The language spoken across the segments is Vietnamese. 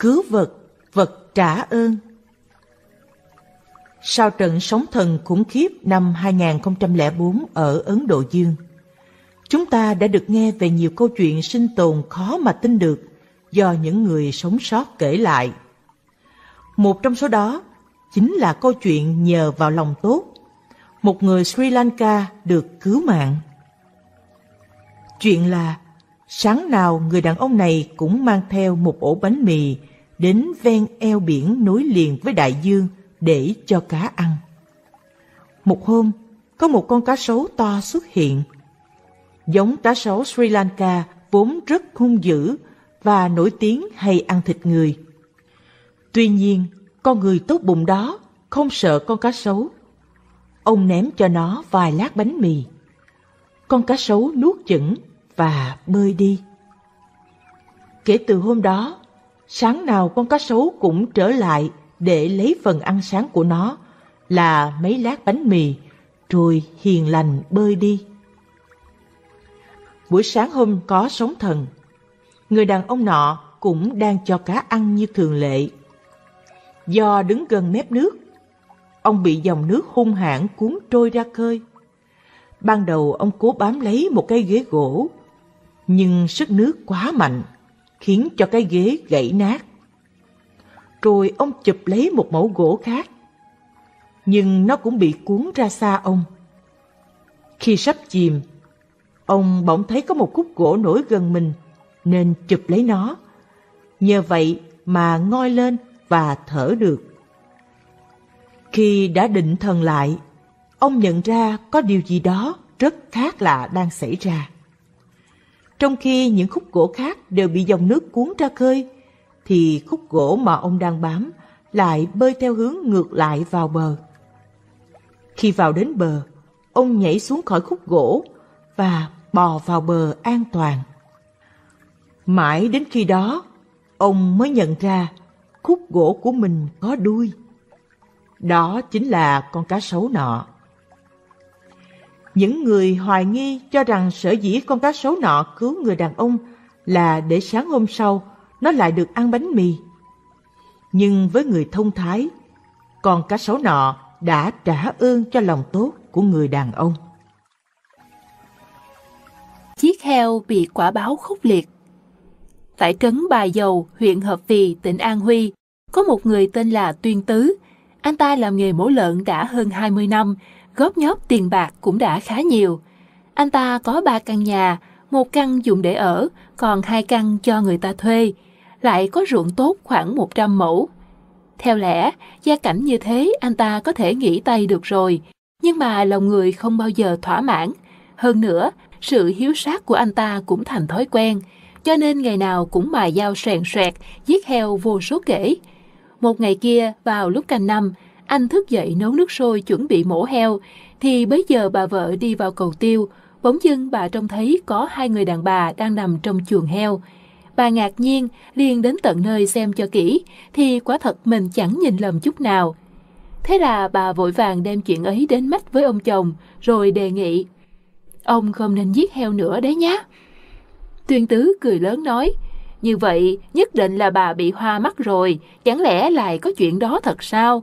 cứu vật, vật trả ơn. Sau trận sóng thần khủng khiếp năm 2004 ở Ấn Độ Dương, chúng ta đã được nghe về nhiều câu chuyện sinh tồn khó mà tin được do những người sống sót kể lại. Một trong số đó chính là câu chuyện nhờ vào lòng tốt, một người Sri Lanka được cứu mạng. Chuyện là Sáng nào người đàn ông này cũng mang theo một ổ bánh mì đến ven eo biển nối liền với đại dương để cho cá ăn. Một hôm, có một con cá sấu to xuất hiện. Giống cá sấu Sri Lanka vốn rất hung dữ và nổi tiếng hay ăn thịt người. Tuy nhiên, con người tốt bụng đó không sợ con cá sấu. Ông ném cho nó vài lát bánh mì. Con cá sấu nuốt chửng và bơi đi. Kể từ hôm đó, sáng nào con cá sấu cũng trở lại để lấy phần ăn sáng của nó là mấy lát bánh mì, rồi hiền lành bơi đi. Buổi sáng hôm có sóng thần, người đàn ông nọ cũng đang cho cá ăn như thường lệ. Do đứng gần mép nước, ông bị dòng nước hung hãn cuốn trôi ra khơi. Ban đầu ông cố bám lấy một cái ghế gỗ nhưng sức nước quá mạnh, khiến cho cái ghế gãy nát. Rồi ông chụp lấy một mẫu gỗ khác, nhưng nó cũng bị cuốn ra xa ông. Khi sắp chìm, ông bỗng thấy có một khúc gỗ nổi gần mình, nên chụp lấy nó. Nhờ vậy mà ngoi lên và thở được. Khi đã định thần lại, ông nhận ra có điều gì đó rất khác lạ đang xảy ra trong khi những khúc gỗ khác đều bị dòng nước cuốn ra khơi, thì khúc gỗ mà ông đang bám lại bơi theo hướng ngược lại vào bờ. Khi vào đến bờ, ông nhảy xuống khỏi khúc gỗ và bò vào bờ an toàn. Mãi đến khi đó, ông mới nhận ra khúc gỗ của mình có đuôi. Đó chính là con cá sấu nọ. Những người hoài nghi cho rằng sở dĩ con cá sấu nọ cứu người đàn ông là để sáng hôm sau nó lại được ăn bánh mì. Nhưng với người thông thái, con cá sấu nọ đã trả ơn cho lòng tốt của người đàn ông. Chiếc heo bị quả báo khốc liệt. Tại trấn Bà Dầu, huyện Hợp Phì, tỉnh An Huy, có một người tên là Tuyên Tứ. Anh ta làm nghề mổ lợn đã hơn 20 năm, góp nhóp tiền bạc cũng đã khá nhiều. Anh ta có ba căn nhà, một căn dùng để ở, còn hai căn cho người ta thuê, lại có ruộng tốt khoảng 100 mẫu. Theo lẽ, gia cảnh như thế anh ta có thể nghỉ tay được rồi, nhưng mà lòng người không bao giờ thỏa mãn. Hơn nữa, sự hiếu sát của anh ta cũng thành thói quen, cho nên ngày nào cũng mài dao soạn soẹt, giết heo vô số kể. Một ngày kia, vào lúc canh năm, anh thức dậy nấu nước sôi chuẩn bị mổ heo, thì bấy giờ bà vợ đi vào cầu tiêu, bỗng dưng bà trông thấy có hai người đàn bà đang nằm trong chuồng heo. Bà ngạc nhiên, liền đến tận nơi xem cho kỹ, thì quả thật mình chẳng nhìn lầm chút nào. Thế là bà vội vàng đem chuyện ấy đến mách với ông chồng, rồi đề nghị. Ông không nên giết heo nữa đấy nhé. Tuyên tứ cười lớn nói, như vậy nhất định là bà bị hoa mắt rồi, chẳng lẽ lại có chuyện đó thật sao?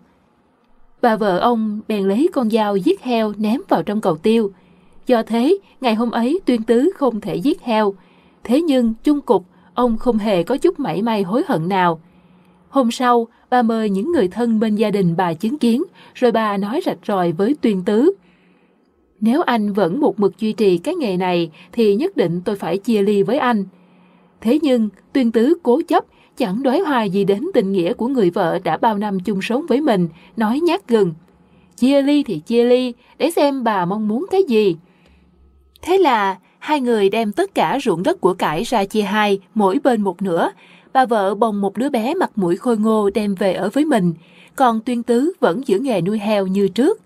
bà vợ ông bèn lấy con dao giết heo ném vào trong cầu tiêu. Do thế, ngày hôm ấy tuyên tứ không thể giết heo. Thế nhưng, chung cục, ông không hề có chút mảy may hối hận nào. Hôm sau, bà mời những người thân bên gia đình bà chứng kiến, rồi bà nói rạch ròi với tuyên tứ. Nếu anh vẫn một mực duy trì cái nghề này thì nhất định tôi phải chia ly với anh. Thế nhưng, tuyên tứ cố chấp chẳng đoái hoài gì đến tình nghĩa của người vợ đã bao năm chung sống với mình, nói nhát gừng. Chia ly thì chia ly, để xem bà mong muốn cái gì. Thế là hai người đem tất cả ruộng đất của cải ra chia hai, mỗi bên một nửa. Bà vợ bồng một đứa bé mặt mũi khôi ngô đem về ở với mình, còn tuyên tứ vẫn giữ nghề nuôi heo như trước.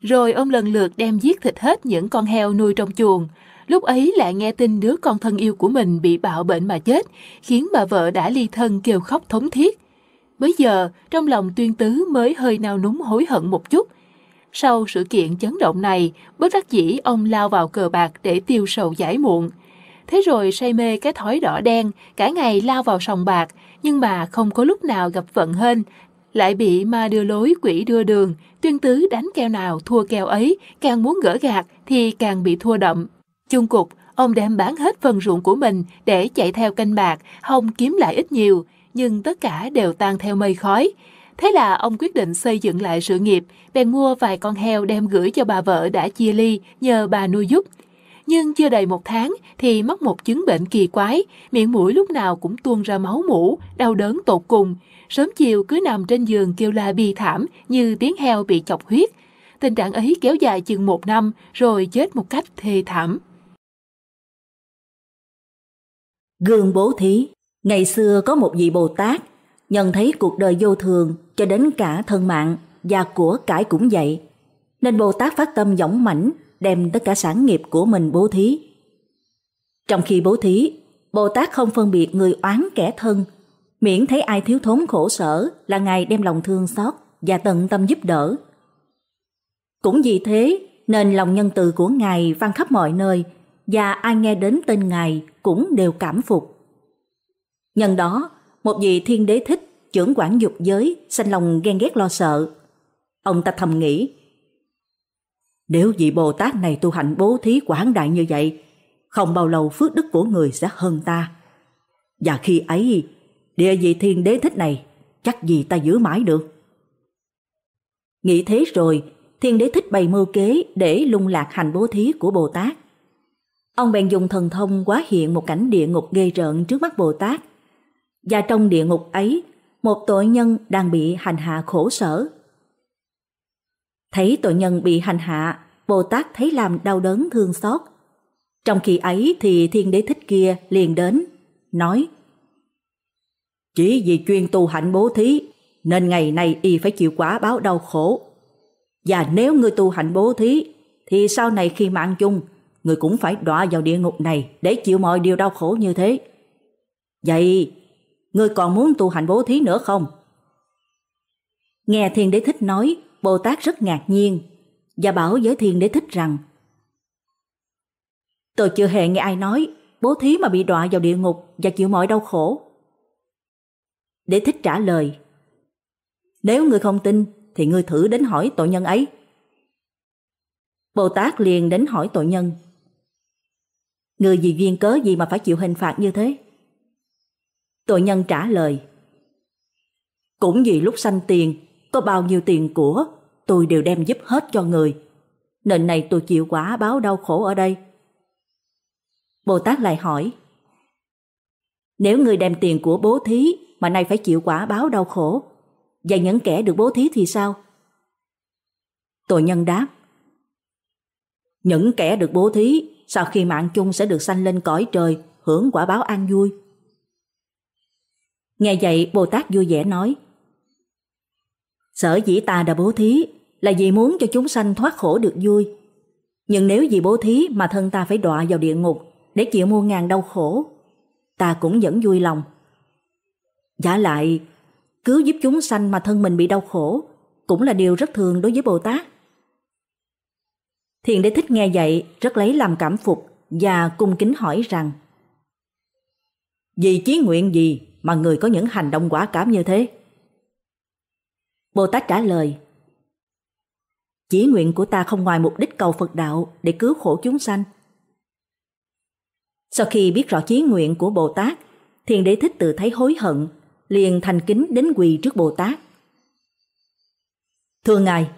Rồi ông lần lượt đem giết thịt hết những con heo nuôi trong chuồng, Lúc ấy lại nghe tin đứa con thân yêu của mình bị bạo bệnh mà chết, khiến bà vợ đã ly thân kêu khóc thống thiết. Bây giờ, trong lòng tuyên tứ mới hơi nao núng hối hận một chút. Sau sự kiện chấn động này, bất đắc dĩ ông lao vào cờ bạc để tiêu sầu giải muộn. Thế rồi say mê cái thói đỏ đen, cả ngày lao vào sòng bạc, nhưng mà không có lúc nào gặp vận hên, lại bị ma đưa lối quỷ đưa đường, tuyên tứ đánh keo nào thua keo ấy, càng muốn gỡ gạt thì càng bị thua đậm. Chung cục, ông đem bán hết phần ruộng của mình để chạy theo canh bạc, hòng kiếm lại ít nhiều, nhưng tất cả đều tan theo mây khói. Thế là ông quyết định xây dựng lại sự nghiệp, bèn mua vài con heo đem gửi cho bà vợ đã chia ly nhờ bà nuôi giúp. Nhưng chưa đầy một tháng thì mắc một chứng bệnh kỳ quái, miệng mũi lúc nào cũng tuôn ra máu mũ, đau đớn tột cùng. Sớm chiều cứ nằm trên giường kêu la bi thảm như tiếng heo bị chọc huyết. Tình trạng ấy kéo dài chừng một năm rồi chết một cách thê thảm. Gương bố thí, ngày xưa có một vị Bồ Tát, nhận thấy cuộc đời vô thường cho đến cả thân mạng và của cải cũng vậy. Nên Bồ Tát phát tâm dõng mãnh đem tất cả sản nghiệp của mình bố thí. Trong khi bố thí, Bồ Tát không phân biệt người oán kẻ thân, miễn thấy ai thiếu thốn khổ sở là Ngài đem lòng thương xót và tận tâm giúp đỡ. Cũng vì thế nên lòng nhân từ của Ngài vang khắp mọi nơi – và ai nghe đến tên ngài cũng đều cảm phục. Nhân đó, một vị thiên đế thích, trưởng quản dục giới, sanh lòng ghen ghét lo sợ. Ông ta thầm nghĩ, nếu vị Bồ Tát này tu hành bố thí quảng đại như vậy, không bao lâu phước đức của người sẽ hơn ta. Và khi ấy, địa vị thiên đế thích này chắc gì ta giữ mãi được. Nghĩ thế rồi, thiên đế thích bày mưu kế để lung lạc hành bố thí của Bồ Tát. Ông bèn dùng thần thông quá hiện một cảnh địa ngục ghê rợn trước mắt Bồ Tát. Và trong địa ngục ấy, một tội nhân đang bị hành hạ khổ sở. Thấy tội nhân bị hành hạ, Bồ Tát thấy làm đau đớn thương xót. Trong khi ấy thì thiên đế thích kia liền đến, nói Chỉ vì chuyên tu hạnh bố thí, nên ngày nay y phải chịu quả báo đau khổ. Và nếu ngươi tu hạnh bố thí, thì sau này khi mạng chung, người cũng phải đọa vào địa ngục này để chịu mọi điều đau khổ như thế. Vậy, người còn muốn tu hành bố thí nữa không? Nghe Thiên Đế Thích nói, Bồ Tát rất ngạc nhiên và bảo với Thiên Đế Thích rằng Tôi chưa hề nghe ai nói bố thí mà bị đọa vào địa ngục và chịu mọi đau khổ. Đế Thích trả lời Nếu người không tin thì người thử đến hỏi tội nhân ấy. Bồ Tát liền đến hỏi tội nhân. Người gì duyên cớ gì mà phải chịu hình phạt như thế? Tội nhân trả lời. Cũng vì lúc sanh tiền, có bao nhiêu tiền của, tôi đều đem giúp hết cho người. Nên này tôi chịu quả báo đau khổ ở đây. Bồ Tát lại hỏi. Nếu người đem tiền của bố thí mà nay phải chịu quả báo đau khổ, và những kẻ được bố thí thì sao? Tội nhân đáp. Những kẻ được bố thí sau khi mạng chung sẽ được sanh lên cõi trời, hưởng quả báo an vui. Nghe vậy Bồ Tát vui vẻ nói Sở dĩ ta đã bố thí là vì muốn cho chúng sanh thoát khổ được vui. Nhưng nếu vì bố thí mà thân ta phải đọa vào địa ngục để chịu muôn ngàn đau khổ, ta cũng vẫn vui lòng. Giả lại, cứu giúp chúng sanh mà thân mình bị đau khổ cũng là điều rất thường đối với Bồ Tát. Thiền đế thích nghe vậy rất lấy làm cảm phục và cung kính hỏi rằng Vì chí nguyện gì mà người có những hành động quả cảm như thế? Bồ Tát trả lời Chí nguyện của ta không ngoài mục đích cầu Phật đạo để cứu khổ chúng sanh. Sau khi biết rõ chí nguyện của Bồ Tát, Thiền đế thích tự thấy hối hận, liền thành kính đến quỳ trước Bồ Tát. Thưa Ngài,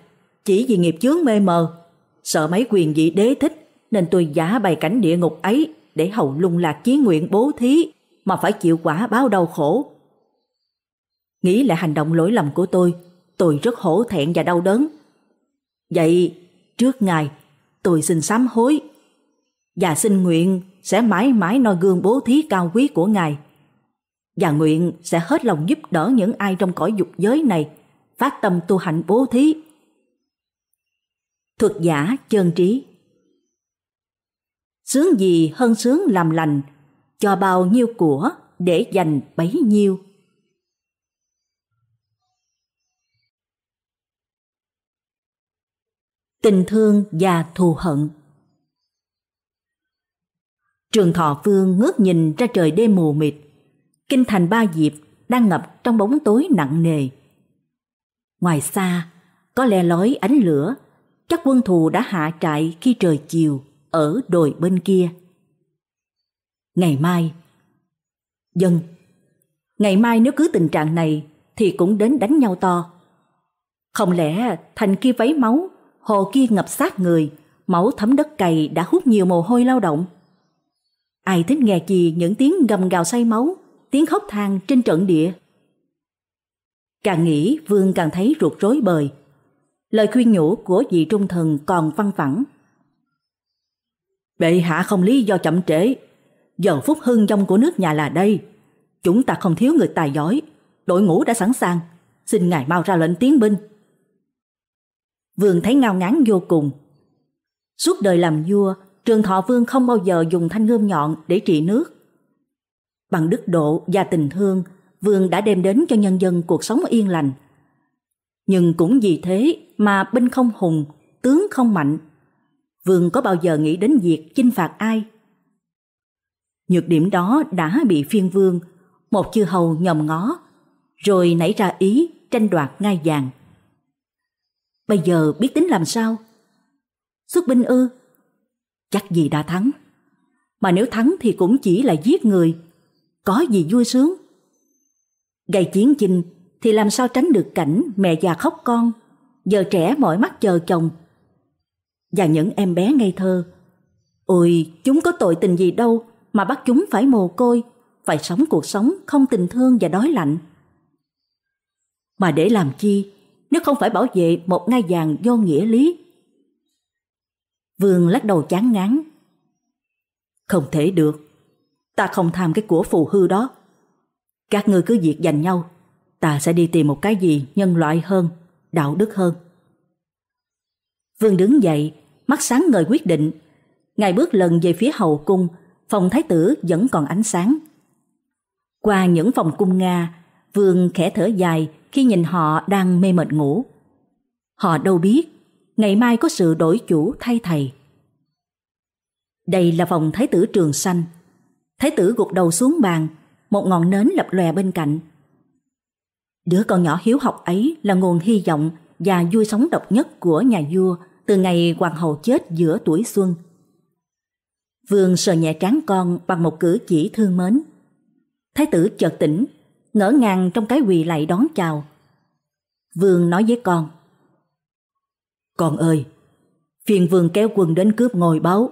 chỉ vì nghiệp chướng mê mờ sợ mấy quyền vị đế thích nên tôi giả bày cảnh địa ngục ấy để hầu lung lạc chí nguyện bố thí mà phải chịu quả báo đau khổ. Nghĩ lại hành động lỗi lầm của tôi, tôi rất hổ thẹn và đau đớn. Vậy, trước ngài, tôi xin sám hối và xin nguyện sẽ mãi mãi noi gương bố thí cao quý của ngài và nguyện sẽ hết lòng giúp đỡ những ai trong cõi dục giới này phát tâm tu hạnh bố thí thuật giả chân trí. Sướng gì hơn sướng làm lành, cho bao nhiêu của để dành bấy nhiêu. Tình thương và thù hận Trường Thọ Phương ngước nhìn ra trời đêm mù mịt, kinh thành ba diệp đang ngập trong bóng tối nặng nề. Ngoài xa, có le lói ánh lửa các quân thù đã hạ trại khi trời chiều ở đồi bên kia. Ngày mai, dân, ngày mai nếu cứ tình trạng này thì cũng đến đánh nhau to. Không lẽ thành kia vấy máu, hồ kia ngập sát người, máu thấm đất cày đã hút nhiều mồ hôi lao động. Ai thích nghe gì những tiếng gầm gào say máu, tiếng khóc than trên trận địa. Càng nghĩ Vương càng thấy ruột rối bời, lời khuyên nhủ của vị trung thần còn văng vẳng. Bệ hạ không lý do chậm trễ, giờ phút hưng dông của nước nhà là đây. Chúng ta không thiếu người tài giỏi, đội ngũ đã sẵn sàng, xin ngài mau ra lệnh tiến binh. Vương thấy ngao ngán vô cùng. Suốt đời làm vua, Trường Thọ Vương không bao giờ dùng thanh gươm nhọn để trị nước. Bằng đức độ và tình thương, Vương đã đem đến cho nhân dân cuộc sống yên lành, nhưng cũng vì thế mà binh không hùng, tướng không mạnh. Vương có bao giờ nghĩ đến việc chinh phạt ai? Nhược điểm đó đã bị phiên vương, một chư hầu nhòm ngó, rồi nảy ra ý tranh đoạt ngai vàng. Bây giờ biết tính làm sao? Xuất binh ư? Chắc gì đã thắng. Mà nếu thắng thì cũng chỉ là giết người. Có gì vui sướng? Gây chiến chinh thì làm sao tránh được cảnh mẹ già khóc con, giờ trẻ mỏi mắt chờ chồng. Và những em bé ngây thơ, ôi chúng có tội tình gì đâu mà bắt chúng phải mồ côi, phải sống cuộc sống không tình thương và đói lạnh. Mà để làm chi, nếu không phải bảo vệ một ngai vàng vô nghĩa lý. Vương lắc đầu chán ngán. Không thể được, ta không tham cái của phù hư đó. Các ngươi cứ việc giành nhau, ta sẽ đi tìm một cái gì nhân loại hơn, đạo đức hơn. Vương đứng dậy, mắt sáng ngời quyết định. Ngài bước lần về phía hậu cung, phòng thái tử vẫn còn ánh sáng. Qua những phòng cung Nga, Vương khẽ thở dài khi nhìn họ đang mê mệt ngủ. Họ đâu biết, ngày mai có sự đổi chủ thay thầy. Đây là phòng thái tử Trường xanh. Thái tử gục đầu xuống bàn, một ngọn nến lập lòe bên cạnh Đứa con nhỏ hiếu học ấy là nguồn hy vọng và vui sống độc nhất của nhà vua từ ngày hoàng hậu chết giữa tuổi xuân. Vương sờ nhẹ trán con bằng một cử chỉ thương mến. Thái tử chợt tỉnh, ngỡ ngàng trong cái quỳ lạy đón chào. Vương nói với con. Con ơi, phiền vương kéo quân đến cướp ngồi báu.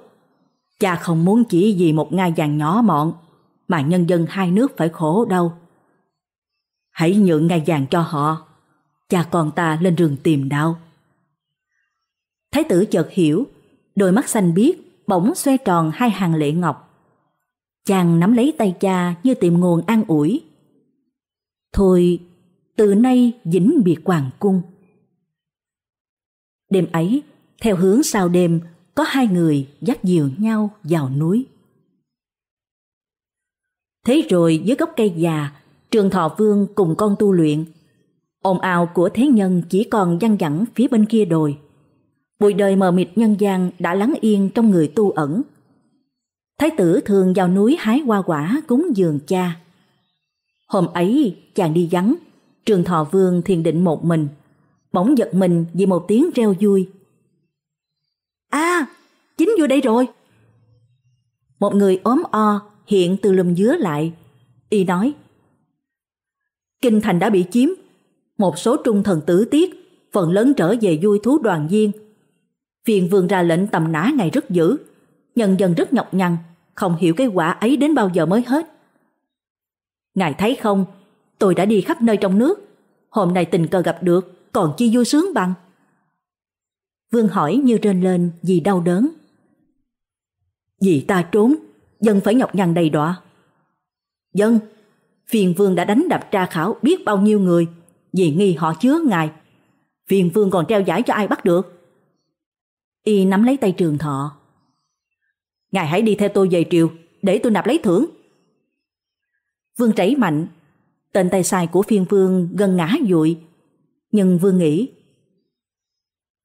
Cha không muốn chỉ vì một ngai vàng nhỏ mọn mà nhân dân hai nước phải khổ đâu. Hãy nhượng ngai vàng cho họ. Cha con ta lên rừng tìm đau Thái tử chợt hiểu, đôi mắt xanh biếc bỗng xoe tròn hai hàng lệ ngọc. Chàng nắm lấy tay cha như tìm nguồn an ủi. Thôi, từ nay dính biệt hoàng cung. Đêm ấy, theo hướng sau đêm, có hai người dắt dìu nhau vào núi. Thế rồi dưới gốc cây già, Trường Thọ Vương cùng con tu luyện. Ồn ào của thế nhân chỉ còn văng vẳng phía bên kia đồi. Bụi đời mờ mịt nhân gian đã lắng yên trong người tu ẩn. Thái tử thường vào núi hái hoa quả cúng dường cha. Hôm ấy chàng đi vắng, Trường Thọ Vương thiền định một mình, bỗng giật mình vì một tiếng reo vui. À, chính vô đây rồi. Một người ốm o hiện từ lùm dứa lại, y nói: kinh thành đã bị chiếm. Một số trung thần tử tiết, phần lớn trở về vui thú đoàn viên. Phiền vương ra lệnh tầm nã ngày rất dữ, nhân dân rất nhọc nhằn, không hiểu cái quả ấy đến bao giờ mới hết. Ngài thấy không, tôi đã đi khắp nơi trong nước, hôm nay tình cờ gặp được, còn chi vui sướng bằng. Vương hỏi như rên lên vì đau đớn. Vì ta trốn, dân phải nhọc nhằn đầy đọa. Dân, phiền vương đã đánh đập tra khảo biết bao nhiêu người vì nghi họ chứa ngài. Phiền vương còn treo giải cho ai bắt được. Y nắm lấy tay trường thọ. Ngài hãy đi theo tôi về triều để tôi nạp lấy thưởng. Vương chảy mạnh, tên tay sai của phiên vương gần ngã dụi. Nhưng vương nghĩ,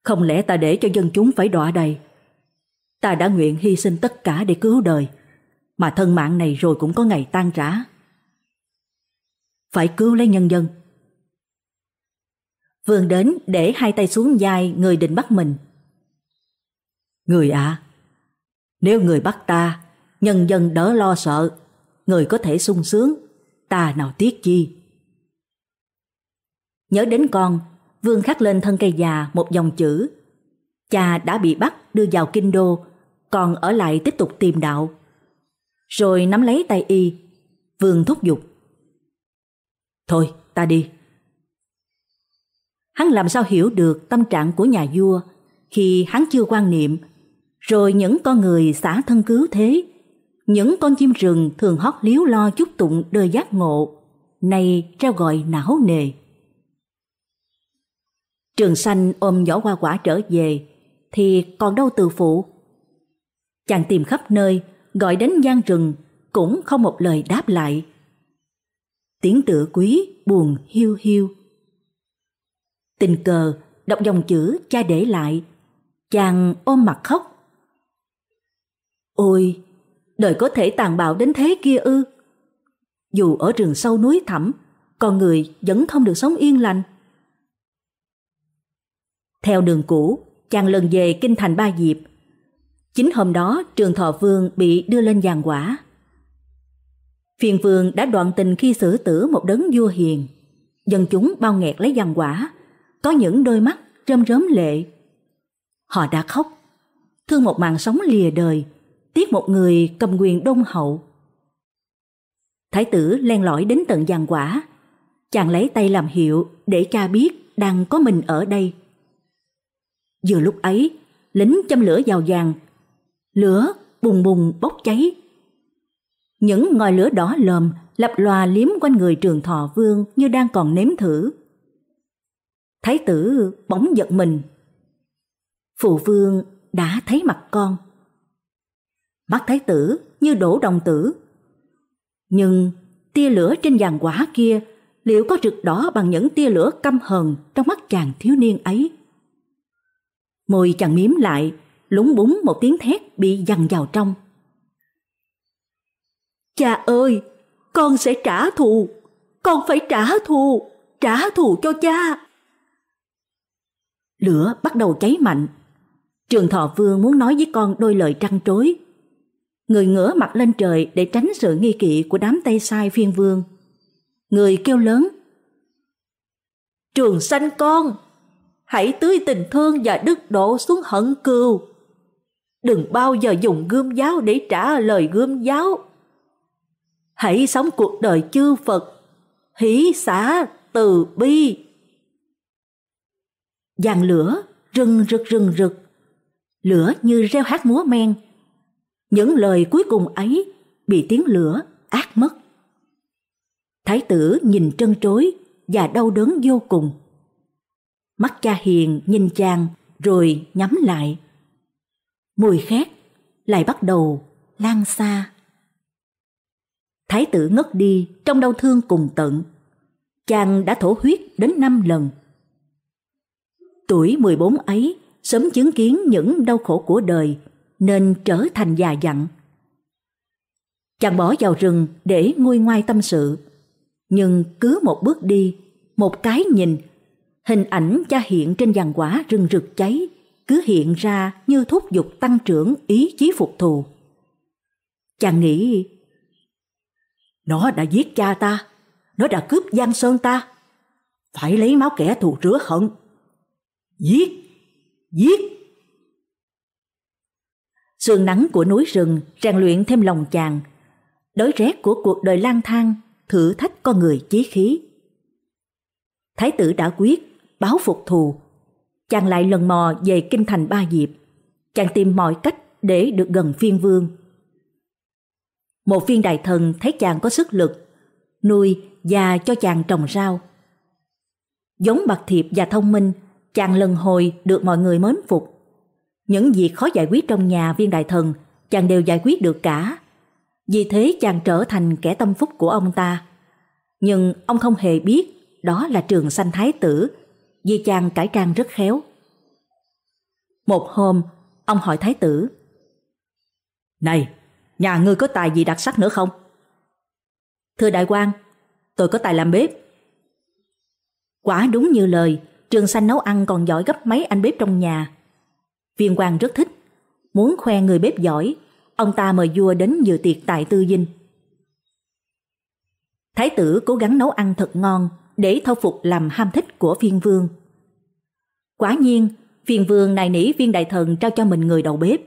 không lẽ ta để cho dân chúng phải đọa đầy. Ta đã nguyện hy sinh tất cả để cứu đời, mà thân mạng này rồi cũng có ngày tan rã phải cứu lấy nhân dân. Vương đến để hai tay xuống vai người định bắt mình. Người ạ, à, nếu người bắt ta, nhân dân đỡ lo sợ, người có thể sung sướng, ta nào tiếc chi. Nhớ đến con, Vương khắc lên thân cây già một dòng chữ. Cha đã bị bắt đưa vào kinh đô, còn ở lại tiếp tục tìm đạo. Rồi nắm lấy tay y, Vương thúc giục. Thôi, ta đi. Hắn làm sao hiểu được tâm trạng của nhà vua khi hắn chưa quan niệm, rồi những con người xã thân cứu thế, những con chim rừng thường hót líu lo chúc tụng đời giác ngộ, nay treo gọi não nề. Trường Sanh ôm vỏ hoa quả trở về, thì còn đâu từ phụ. Chàng tìm khắp nơi, gọi đến gian rừng, cũng không một lời đáp lại tiếng tựa quý buồn hiu hiu. Tình cờ đọc dòng chữ cha để lại, chàng ôm mặt khóc. Ôi, đời có thể tàn bạo đến thế kia ư. Dù ở rừng sâu núi thẳm, con người vẫn không được sống yên lành. Theo đường cũ, chàng lần về kinh thành ba diệp Chính hôm đó trường thọ vương bị đưa lên giàn quả. Phiền vương đã đoạn tình khi xử tử một đấng vua hiền. Dân chúng bao nghẹt lấy giằng quả, có những đôi mắt rơm rớm lệ. Họ đã khóc, thương một mạng sống lìa đời, tiếc một người cầm quyền đông hậu. Thái tử len lỏi đến tận giàn quả, chàng lấy tay làm hiệu để cha biết đang có mình ở đây. Vừa lúc ấy, lính châm lửa vào vàng, lửa bùng bùng bốc cháy những ngòi lửa đỏ lòm lập lòa liếm quanh người trường thọ vương như đang còn nếm thử. Thái tử bỗng giật mình. Phụ vương đã thấy mặt con. Mắt thái tử như đổ đồng tử. Nhưng tia lửa trên giàn quả kia liệu có rực đỏ bằng những tia lửa căm hờn trong mắt chàng thiếu niên ấy? Môi chàng miếm lại, lúng búng một tiếng thét bị dằn vào trong. Cha ơi, con sẽ trả thù, con phải trả thù, trả thù cho cha. Lửa bắt đầu cháy mạnh. Trường Thọ Vương muốn nói với con đôi lời trăn trối. Người ngửa mặt lên trời để tránh sự nghi kỵ của đám tay sai phiên vương. Người kêu lớn. Trường sanh con, hãy tưới tình thương và đức độ xuống hận cừu. Đừng bao giờ dùng gươm giáo để trả lời gươm giáo hãy sống cuộc đời chư Phật, hỷ xã từ bi. Giàn lửa rừng rực rừng rực, lửa như reo hát múa men. Những lời cuối cùng ấy bị tiếng lửa át mất. Thái tử nhìn trân trối và đau đớn vô cùng. Mắt cha hiền nhìn chàng rồi nhắm lại. Mùi khét lại bắt đầu lan xa. Thái tử ngất đi trong đau thương cùng tận. Chàng đã thổ huyết đến năm lần. Tuổi 14 ấy, sớm chứng kiến những đau khổ của đời, nên trở thành già dặn. Chàng bỏ vào rừng để nguôi ngoai tâm sự. Nhưng cứ một bước đi, một cái nhìn, hình ảnh cha hiện trên giàn quả rừng rực cháy cứ hiện ra như thúc giục tăng trưởng ý chí phục thù. Chàng nghĩ nó đã giết cha ta, nó đã cướp Giang Sơn ta. Phải lấy máu kẻ thù rửa hận. Giết! Giết! Sương nắng của núi rừng rèn luyện thêm lòng chàng. Đói rét của cuộc đời lang thang thử thách con người chí khí. Thái tử đã quyết báo phục thù. Chàng lại lần mò về kinh thành ba diệp. Chàng tìm mọi cách để được gần phiên vương một viên đại thần thấy chàng có sức lực, nuôi và cho chàng trồng rau. Giống bạc thiệp và thông minh, chàng lần hồi được mọi người mến phục. Những việc khó giải quyết trong nhà viên đại thần, chàng đều giải quyết được cả. Vì thế chàng trở thành kẻ tâm phúc của ông ta. Nhưng ông không hề biết đó là trường sanh thái tử, vì chàng cải trang rất khéo. Một hôm, ông hỏi thái tử. Này, nhà ngươi có tài gì đặc sắc nữa không? Thưa đại quan, tôi có tài làm bếp. Quả đúng như lời, Trường Sanh nấu ăn còn giỏi gấp mấy anh bếp trong nhà. Viên quan rất thích, muốn khoe người bếp giỏi, ông ta mời vua đến dự tiệc tại Tư Dinh. Thái tử cố gắng nấu ăn thật ngon để thâu phục làm ham thích của viên vương. Quả nhiên, viên vương nài nỉ viên đại thần trao cho mình người đầu bếp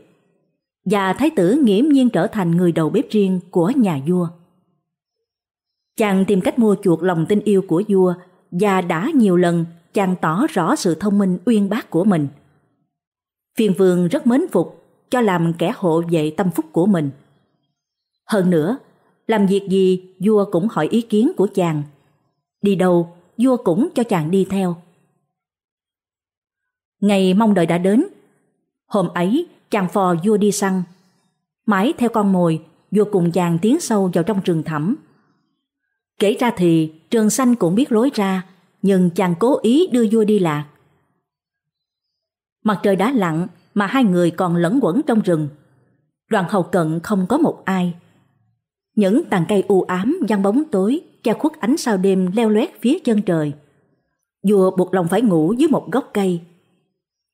và thái tử nghiễm nhiên trở thành người đầu bếp riêng của nhà vua. Chàng tìm cách mua chuộc lòng tin yêu của vua và đã nhiều lần chàng tỏ rõ sự thông minh uyên bác của mình. phiền vương rất mến phục cho làm kẻ hộ vệ tâm phúc của mình. Hơn nữa, làm việc gì vua cũng hỏi ý kiến của chàng. Đi đâu, vua cũng cho chàng đi theo. Ngày mong đợi đã đến. Hôm ấy, chàng phò vua đi săn. Mãi theo con mồi, vua cùng chàng tiến sâu vào trong rừng thẳm. Kể ra thì trường xanh cũng biết lối ra, nhưng chàng cố ý đưa vua đi lạc. Mặt trời đã lặn mà hai người còn lẫn quẩn trong rừng. Đoàn hầu cận không có một ai. Những tàn cây u ám giăng bóng tối che khuất ánh sao đêm leo loét phía chân trời. Vua buộc lòng phải ngủ dưới một gốc cây.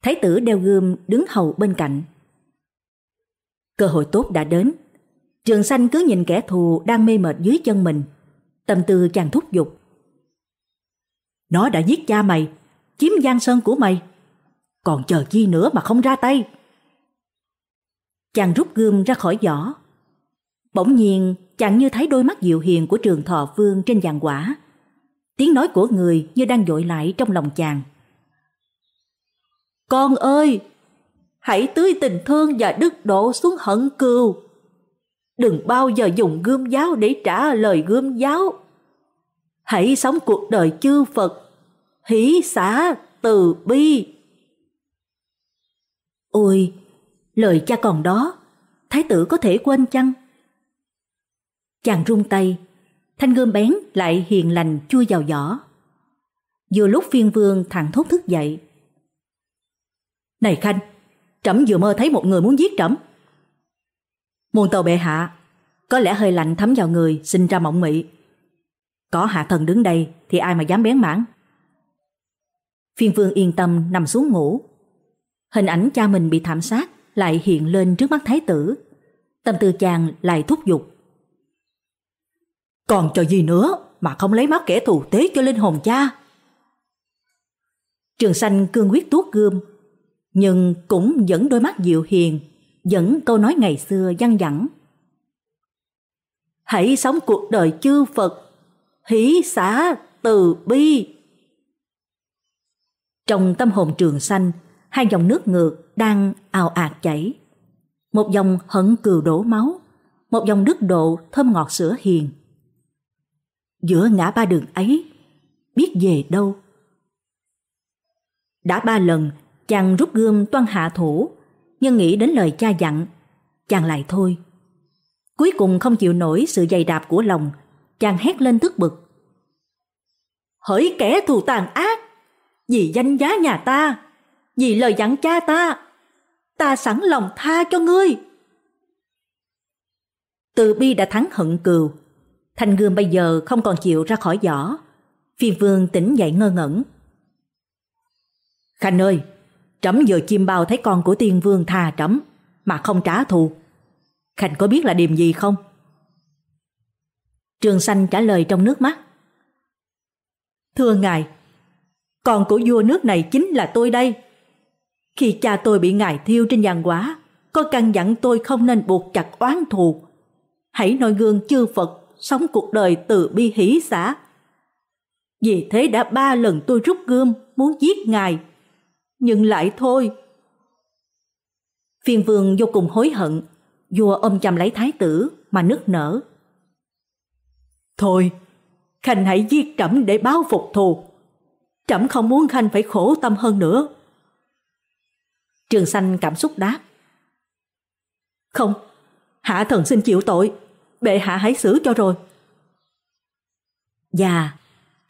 Thái tử đeo gươm đứng hầu bên cạnh. Cơ hội tốt đã đến. Trường Xanh cứ nhìn kẻ thù đang mê mệt dưới chân mình. Tâm tư chàng thúc giục. Nó đã giết cha mày, chiếm giang sơn của mày. Còn chờ chi nữa mà không ra tay. Chàng rút gươm ra khỏi giỏ. Bỗng nhiên, chàng như thấy đôi mắt dịu hiền của trường thọ vương trên giàn quả. Tiếng nói của người như đang dội lại trong lòng chàng. Con ơi, hãy tưới tình thương và đức độ xuống hận cừu. Đừng bao giờ dùng gươm giáo để trả lời gươm giáo. Hãy sống cuộc đời chư Phật, hỷ xã, từ bi. Ôi, lời cha còn đó, thái tử có thể quên chăng? Chàng rung tay, thanh gươm bén lại hiền lành chui vào giỏ. Vừa lúc phiên vương thẳng thốt thức dậy. Này Khanh, trẫm vừa mơ thấy một người muốn giết trẫm. Muôn tàu bệ hạ, có lẽ hơi lạnh thấm vào người sinh ra mộng mị. Có hạ thần đứng đây thì ai mà dám bén mảng. Phiên vương yên tâm nằm xuống ngủ. Hình ảnh cha mình bị thảm sát lại hiện lên trước mắt thái tử. Tâm tư chàng lại thúc giục. Còn cho gì nữa mà không lấy máu kẻ thù tế cho linh hồn cha. Trường sanh cương quyết tuốt gươm nhưng cũng vẫn đôi mắt dịu hiền, vẫn câu nói ngày xưa văn dẳng. Hãy sống cuộc đời chư Phật, hỷ xã từ bi. Trong tâm hồn trường xanh, hai dòng nước ngược đang ào ạt chảy. Một dòng hận cừu đổ máu, một dòng đức độ thơm ngọt sữa hiền. Giữa ngã ba đường ấy, biết về đâu. Đã ba lần Chàng rút gươm toan hạ thủ, nhưng nghĩ đến lời cha dặn, chàng lại thôi. Cuối cùng không chịu nổi sự dày đạp của lòng, chàng hét lên tức bực. Hỡi kẻ thù tàn ác, vì danh giá nhà ta, vì lời dặn cha ta, ta sẵn lòng tha cho ngươi. Từ bi đã thắng hận cừu, thanh gươm bây giờ không còn chịu ra khỏi giỏ. Phi vương tỉnh dậy ngơ ngẩn. Khanh ơi, trẫm vừa chim bao thấy con của tiên vương tha trẫm mà không trả thù. Khanh có biết là điềm gì không? Trường xanh trả lời trong nước mắt. Thưa ngài, con của vua nước này chính là tôi đây. Khi cha tôi bị ngài thiêu trên giàn quả, có căn dặn tôi không nên buộc chặt oán thù. Hãy noi gương chư Phật, sống cuộc đời từ bi hỷ xã. Vì thế đã ba lần tôi rút gươm muốn giết ngài nhưng lại thôi. Phiên vương vô cùng hối hận, vua ôm chầm lấy thái tử mà nức nở. Thôi, Khanh hãy giết Trẫm để báo phục thù. Trẫm không muốn Khanh phải khổ tâm hơn nữa. Trường Sanh cảm xúc đáp. Không, hạ thần xin chịu tội, bệ hạ hãy xử cho rồi. Và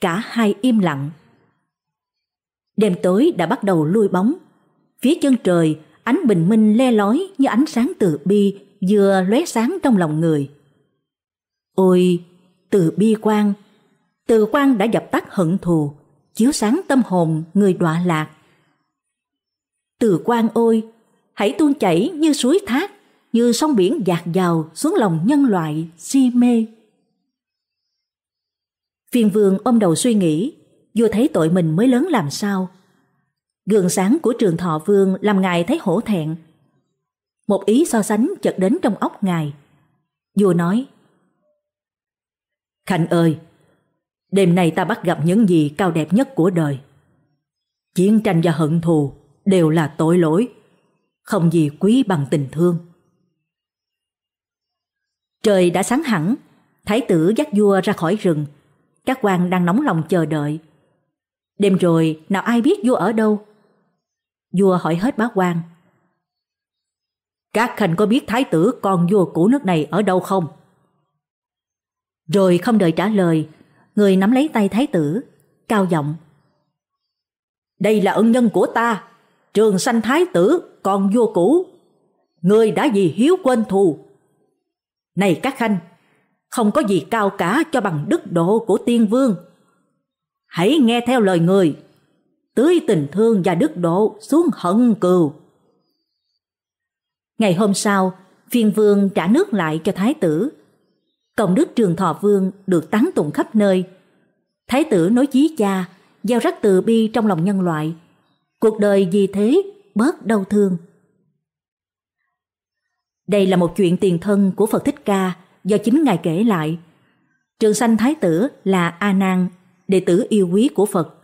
cả hai im lặng. Đêm tối đã bắt đầu lui bóng. Phía chân trời, ánh bình minh le lói như ánh sáng từ bi vừa lóe sáng trong lòng người. Ôi, từ bi quang, từ quang đã dập tắt hận thù, chiếu sáng tâm hồn người đọa lạc. Từ quang ôi, hãy tuôn chảy như suối thác, như sông biển dạt dào xuống lòng nhân loại si mê. Phiền vương ôm đầu suy nghĩ, vua thấy tội mình mới lớn làm sao. Gương sáng của trường thọ vương làm ngài thấy hổ thẹn. Một ý so sánh chợt đến trong óc ngài. Vua nói, Khanh ơi, đêm nay ta bắt gặp những gì cao đẹp nhất của đời. Chiến tranh và hận thù đều là tội lỗi, không gì quý bằng tình thương. Trời đã sáng hẳn, thái tử dắt vua ra khỏi rừng, các quan đang nóng lòng chờ đợi. Đêm rồi nào ai biết vua ở đâu Vua hỏi hết bá quan Các khanh có biết thái tử con vua cũ nước này ở đâu không? Rồi không đợi trả lời Người nắm lấy tay thái tử Cao giọng Đây là ân nhân của ta Trường sanh thái tử còn vua cũ Người đã vì hiếu quên thù Này các khanh Không có gì cao cả cho bằng đức độ của tiên vương hãy nghe theo lời người, tưới tình thương và đức độ xuống hận cừu. Ngày hôm sau, phiên vương trả nước lại cho thái tử. Công đức trường thọ vương được tán tụng khắp nơi. Thái tử nói chí cha, gieo rắc từ bi trong lòng nhân loại. Cuộc đời vì thế bớt đau thương. Đây là một chuyện tiền thân của Phật Thích Ca do chính Ngài kể lại. Trường sanh Thái tử là A Nan đệ tử yêu quý của Phật.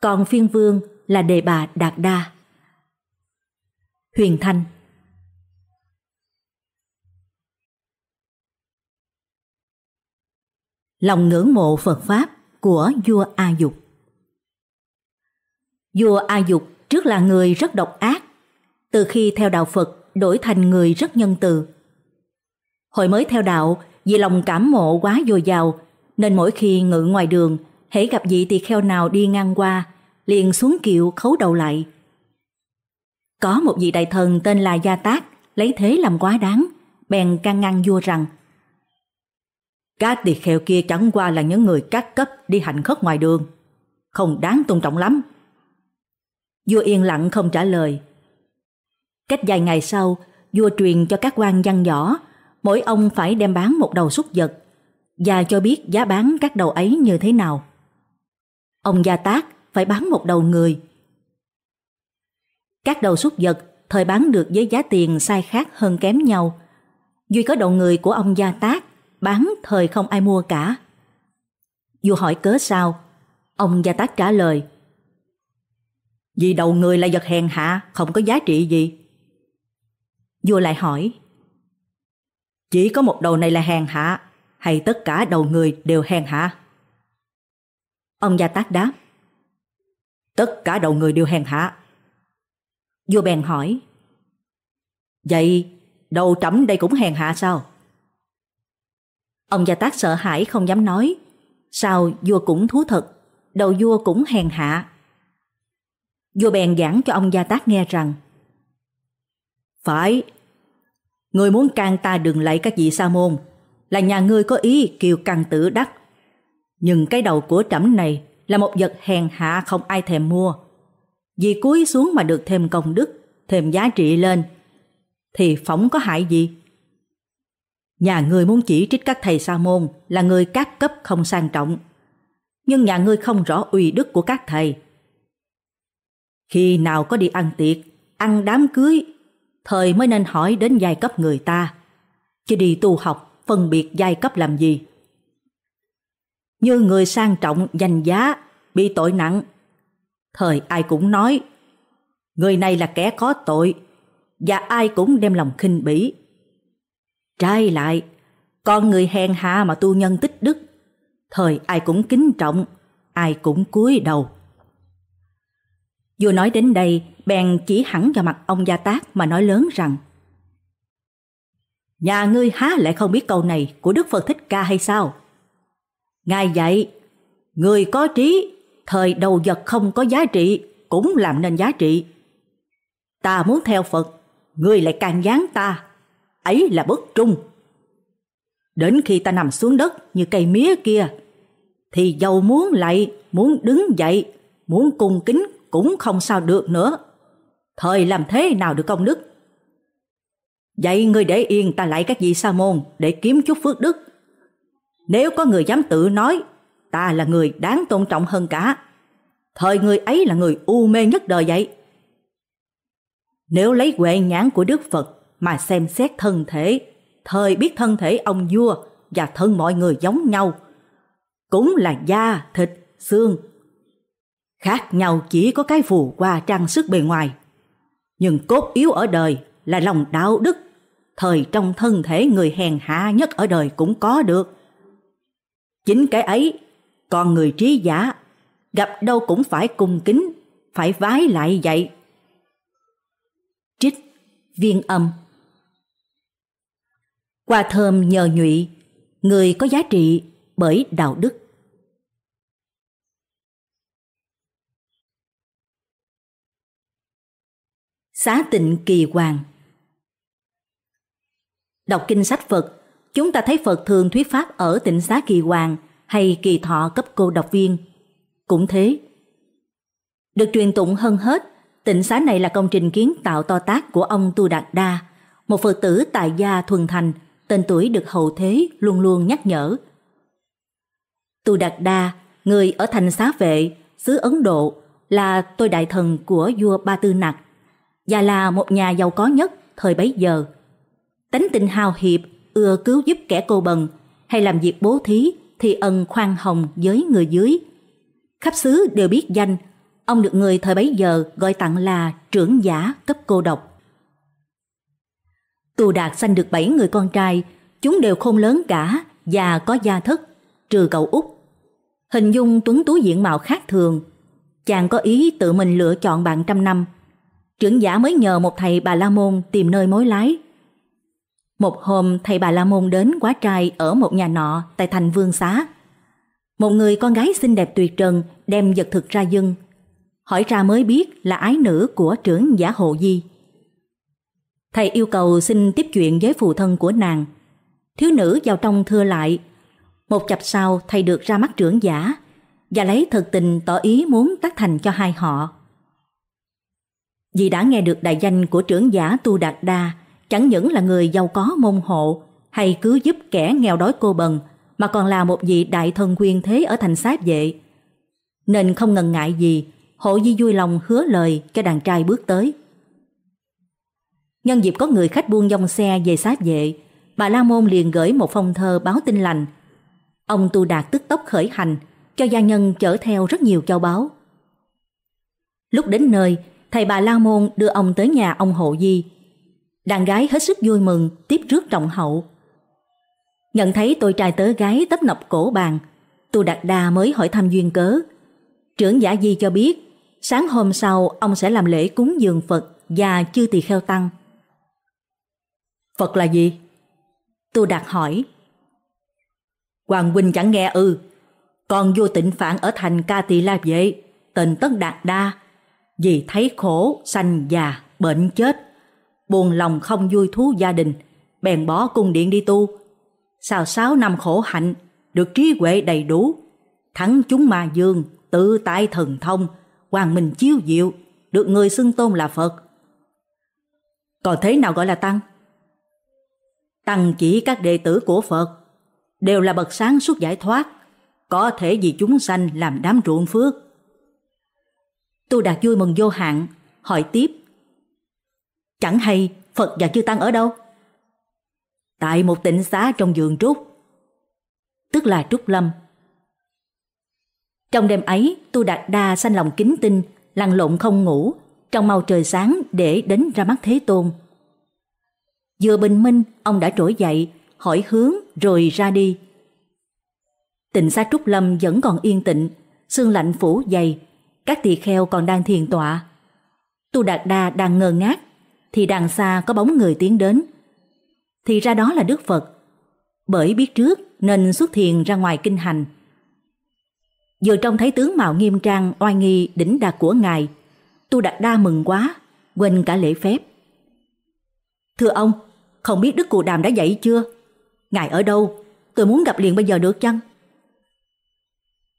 Còn phiên vương là đề bà Đạt Đa. Huyền Thanh Lòng ngưỡng mộ Phật Pháp của vua A Dục Vua A Dục trước là người rất độc ác, từ khi theo đạo Phật đổi thành người rất nhân từ. Hồi mới theo đạo, vì lòng cảm mộ quá dồi dào, nên mỗi khi ngự ngoài đường hễ gặp vị tỳ kheo nào đi ngang qua, liền xuống kiệu khấu đầu lại. Có một vị đại thần tên là Gia Tác, lấy thế làm quá đáng, bèn can ngăn vua rằng Các tỳ kheo kia chẳng qua là những người các cấp đi hành khất ngoài đường, không đáng tôn trọng lắm. Vua yên lặng không trả lời. Cách vài ngày sau, vua truyền cho các quan văn võ, mỗi ông phải đem bán một đầu súc vật và cho biết giá bán các đầu ấy như thế nào. Ông Gia Tác phải bán một đầu người. Các đầu súc vật thời bán được với giá tiền sai khác hơn kém nhau. Duy có đầu người của ông Gia Tác bán thời không ai mua cả. Vua hỏi cớ sao? Ông Gia Tác trả lời Vì đầu người là vật hèn hạ, không có giá trị gì. Vua lại hỏi Chỉ có một đầu này là hèn hạ, hay tất cả đầu người đều hèn hạ? Ông Gia Tác đáp. Tất cả đầu người đều hèn hạ. Vua bèn hỏi. Vậy đầu trẫm đây cũng hèn hạ sao? Ông Gia Tác sợ hãi không dám nói. Sao vua cũng thú thật, đầu vua cũng hèn hạ. Vua bèn giảng cho ông Gia Tác nghe rằng Phải, người muốn can ta đừng lấy các vị sa môn là nhà ngươi có ý kiều càng tử đắc nhưng cái đầu của trẫm này là một vật hèn hạ không ai thèm mua. Vì cúi xuống mà được thêm công đức, thêm giá trị lên, thì phỏng có hại gì? Nhà ngươi muốn chỉ trích các thầy sa môn là người các cấp không sang trọng, nhưng nhà ngươi không rõ uy đức của các thầy. Khi nào có đi ăn tiệc, ăn đám cưới, thời mới nên hỏi đến giai cấp người ta. Chứ đi tu học phân biệt giai cấp làm gì? như người sang trọng danh giá, bị tội nặng. Thời ai cũng nói, người này là kẻ có tội, và ai cũng đem lòng khinh bỉ. Trái lại, con người hèn hạ mà tu nhân tích đức, thời ai cũng kính trọng, ai cũng cúi đầu. Vừa nói đến đây, bèn chỉ hẳn vào mặt ông Gia Tác mà nói lớn rằng Nhà ngươi há lại không biết câu này của Đức Phật Thích Ca hay sao? Ngài dạy, người có trí, thời đầu vật không có giá trị cũng làm nên giá trị. Ta muốn theo Phật, người lại càng gián ta. Ấy là bất trung. Đến khi ta nằm xuống đất như cây mía kia, thì giàu muốn lại, muốn đứng dậy, muốn cung kính cũng không sao được nữa. Thời làm thế nào được công đức? Vậy người để yên ta lại các vị sa môn để kiếm chút phước đức. Nếu có người dám tự nói, ta là người đáng tôn trọng hơn cả. Thời người ấy là người u mê nhất đời vậy. Nếu lấy huệ nhãn của Đức Phật mà xem xét thân thể, thời biết thân thể ông vua và thân mọi người giống nhau. Cũng là da, thịt, xương. Khác nhau chỉ có cái phù qua trang sức bề ngoài. Nhưng cốt yếu ở đời là lòng đạo đức. Thời trong thân thể người hèn hạ nhất ở đời cũng có được. Chính cái ấy, con người trí giả, gặp đâu cũng phải cung kính, phải vái lại vậy. Trích Viên âm Qua thơm nhờ nhụy, người có giá trị bởi đạo đức. Xá tịnh kỳ hoàng Đọc kinh sách Phật chúng ta thấy Phật thường thuyết pháp ở tịnh xá kỳ hoàng hay kỳ thọ cấp cô độc viên. Cũng thế. Được truyền tụng hơn hết, tịnh xá này là công trình kiến tạo to tác của ông Tu Đạt Đa, một Phật tử tại gia thuần thành, tên tuổi được hậu thế luôn luôn nhắc nhở. Tu Đạt Đa, người ở thành xá vệ, xứ Ấn Độ, là tôi đại thần của vua Ba Tư Nặc và là một nhà giàu có nhất thời bấy giờ. tính tình hào hiệp, ưa cứu giúp kẻ cô bần, hay làm việc bố thí thì ân khoan hồng với người dưới. Khắp xứ đều biết danh, ông được người thời bấy giờ gọi tặng là trưởng giả cấp cô độc. Tù Đạt sanh được 7 người con trai, chúng đều không lớn cả và có gia thất, trừ cậu út. Hình dung tuấn tú diện mạo khác thường, chàng có ý tự mình lựa chọn bạn trăm năm. Trưởng giả mới nhờ một thầy bà La Môn tìm nơi mối lái một hôm thầy bà La Môn đến quá trai ở một nhà nọ tại thành Vương Xá. Một người con gái xinh đẹp tuyệt trần đem vật thực ra dân. Hỏi ra mới biết là ái nữ của trưởng giả hộ di. Thầy yêu cầu xin tiếp chuyện với phụ thân của nàng. Thiếu nữ vào trong thưa lại. Một chập sau thầy được ra mắt trưởng giả và lấy thực tình tỏ ý muốn tác thành cho hai họ. Vì đã nghe được đại danh của trưởng giả Tu Đạt Đa chẳng những là người giàu có môn hộ hay cứ giúp kẻ nghèo đói cô bần mà còn là một vị đại thần quyền thế ở thành sát vệ. Nên không ngần ngại gì, hộ di vui lòng hứa lời cho đàn trai bước tới. Nhân dịp có người khách buôn dòng xe về sát vệ, bà La Môn liền gửi một phong thơ báo tin lành. Ông Tu Đạt tức tốc khởi hành, cho gia nhân chở theo rất nhiều châu báu. Lúc đến nơi, thầy bà La Môn đưa ông tới nhà ông Hộ Di, Đàn gái hết sức vui mừng, tiếp rước trọng hậu. Nhận thấy tôi trai tớ gái tấp nập cổ bàn, Tu Đạt Đa mới hỏi thăm duyên cớ. Trưởng giả di cho biết, sáng hôm sau ông sẽ làm lễ cúng dường Phật và chư tỳ kheo tăng. Phật là gì? Tu Đạt hỏi. Hoàng huynh chẳng nghe ư, ừ. còn vô tịnh phản ở thành Ca Tỳ La Vệ, tên Tất Đạt Đa, vì thấy khổ, sanh già, bệnh chết buồn lòng không vui thú gia đình, bèn bỏ cung điện đi tu. Sau sáu năm khổ hạnh, được trí huệ đầy đủ, thắng chúng ma dương, tự tại thần thông, hoàng minh chiếu diệu, được người xưng tôn là Phật. Còn thế nào gọi là tăng? Tăng chỉ các đệ tử của Phật, đều là bậc sáng suốt giải thoát, có thể vì chúng sanh làm đám ruộng phước. Tu Đạt vui mừng vô hạn, hỏi tiếp Chẳng hay Phật và chư Tăng ở đâu? Tại một tịnh xá trong vườn Trúc, tức là Trúc Lâm. Trong đêm ấy, Tu Đạt Đa sanh lòng kính tinh, lăn lộn không ngủ, trong màu trời sáng để đến ra mắt Thế Tôn. Vừa bình minh, ông đã trỗi dậy, hỏi hướng rồi ra đi. Tịnh xá Trúc Lâm vẫn còn yên tịnh, sương lạnh phủ dày, các tỳ kheo còn đang thiền tọa. Tu Đạt Đa đang ngơ ngác thì đằng xa có bóng người tiến đến. Thì ra đó là Đức Phật. Bởi biết trước nên xuất thiền ra ngoài kinh hành. Vừa trông thấy tướng mạo nghiêm trang oai nghi đỉnh đạt của ngài, Tu Đạt Đa mừng quá, quên cả lễ phép. Thưa ông, không biết Đức Cụ Đàm đã dậy chưa? Ngài ở đâu? Tôi muốn gặp liền bây giờ được chăng?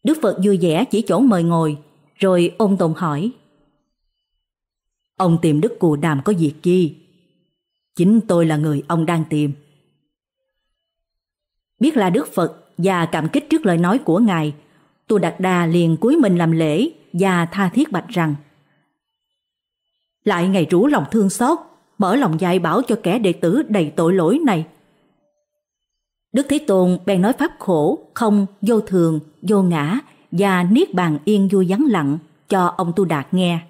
Đức Phật vui vẻ chỉ chỗ mời ngồi, rồi ôn tồn hỏi. Ông tìm Đức Cù Đàm có việc chi? Chính tôi là người ông đang tìm. Biết là Đức Phật và cảm kích trước lời nói của Ngài, Tu Đạt Đa liền cúi mình làm lễ và tha thiết bạch rằng Lại Ngài rủ lòng thương xót, mở lòng dạy bảo cho kẻ đệ tử đầy tội lỗi này. Đức Thế Tôn bèn nói pháp khổ, không, vô thường, vô ngã và niết bàn yên vui vắng lặng cho ông Tu Đạt nghe.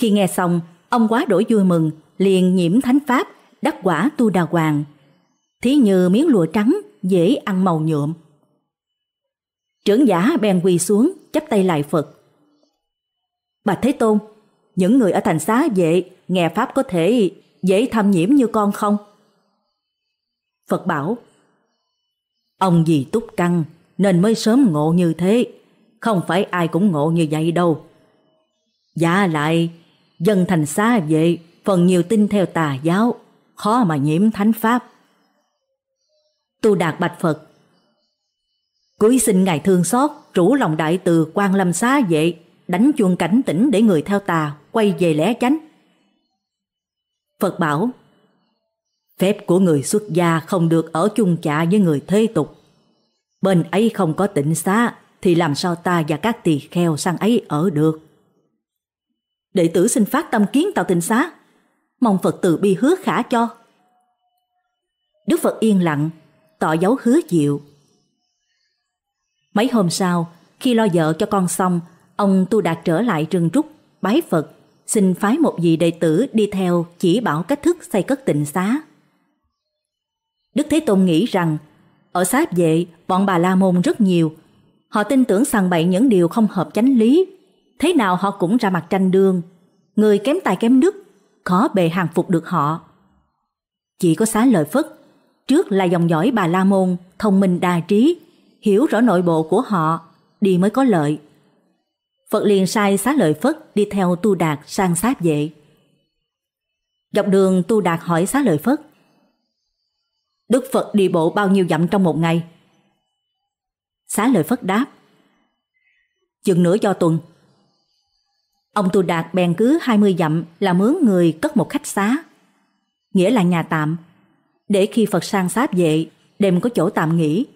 Khi nghe xong, ông quá đổi vui mừng, liền nhiễm thánh pháp, đắc quả tu đà hoàng. Thí như miếng lụa trắng, dễ ăn màu nhuộm. Trưởng giả bèn quỳ xuống, chắp tay lại Phật. Bà Thế Tôn, những người ở thành xá vệ nghe Pháp có thể dễ tham nhiễm như con không? Phật bảo, ông vì túc căng nên mới sớm ngộ như thế, không phải ai cũng ngộ như vậy đâu. Dạ lại, dân thành xa vậy, phần nhiều tin theo tà giáo, khó mà nhiễm thánh pháp. Tu Đạt Bạch Phật cuối xin Ngài thương xót, rủ lòng đại từ quan lâm xá vậy, đánh chuông cảnh tỉnh để người theo tà quay về lẽ chánh. Phật bảo Phép của người xuất gia không được ở chung chạ với người thế tục. Bên ấy không có tịnh xá thì làm sao ta và các tỳ kheo sang ấy ở được đệ tử xin phát tâm kiến tạo tịnh xá, mong Phật từ bi hứa khả cho. Đức Phật yên lặng, tỏ dấu hứa chịu Mấy hôm sau, khi lo vợ cho con xong, ông Tu Đạt trở lại rừng trúc, bái Phật, xin phái một vị đệ tử đi theo chỉ bảo cách thức xây cất tịnh xá. Đức Thế Tôn nghĩ rằng, ở sát vệ, bọn bà La Môn rất nhiều, họ tin tưởng sàng bậy những điều không hợp chánh lý thế nào họ cũng ra mặt tranh đương. Người kém tài kém đức, khó bề hàng phục được họ. Chỉ có xá lợi phất, trước là dòng dõi bà La Môn, thông minh đa trí, hiểu rõ nội bộ của họ, đi mới có lợi. Phật liền sai xá lợi phất đi theo Tu Đạt sang sát vệ. Dọc đường Tu Đạt hỏi xá lợi phất. Đức Phật đi bộ bao nhiêu dặm trong một ngày? Xá lợi phất đáp. Chừng nửa do tuần Ông Tu Đạt bèn cứ 20 dặm là mướn người cất một khách xá, nghĩa là nhà tạm, để khi Phật sang sáp về, đêm có chỗ tạm nghỉ.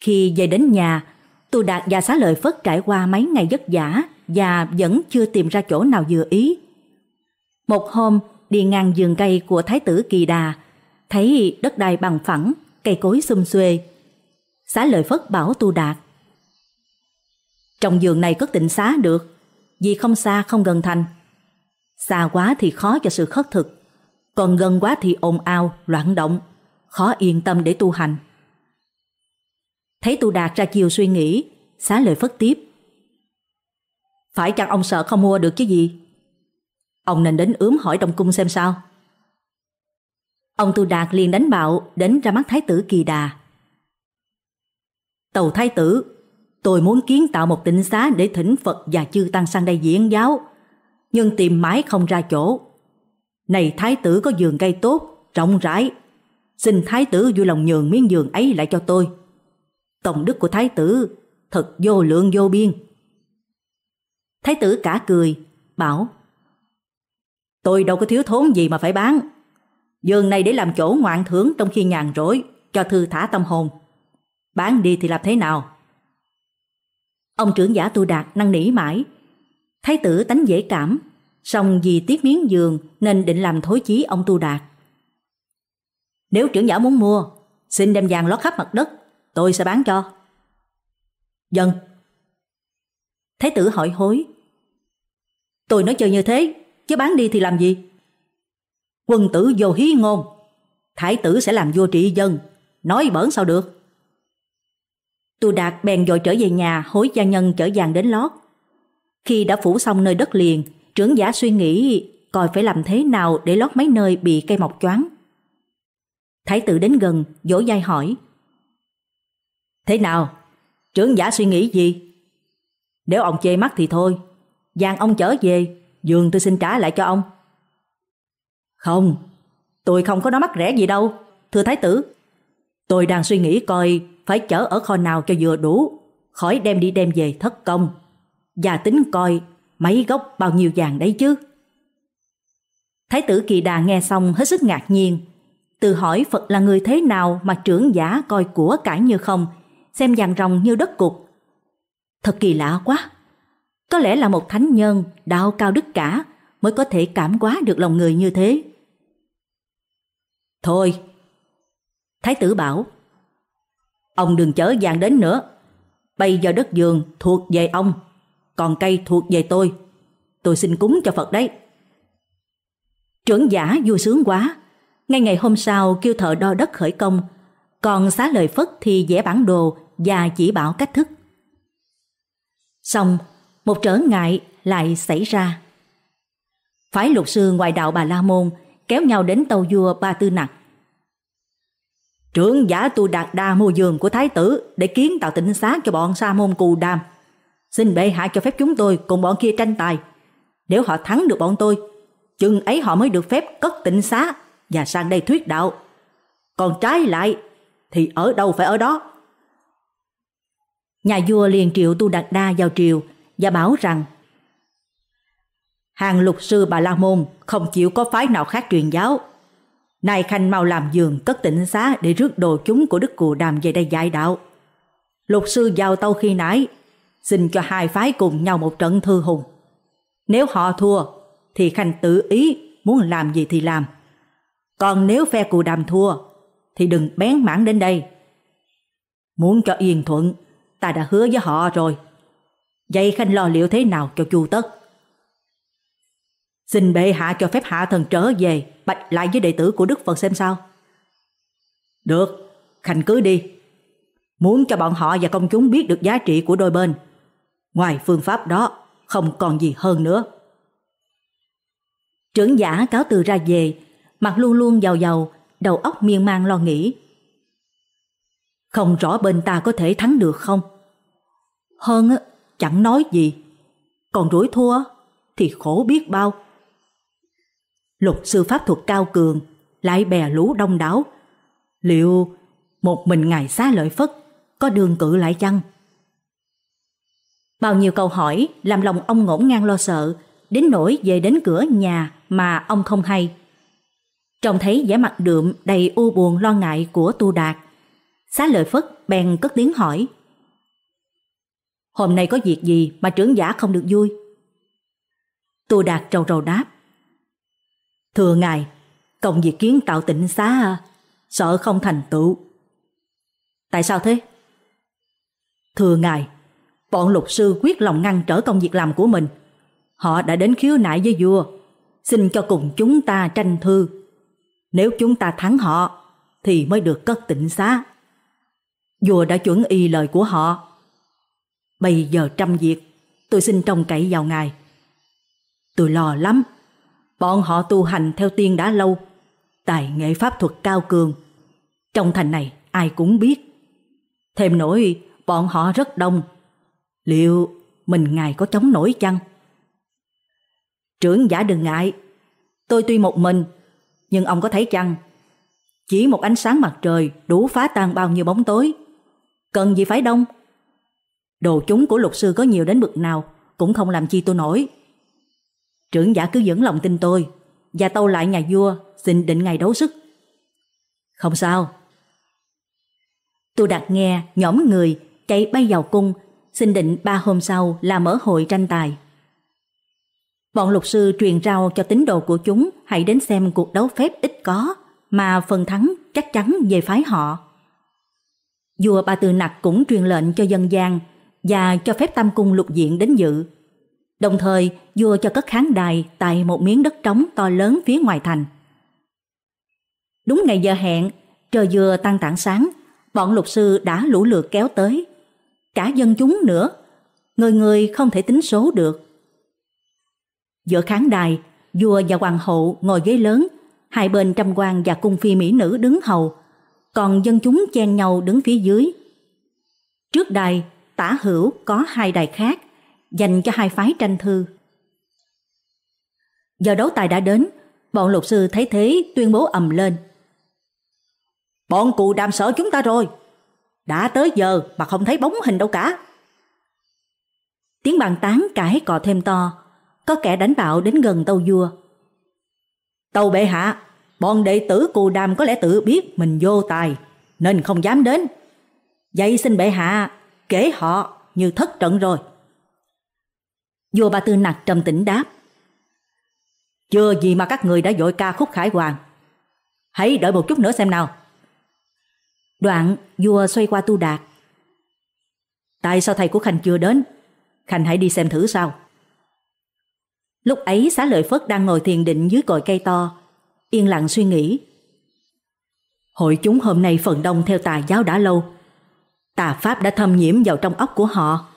Khi về đến nhà, Tu Đạt và Xá Lợi Phất trải qua mấy ngày vất giả và vẫn chưa tìm ra chỗ nào vừa ý. Một hôm, đi ngang vườn cây của Thái tử Kỳ Đà, thấy đất đai bằng phẳng, cây cối xum xuê. Xá Lợi Phất bảo Tu Đạt. Trong vườn này cất tịnh xá được, vì không xa không gần thành. Xa quá thì khó cho sự khất thực, còn gần quá thì ồn ào, loạn động, khó yên tâm để tu hành. Thấy tu đạt ra chiều suy nghĩ, xá lời phất tiếp. Phải chăng ông sợ không mua được chứ gì? Ông nên đến ướm hỏi trong cung xem sao. Ông tu đạt liền đánh bạo đến ra mắt thái tử kỳ đà. Tàu thái tử Tôi muốn kiến tạo một tịnh xá để thỉnh Phật và chư Tăng sang đây diễn giáo, nhưng tìm mãi không ra chỗ. Này Thái tử có giường cây tốt, rộng rãi. Xin Thái tử vui lòng nhường miếng giường ấy lại cho tôi. Tổng đức của Thái tử thật vô lượng vô biên. Thái tử cả cười, bảo Tôi đâu có thiếu thốn gì mà phải bán. Giường này để làm chỗ ngoạn thưởng trong khi nhàn rỗi, cho thư thả tâm hồn. Bán đi thì làm thế nào? Ông trưởng giả tu đạt năn nỉ mãi. Thái tử tánh dễ cảm, song vì tiếc miếng giường nên định làm thối chí ông tu đạt. Nếu trưởng giả muốn mua, xin đem vàng lót khắp mặt đất, tôi sẽ bán cho. Dân. Thái tử hỏi hối. Tôi nói chơi như thế, chứ bán đi thì làm gì? Quân tử vô hí ngôn, thái tử sẽ làm vua trị dân, nói bẩn sao được. Tu Đạt bèn dội trở về nhà hối gia nhân chở vàng đến lót. Khi đã phủ xong nơi đất liền, trưởng giả suy nghĩ coi phải làm thế nào để lót mấy nơi bị cây mọc choáng. Thái tử đến gần, dỗ dai hỏi. Thế nào? Trưởng giả suy nghĩ gì? Nếu ông chê mắt thì thôi, Giang ông trở về, giường tôi xin trả lại cho ông. Không, tôi không có nói mắc rẻ gì đâu, thưa thái tử. Tôi đang suy nghĩ coi phải chở ở kho nào cho vừa đủ, khỏi đem đi đem về thất công. Và tính coi mấy gốc bao nhiêu vàng đấy chứ. Thái tử Kỳ Đà nghe xong hết sức ngạc nhiên. Tự hỏi Phật là người thế nào mà trưởng giả coi của cải như không, xem vàng rồng như đất cục. Thật kỳ lạ quá. Có lẽ là một thánh nhân, đạo cao đức cả, mới có thể cảm hóa được lòng người như thế. Thôi, Thái tử bảo Ông đừng chở vàng đến nữa Bây giờ đất giường thuộc về ông Còn cây thuộc về tôi Tôi xin cúng cho Phật đấy Trưởng giả vui sướng quá Ngay ngày hôm sau kêu thợ đo đất khởi công Còn xá lời Phất thì vẽ bản đồ Và chỉ bảo cách thức Xong Một trở ngại lại xảy ra Phái luật sư ngoài đạo Bà La Môn Kéo nhau đến tàu vua Ba Tư nặng. Trưởng giả tu đạt đa mô giường của thái tử để kiến tạo tỉnh xá cho bọn sa môn cù đàm. Xin bệ hạ cho phép chúng tôi cùng bọn kia tranh tài. Nếu họ thắng được bọn tôi, chừng ấy họ mới được phép cất tịnh xá và sang đây thuyết đạo. Còn trái lại thì ở đâu phải ở đó. Nhà vua liền triệu Tu Đạt Đa vào triều và bảo rằng Hàng lục sư Bà La Môn không chịu có phái nào khác truyền giáo Nay Khanh mau làm giường cất tỉnh xá để rước đồ chúng của Đức cụ Đàm về đây giải đạo. Lục sư giao tâu khi nãy, xin cho hai phái cùng nhau một trận thư hùng. Nếu họ thua, thì Khanh tự ý muốn làm gì thì làm. Còn nếu phe cụ Đàm thua, thì đừng bén mảng đến đây. Muốn cho yên thuận, ta đã hứa với họ rồi. Vậy Khanh lo liệu thế nào cho chu tất? Xin bệ hạ cho phép hạ thần trở về bạch lại với đệ tử của Đức Phật xem sao. Được, Khanh cứ đi. Muốn cho bọn họ và công chúng biết được giá trị của đôi bên. Ngoài phương pháp đó, không còn gì hơn nữa. Trưởng giả cáo từ ra về, mặt luôn luôn giàu giàu, đầu óc miên man lo nghĩ. Không rõ bên ta có thể thắng được không? Hơn chẳng nói gì, còn rủi thua thì khổ biết bao. Lục sư pháp thuật cao cường, lái bè lũ đông đảo. Liệu một mình ngài xá lợi phất có đường cử lại chăng? Bao nhiêu câu hỏi làm lòng ông ngổn ngang lo sợ, đến nỗi về đến cửa nhà mà ông không hay. Trông thấy vẻ mặt đượm đầy u buồn lo ngại của Tu Đạt. Xá lợi phất bèn cất tiếng hỏi. Hôm nay có việc gì mà trưởng giả không được vui? Tu Đạt trầu trầu đáp. Thưa ngài, công việc kiến tạo tỉnh xá sợ không thành tựu. Tại sao thế? Thưa ngài, bọn luật sư quyết lòng ngăn trở công việc làm của mình. Họ đã đến khiếu nại với vua, xin cho cùng chúng ta tranh thư. Nếu chúng ta thắng họ, thì mới được cất tỉnh xá. Vua đã chuẩn y lời của họ. Bây giờ trăm việc, tôi xin trông cậy vào ngài. Tôi lo lắm bọn họ tu hành theo tiên đã lâu, tài nghệ pháp thuật cao cường. Trong thành này ai cũng biết. Thêm nổi bọn họ rất đông. Liệu mình ngài có chống nổi chăng? Trưởng giả đừng ngại. Tôi tuy một mình, nhưng ông có thấy chăng? Chỉ một ánh sáng mặt trời đủ phá tan bao nhiêu bóng tối. Cần gì phải đông? Đồ chúng của luật sư có nhiều đến bực nào cũng không làm chi tôi nổi. Trưởng giả cứ dẫn lòng tin tôi Và tâu lại nhà vua Xin định ngày đấu sức Không sao tôi đặt nghe nhõm người Chạy bay vào cung Xin định ba hôm sau là mở hội tranh tài Bọn luật sư truyền rao cho tín đồ của chúng Hãy đến xem cuộc đấu phép ít có Mà phần thắng chắc chắn về phái họ Vua Ba Tư Nặc cũng truyền lệnh cho dân gian và cho phép Tam Cung lục diện đến dự đồng thời vua cho cất kháng đài tại một miếng đất trống to lớn phía ngoài thành. Đúng ngày giờ hẹn, trời vừa tan tảng sáng, bọn lục sư đã lũ lượt kéo tới. Cả dân chúng nữa, người người không thể tính số được. Giữa kháng đài, vua và hoàng hậu ngồi ghế lớn, hai bên trăm quan và cung phi mỹ nữ đứng hầu, còn dân chúng chen nhau đứng phía dưới. Trước đài, tả hữu có hai đài khác, dành cho hai phái tranh thư. Giờ đấu tài đã đến, bọn luật sư thấy thế tuyên bố ầm lên. Bọn cụ đàm sợ chúng ta rồi. Đã tới giờ mà không thấy bóng hình đâu cả. Tiếng bàn tán cãi cọ thêm to, có kẻ đánh bạo đến gần tàu vua. tàu bệ hạ, bọn đệ tử cù đàm có lẽ tự biết mình vô tài, nên không dám đến. Vậy xin bệ hạ, kể họ như thất trận rồi. Vua Ba Tư Nặc trầm tĩnh đáp. Chưa gì mà các người đã dội ca khúc khải hoàng. Hãy đợi một chút nữa xem nào. Đoạn vua xoay qua Tu Đạt. Tại sao thầy của Khanh chưa đến? Khanh hãy đi xem thử sao. Lúc ấy xá lợi Phất đang ngồi thiền định dưới cội cây to, yên lặng suy nghĩ. Hội chúng hôm nay phần đông theo tà giáo đã lâu. Tà Pháp đã thâm nhiễm vào trong óc của họ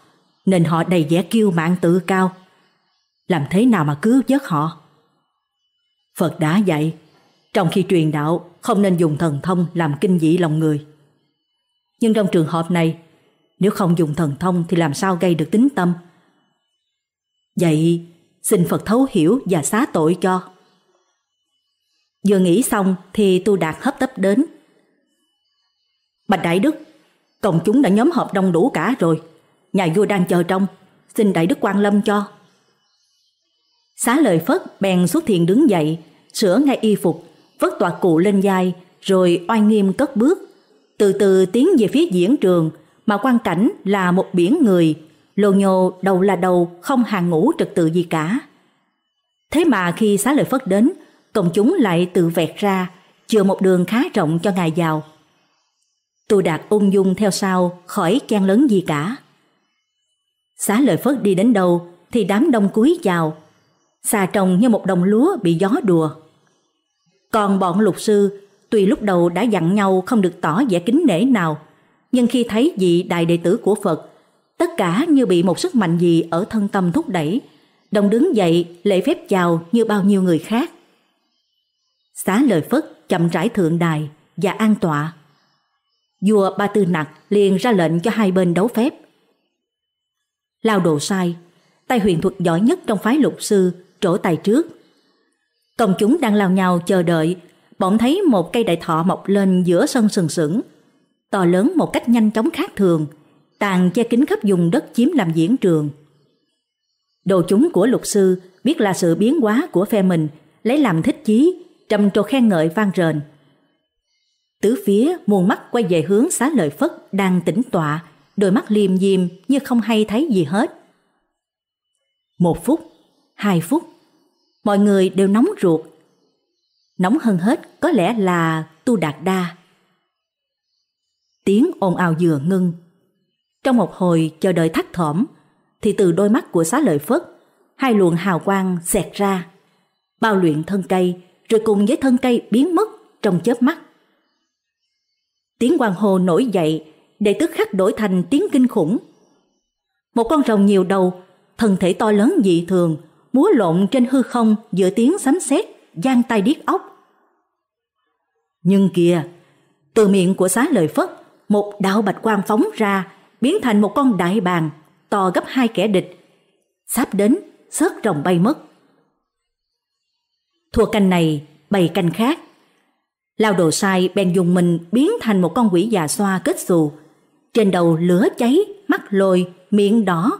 nên họ đầy vẻ kiêu mạn tự cao. Làm thế nào mà cứu vớt họ? Phật đã dạy, trong khi truyền đạo không nên dùng thần thông làm kinh dị lòng người. Nhưng trong trường hợp này, nếu không dùng thần thông thì làm sao gây được tính tâm? Vậy xin Phật thấu hiểu và xá tội cho. Vừa nghĩ xong thì Tu Đạt hấp tấp đến. Bạch Đại Đức, công chúng đã nhóm họp đông đủ cả rồi nhà vua đang chờ trong, xin đại đức quan lâm cho. Xá lời phất bèn xuất thiền đứng dậy, sửa ngay y phục, vất tọa cụ lên vai, rồi oai nghiêm cất bước. Từ từ tiến về phía diễn trường, mà quan cảnh là một biển người, lồ nhô đầu là đầu, không hàng ngũ trật tự gì cả. Thế mà khi xá lợi phất đến, công chúng lại tự vẹt ra, chừa một đường khá rộng cho ngài vào. Tu Đạt ung dung theo sau, khỏi chen lớn gì cả. Xá lợi Phất đi đến đâu thì đám đông cúi chào, xà trồng như một đồng lúa bị gió đùa. Còn bọn lục sư, tuy lúc đầu đã dặn nhau không được tỏ vẻ kính nể nào, nhưng khi thấy vị đại đệ tử của Phật, tất cả như bị một sức mạnh gì ở thân tâm thúc đẩy, đồng đứng dậy lễ phép chào như bao nhiêu người khác. Xá lời Phất chậm rãi thượng đài và an tọa. Vua Ba Tư Nặc liền ra lệnh cho hai bên đấu phép – lao đồ sai, tay huyền thuật giỏi nhất trong phái lục sư trổ tài trước. Công chúng đang lao nhào chờ đợi, bỗng thấy một cây đại thọ mọc lên giữa sân sừng sững, to lớn một cách nhanh chóng khác thường, tàn che kính khắp vùng đất chiếm làm diễn trường. Đồ chúng của lục sư biết là sự biến hóa của phe mình, lấy làm thích chí, trầm trồ khen ngợi vang rền. Tứ phía muôn mắt quay về hướng xá lợi phất đang tĩnh tọa, đôi mắt liềm diềm như không hay thấy gì hết. Một phút, hai phút, mọi người đều nóng ruột. Nóng hơn hết có lẽ là Tu Đạt Đa. Tiếng ồn ào dừa ngưng. Trong một hồi chờ đợi thắt thỏm, thì từ đôi mắt của xá lợi phất, hai luồng hào quang xẹt ra. Bao luyện thân cây, rồi cùng với thân cây biến mất trong chớp mắt. Tiếng hoàng hồ nổi dậy để tức khắc đổi thành tiếng kinh khủng. Một con rồng nhiều đầu, thân thể to lớn dị thường, múa lộn trên hư không giữa tiếng sấm sét, giang tay điếc ốc. Nhưng kìa, từ miệng của xá lợi phất, một đạo bạch quang phóng ra, biến thành một con đại bàng, to gấp hai kẻ địch. Sắp đến, sớt rồng bay mất. Thua canh này, bày canh khác. Lao đồ sai bèn dùng mình biến thành một con quỷ già xoa kết xù, trên đầu lửa cháy, mắt lồi, miệng đỏ.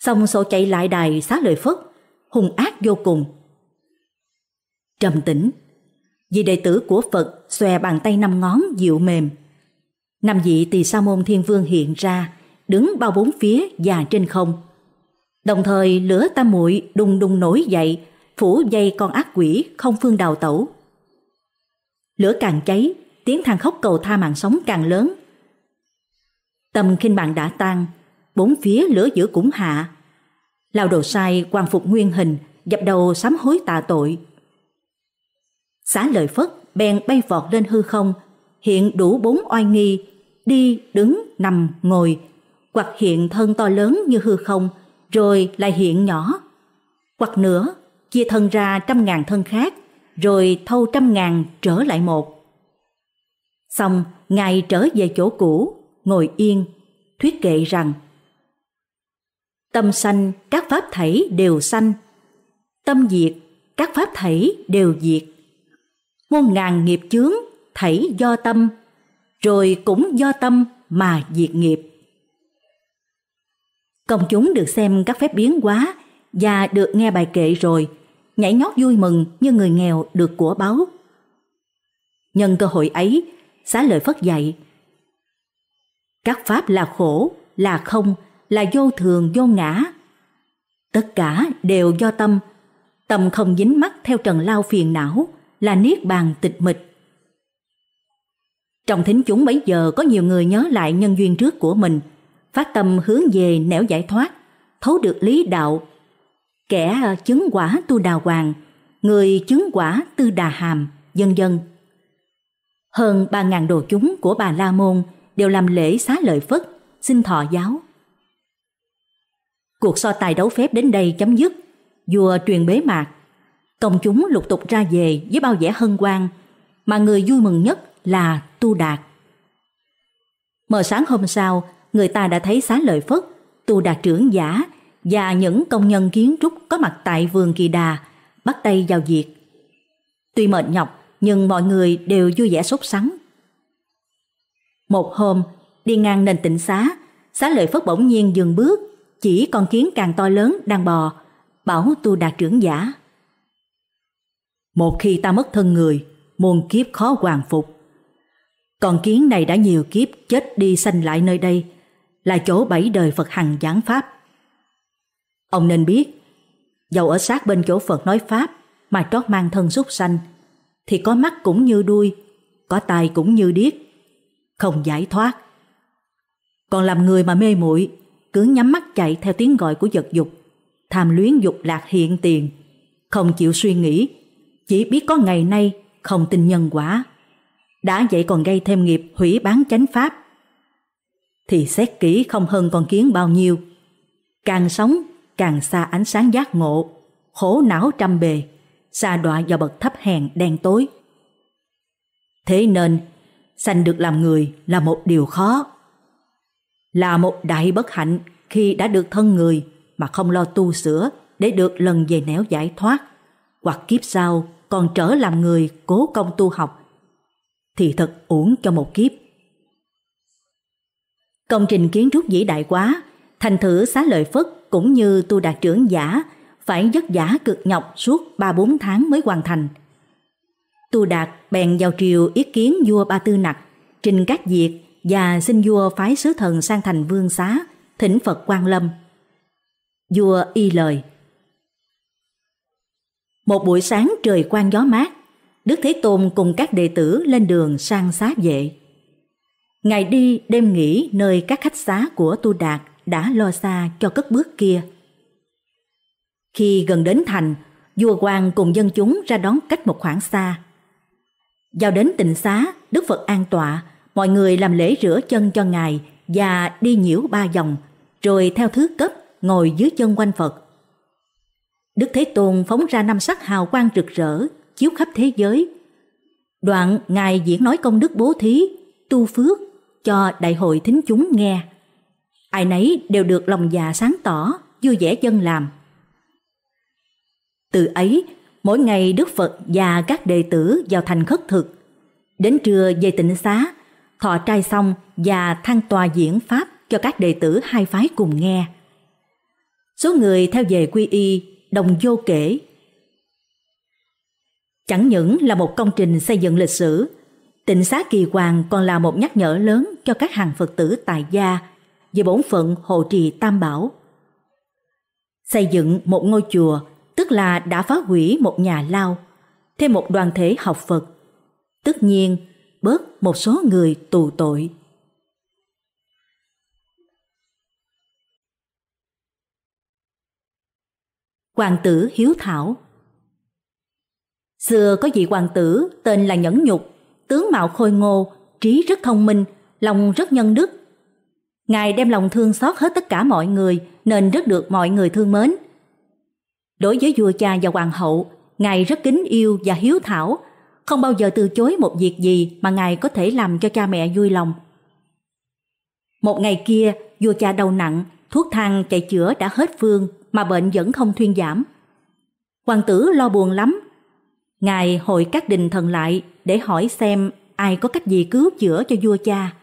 Xong sổ chạy lại đài xá lợi phất, hung ác vô cùng. Trầm tĩnh, vị đệ tử của Phật xòe bàn tay năm ngón dịu mềm. Năm vị tỳ sa môn thiên vương hiện ra, đứng bao bốn phía và trên không. Đồng thời lửa tam muội đùng đùng nổi dậy, phủ dây con ác quỷ không phương đào tẩu. Lửa càng cháy, tiếng than khóc cầu tha mạng sống càng lớn Tâm khinh bạn đã tan, bốn phía lửa giữa cũng hạ. Lao đồ sai quan phục nguyên hình, dập đầu sám hối tạ tội. Xá lời phất, bèn bay vọt lên hư không, hiện đủ bốn oai nghi, đi, đứng, nằm, ngồi, hoặc hiện thân to lớn như hư không, rồi lại hiện nhỏ. Hoặc nữa, chia thân ra trăm ngàn thân khác, rồi thâu trăm ngàn trở lại một. Xong, Ngài trở về chỗ cũ, ngồi yên, thuyết kệ rằng Tâm sanh các pháp thảy đều sanh, tâm diệt các pháp thảy đều diệt. Muôn ngàn nghiệp chướng thảy do tâm, rồi cũng do tâm mà diệt nghiệp. Công chúng được xem các phép biến hóa và được nghe bài kệ rồi, nhảy nhót vui mừng như người nghèo được của báu. Nhân cơ hội ấy, xá lợi phất dạy các pháp là khổ là không là vô thường vô ngã tất cả đều do tâm tâm không dính mắc theo trần lao phiền não là niết bàn tịch mịch trong thính chúng bấy giờ có nhiều người nhớ lại nhân duyên trước của mình phát tâm hướng về nẻo giải thoát thấu được lý đạo kẻ chứng quả tu đà hoàng người chứng quả tư đà hàm dân dân hơn ba ngàn đồ chúng của bà la môn đều làm lễ xá lợi Phất, xin thọ giáo. Cuộc so tài đấu phép đến đây chấm dứt, vua truyền bế mạc. Công chúng lục tục ra về với bao vẻ hân hoan, mà người vui mừng nhất là Tu Đạt. Mờ sáng hôm sau, người ta đã thấy xá lợi Phất, Tu Đạt trưởng giả và những công nhân kiến trúc có mặt tại vườn Kỳ Đà bắt tay vào việc. Tuy mệt nhọc, nhưng mọi người đều vui vẻ sốt sắng một hôm, đi ngang nền tịnh xá, xá lợi phất bỗng nhiên dừng bước, chỉ con kiến càng to lớn đang bò, bảo tu đạt trưởng giả. Một khi ta mất thân người, muôn kiếp khó hoàn phục. con kiến này đã nhiều kiếp chết đi sanh lại nơi đây, là chỗ bảy đời Phật hằng giảng Pháp. Ông nên biết, dầu ở sát bên chỗ Phật nói Pháp mà trót mang thân súc sanh, thì có mắt cũng như đuôi, có tai cũng như điếc, không giải thoát. Còn làm người mà mê muội cứ nhắm mắt chạy theo tiếng gọi của vật dục, tham luyến dục lạc hiện tiền, không chịu suy nghĩ, chỉ biết có ngày nay không tin nhân quả. Đã vậy còn gây thêm nghiệp hủy bán chánh pháp. Thì xét kỹ không hơn con kiến bao nhiêu. Càng sống, càng xa ánh sáng giác ngộ, khổ não trăm bề, xa đọa vào bậc thấp hèn đen tối. Thế nên, Sanh được làm người là một điều khó. Là một đại bất hạnh khi đã được thân người mà không lo tu sửa để được lần về nẻo giải thoát hoặc kiếp sau còn trở làm người cố công tu học thì thật uổng cho một kiếp. Công trình kiến trúc vĩ đại quá, thành thử xá lợi phất cũng như tu đạt trưởng giả phải vất giả cực nhọc suốt 3-4 tháng mới hoàn thành – Tu Đạt bèn vào triều ý kiến vua Ba Tư Nặc, trình các việc và xin vua phái sứ thần sang thành vương xá, thỉnh Phật quan lâm. Vua y lời. Một buổi sáng trời quang gió mát, Đức Thế Tôn cùng các đệ tử lên đường sang xá vệ. Ngày đi đêm nghỉ nơi các khách xá của Tu Đạt đã lo xa cho cất bước kia. Khi gần đến thành, vua quan cùng dân chúng ra đón cách một khoảng xa. Giao đến tịnh xá, Đức Phật an tọa, mọi người làm lễ rửa chân cho Ngài và đi nhiễu ba vòng, rồi theo thứ cấp ngồi dưới chân quanh Phật. Đức Thế Tôn phóng ra năm sắc hào quang rực rỡ, chiếu khắp thế giới. Đoạn Ngài diễn nói công đức bố thí, tu phước cho đại hội thính chúng nghe. Ai nấy đều được lòng già sáng tỏ, vui vẻ dân làm. Từ ấy, mỗi ngày Đức Phật và các đệ tử vào thành khất thực. Đến trưa về tịnh xá, thọ trai xong và thăng tòa diễn Pháp cho các đệ tử hai phái cùng nghe. Số người theo về quy y đồng vô kể. Chẳng những là một công trình xây dựng lịch sử, tịnh xá kỳ hoàng còn là một nhắc nhở lớn cho các hàng Phật tử tại gia về bổn phận hộ trì tam bảo. Xây dựng một ngôi chùa – tức là đã phá hủy một nhà lao, thêm một đoàn thể học Phật. Tất nhiên, bớt một số người tù tội. Hoàng tử Hiếu Thảo Xưa có vị hoàng tử tên là Nhẫn Nhục, tướng mạo khôi ngô, trí rất thông minh, lòng rất nhân đức. Ngài đem lòng thương xót hết tất cả mọi người nên rất được mọi người thương mến. Đối với vua cha và hoàng hậu, Ngài rất kính yêu và hiếu thảo, không bao giờ từ chối một việc gì mà Ngài có thể làm cho cha mẹ vui lòng. Một ngày kia, vua cha đau nặng, thuốc thang chạy chữa đã hết phương mà bệnh vẫn không thuyên giảm. Hoàng tử lo buồn lắm. Ngài hội các đình thần lại để hỏi xem ai có cách gì cứu chữa cho vua cha.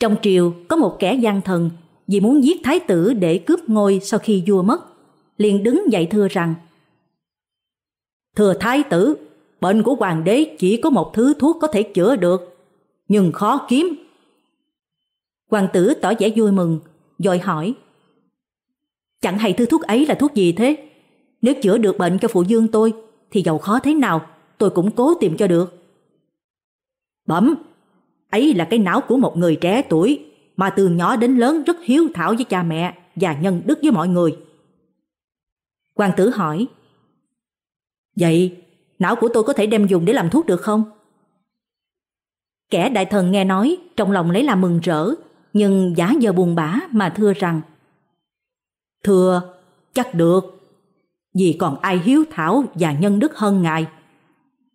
Trong triều có một kẻ gian thần vì muốn giết thái tử để cướp ngôi sau khi vua mất liền đứng dậy thưa rằng Thưa thái tử, bệnh của hoàng đế chỉ có một thứ thuốc có thể chữa được, nhưng khó kiếm. Hoàng tử tỏ vẻ vui mừng, rồi hỏi Chẳng hay thứ thuốc ấy là thuốc gì thế? Nếu chữa được bệnh cho phụ dương tôi, thì giàu khó thế nào, tôi cũng cố tìm cho được. Bẩm, ấy là cái não của một người trẻ tuổi, mà từ nhỏ đến lớn rất hiếu thảo với cha mẹ và nhân đức với mọi người. Hoàng tử hỏi Vậy não của tôi có thể đem dùng để làm thuốc được không? Kẻ đại thần nghe nói trong lòng lấy làm mừng rỡ nhưng giả giờ buồn bã mà thưa rằng Thưa, chắc được vì còn ai hiếu thảo và nhân đức hơn ngài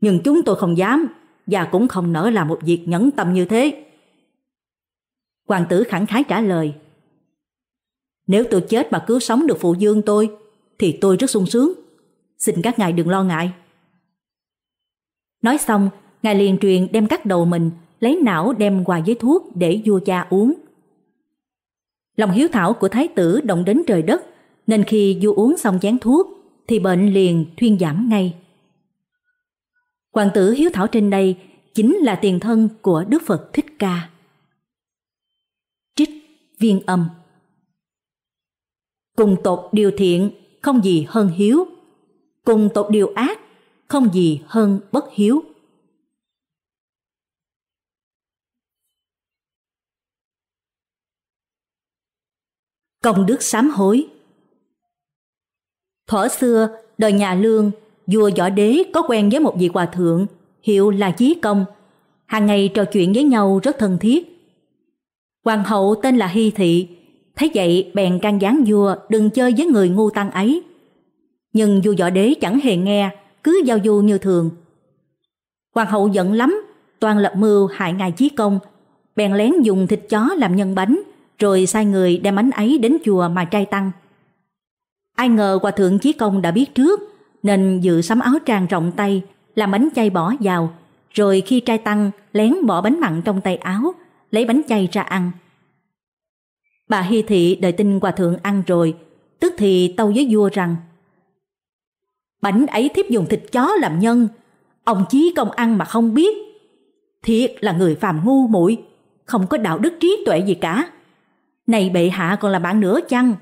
nhưng chúng tôi không dám và cũng không nỡ làm một việc nhẫn tâm như thế. Hoàng tử khẳng khái trả lời Nếu tôi chết mà cứu sống được phụ dương tôi thì tôi rất sung sướng. Xin các ngài đừng lo ngại. Nói xong, ngài liền truyền đem cắt đầu mình, lấy não đem qua với thuốc để vua cha uống. Lòng hiếu thảo của thái tử động đến trời đất, nên khi vua uống xong chén thuốc, thì bệnh liền thuyên giảm ngay. Hoàng tử hiếu thảo trên đây chính là tiền thân của Đức Phật Thích Ca. Trích viên âm Cùng tột điều thiện không gì hơn hiếu. Cùng tột điều ác, không gì hơn bất hiếu. Công đức sám hối Thuở xưa, đời nhà lương, vua võ đế có quen với một vị hòa thượng, hiệu là Chí Công. Hàng ngày trò chuyện với nhau rất thân thiết. Hoàng hậu tên là Hy Thị, Thấy vậy bèn can gián vua đừng chơi với người ngu tăng ấy. Nhưng vua võ đế chẳng hề nghe, cứ giao du như thường. Hoàng hậu giận lắm, toàn lập mưu hại ngài Chí Công, bèn lén dùng thịt chó làm nhân bánh, rồi sai người đem bánh ấy đến chùa mà trai tăng. Ai ngờ hòa thượng Chí Công đã biết trước, nên dự sắm áo trang rộng tay, làm bánh chay bỏ vào, rồi khi trai tăng lén bỏ bánh mặn trong tay áo, lấy bánh chay ra ăn. Bà Hi Thị đợi tin hòa thượng ăn rồi, tức thì tâu với vua rằng Bánh ấy thiếp dùng thịt chó làm nhân, ông chí công ăn mà không biết. Thiệt là người phàm ngu muội không có đạo đức trí tuệ gì cả. Này bệ hạ còn là bạn nữa chăng?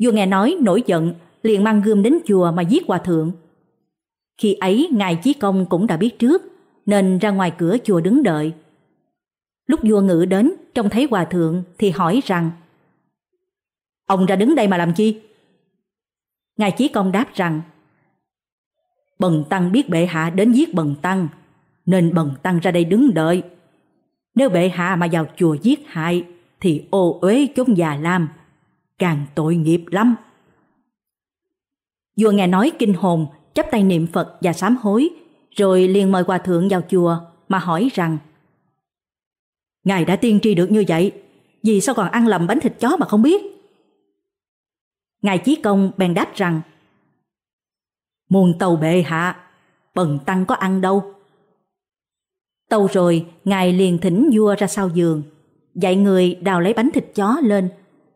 Vua nghe nói nổi giận, liền mang gươm đến chùa mà giết hòa thượng. Khi ấy ngài Chí Công cũng đã biết trước, nên ra ngoài cửa chùa đứng đợi. Lúc vua ngự đến, trông thấy hòa thượng thì hỏi rằng Ông ra đứng đây mà làm chi? Ngài Chí Công đáp rằng Bần Tăng biết bệ hạ đến giết Bần Tăng Nên Bần Tăng ra đây đứng đợi Nếu bệ hạ mà vào chùa giết hại Thì ô uế chốn già lam Càng tội nghiệp lắm Vua nghe nói kinh hồn Chấp tay niệm Phật và sám hối Rồi liền mời hòa thượng vào chùa Mà hỏi rằng Ngài đã tiên tri được như vậy, vì sao còn ăn lầm bánh thịt chó mà không biết? Ngài Chí Công bèn đáp rằng Muôn tàu bệ hạ, bần tăng có ăn đâu. Tâu rồi, Ngài liền thỉnh vua ra sau giường, dạy người đào lấy bánh thịt chó lên,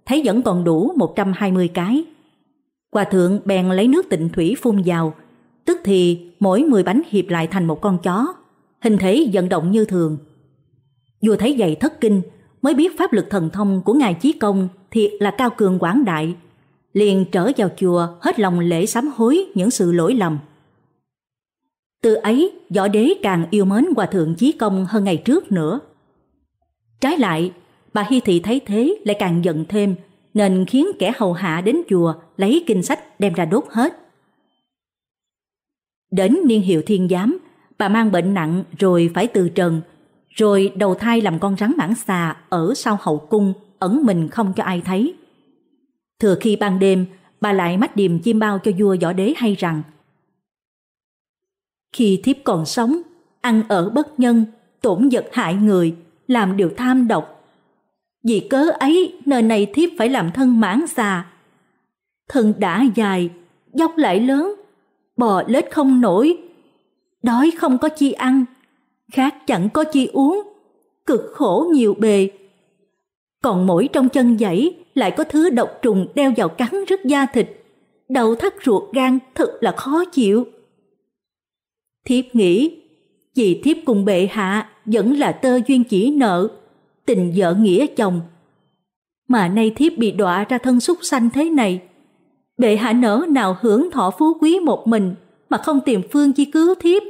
thấy vẫn còn đủ 120 cái. Hòa thượng bèn lấy nước tịnh thủy phun vào, tức thì mỗi 10 bánh hiệp lại thành một con chó, hình thể vận động như thường. Vừa thấy giày thất kinh, mới biết pháp lực thần thông của Ngài Chí Công thiệt là cao cường quảng đại. Liền trở vào chùa hết lòng lễ sám hối những sự lỗi lầm. Từ ấy, võ đế càng yêu mến Hòa Thượng Chí Công hơn ngày trước nữa. Trái lại, bà Hi Thị thấy thế lại càng giận thêm, nên khiến kẻ hầu hạ đến chùa lấy kinh sách đem ra đốt hết. Đến niên hiệu thiên giám, bà mang bệnh nặng rồi phải từ trần, rồi đầu thai làm con rắn mãng xà ở sau hậu cung, ẩn mình không cho ai thấy. Thừa khi ban đêm, bà lại mách điềm chim bao cho vua võ đế hay rằng Khi thiếp còn sống, ăn ở bất nhân, tổn vật hại người, làm điều tham độc. Vì cớ ấy, nơi này thiếp phải làm thân mãn xà. Thân đã dài, dốc lại lớn, bò lết không nổi, đói không có chi ăn, khác chẳng có chi uống, cực khổ nhiều bề. Còn mỗi trong chân dãy lại có thứ độc trùng đeo vào cắn rất da thịt, đầu thắt ruột gan thật là khó chịu. Thiếp nghĩ, vì thiếp cùng bệ hạ vẫn là tơ duyên chỉ nợ, tình vợ nghĩa chồng. Mà nay thiếp bị đọa ra thân súc sanh thế này, bệ hạ nỡ nào hưởng thọ phú quý một mình mà không tìm phương chi cứu thiếp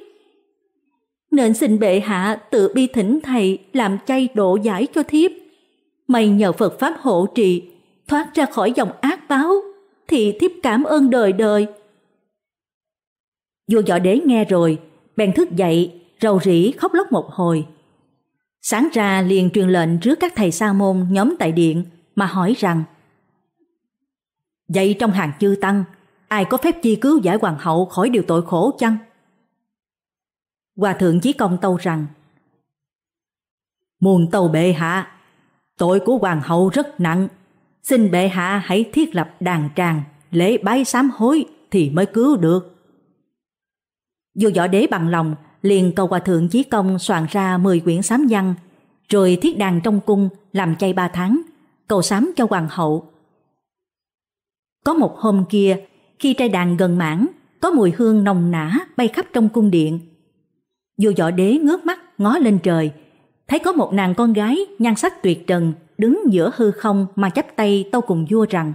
nên xin bệ hạ tự bi thỉnh thầy làm chay độ giải cho thiếp. May nhờ Phật Pháp hộ trì, thoát ra khỏi dòng ác báo, thì thiếp cảm ơn đời đời. Vua võ đế nghe rồi, bèn thức dậy, rầu rĩ khóc lóc một hồi. Sáng ra liền truyền lệnh trước các thầy sa môn nhóm tại điện mà hỏi rằng Vậy trong hàng chư tăng, ai có phép chi cứu giải hoàng hậu khỏi điều tội khổ chăng? Hòa thượng Chí Công tâu rằng Muôn tâu bệ hạ, tội của hoàng hậu rất nặng, xin bệ hạ hãy thiết lập đàn tràng, lễ bái sám hối thì mới cứu được. Vua võ đế bằng lòng liền cầu hòa thượng Chí Công soạn ra 10 quyển sám văn, rồi thiết đàn trong cung làm chay ba tháng, cầu sám cho hoàng hậu. Có một hôm kia, khi trai đàn gần mãn, có mùi hương nồng nã bay khắp trong cung điện. Vua võ đế ngước mắt ngó lên trời, thấy có một nàng con gái nhan sắc tuyệt trần đứng giữa hư không mà chắp tay tâu cùng vua rằng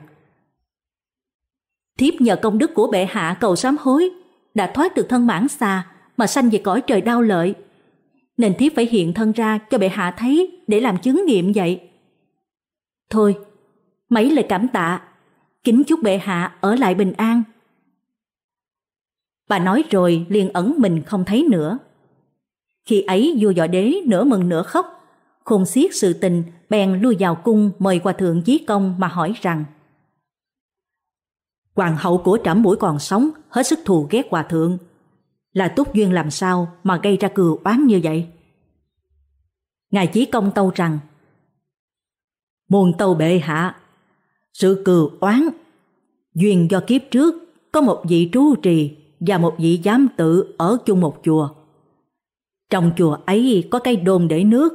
Thiếp nhờ công đức của bệ hạ cầu sám hối, đã thoát được thân mãn xa mà sanh về cõi trời đau lợi. Nên thiếp phải hiện thân ra cho bệ hạ thấy để làm chứng nghiệm vậy. Thôi, mấy lời cảm tạ, kính chúc bệ hạ ở lại bình an. Bà nói rồi liền ẩn mình không thấy nữa. Khi ấy vua võ đế nửa mừng nửa khóc, khôn xiết sự tình, bèn lui vào cung mời hòa thượng Chí Công mà hỏi rằng Hoàng hậu của trẫm mũi còn sống, hết sức thù ghét hòa thượng. Là túc duyên làm sao mà gây ra cừu oán như vậy? Ngài Chí Công tâu rằng Muôn tâu bệ hạ, sự cừu oán duyên do kiếp trước có một vị trú trì và một vị giám tự ở chung một chùa. Trong chùa ấy có cây đồn để nước.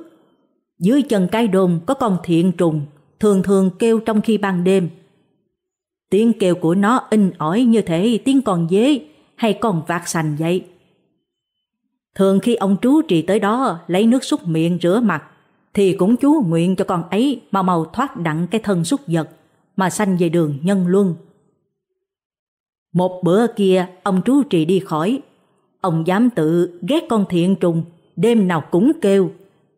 Dưới chân cái đồn có con thiện trùng, thường thường kêu trong khi ban đêm. Tiếng kêu của nó in ỏi như thể tiếng con dế hay con vạc sành vậy. Thường khi ông chú trì tới đó lấy nước súc miệng rửa mặt, thì cũng chú nguyện cho con ấy mau mau thoát đặng cái thân súc vật mà sanh về đường nhân luân. Một bữa kia, ông chú trì đi khỏi, Ông dám tự ghét con thiện trùng, đêm nào cũng kêu,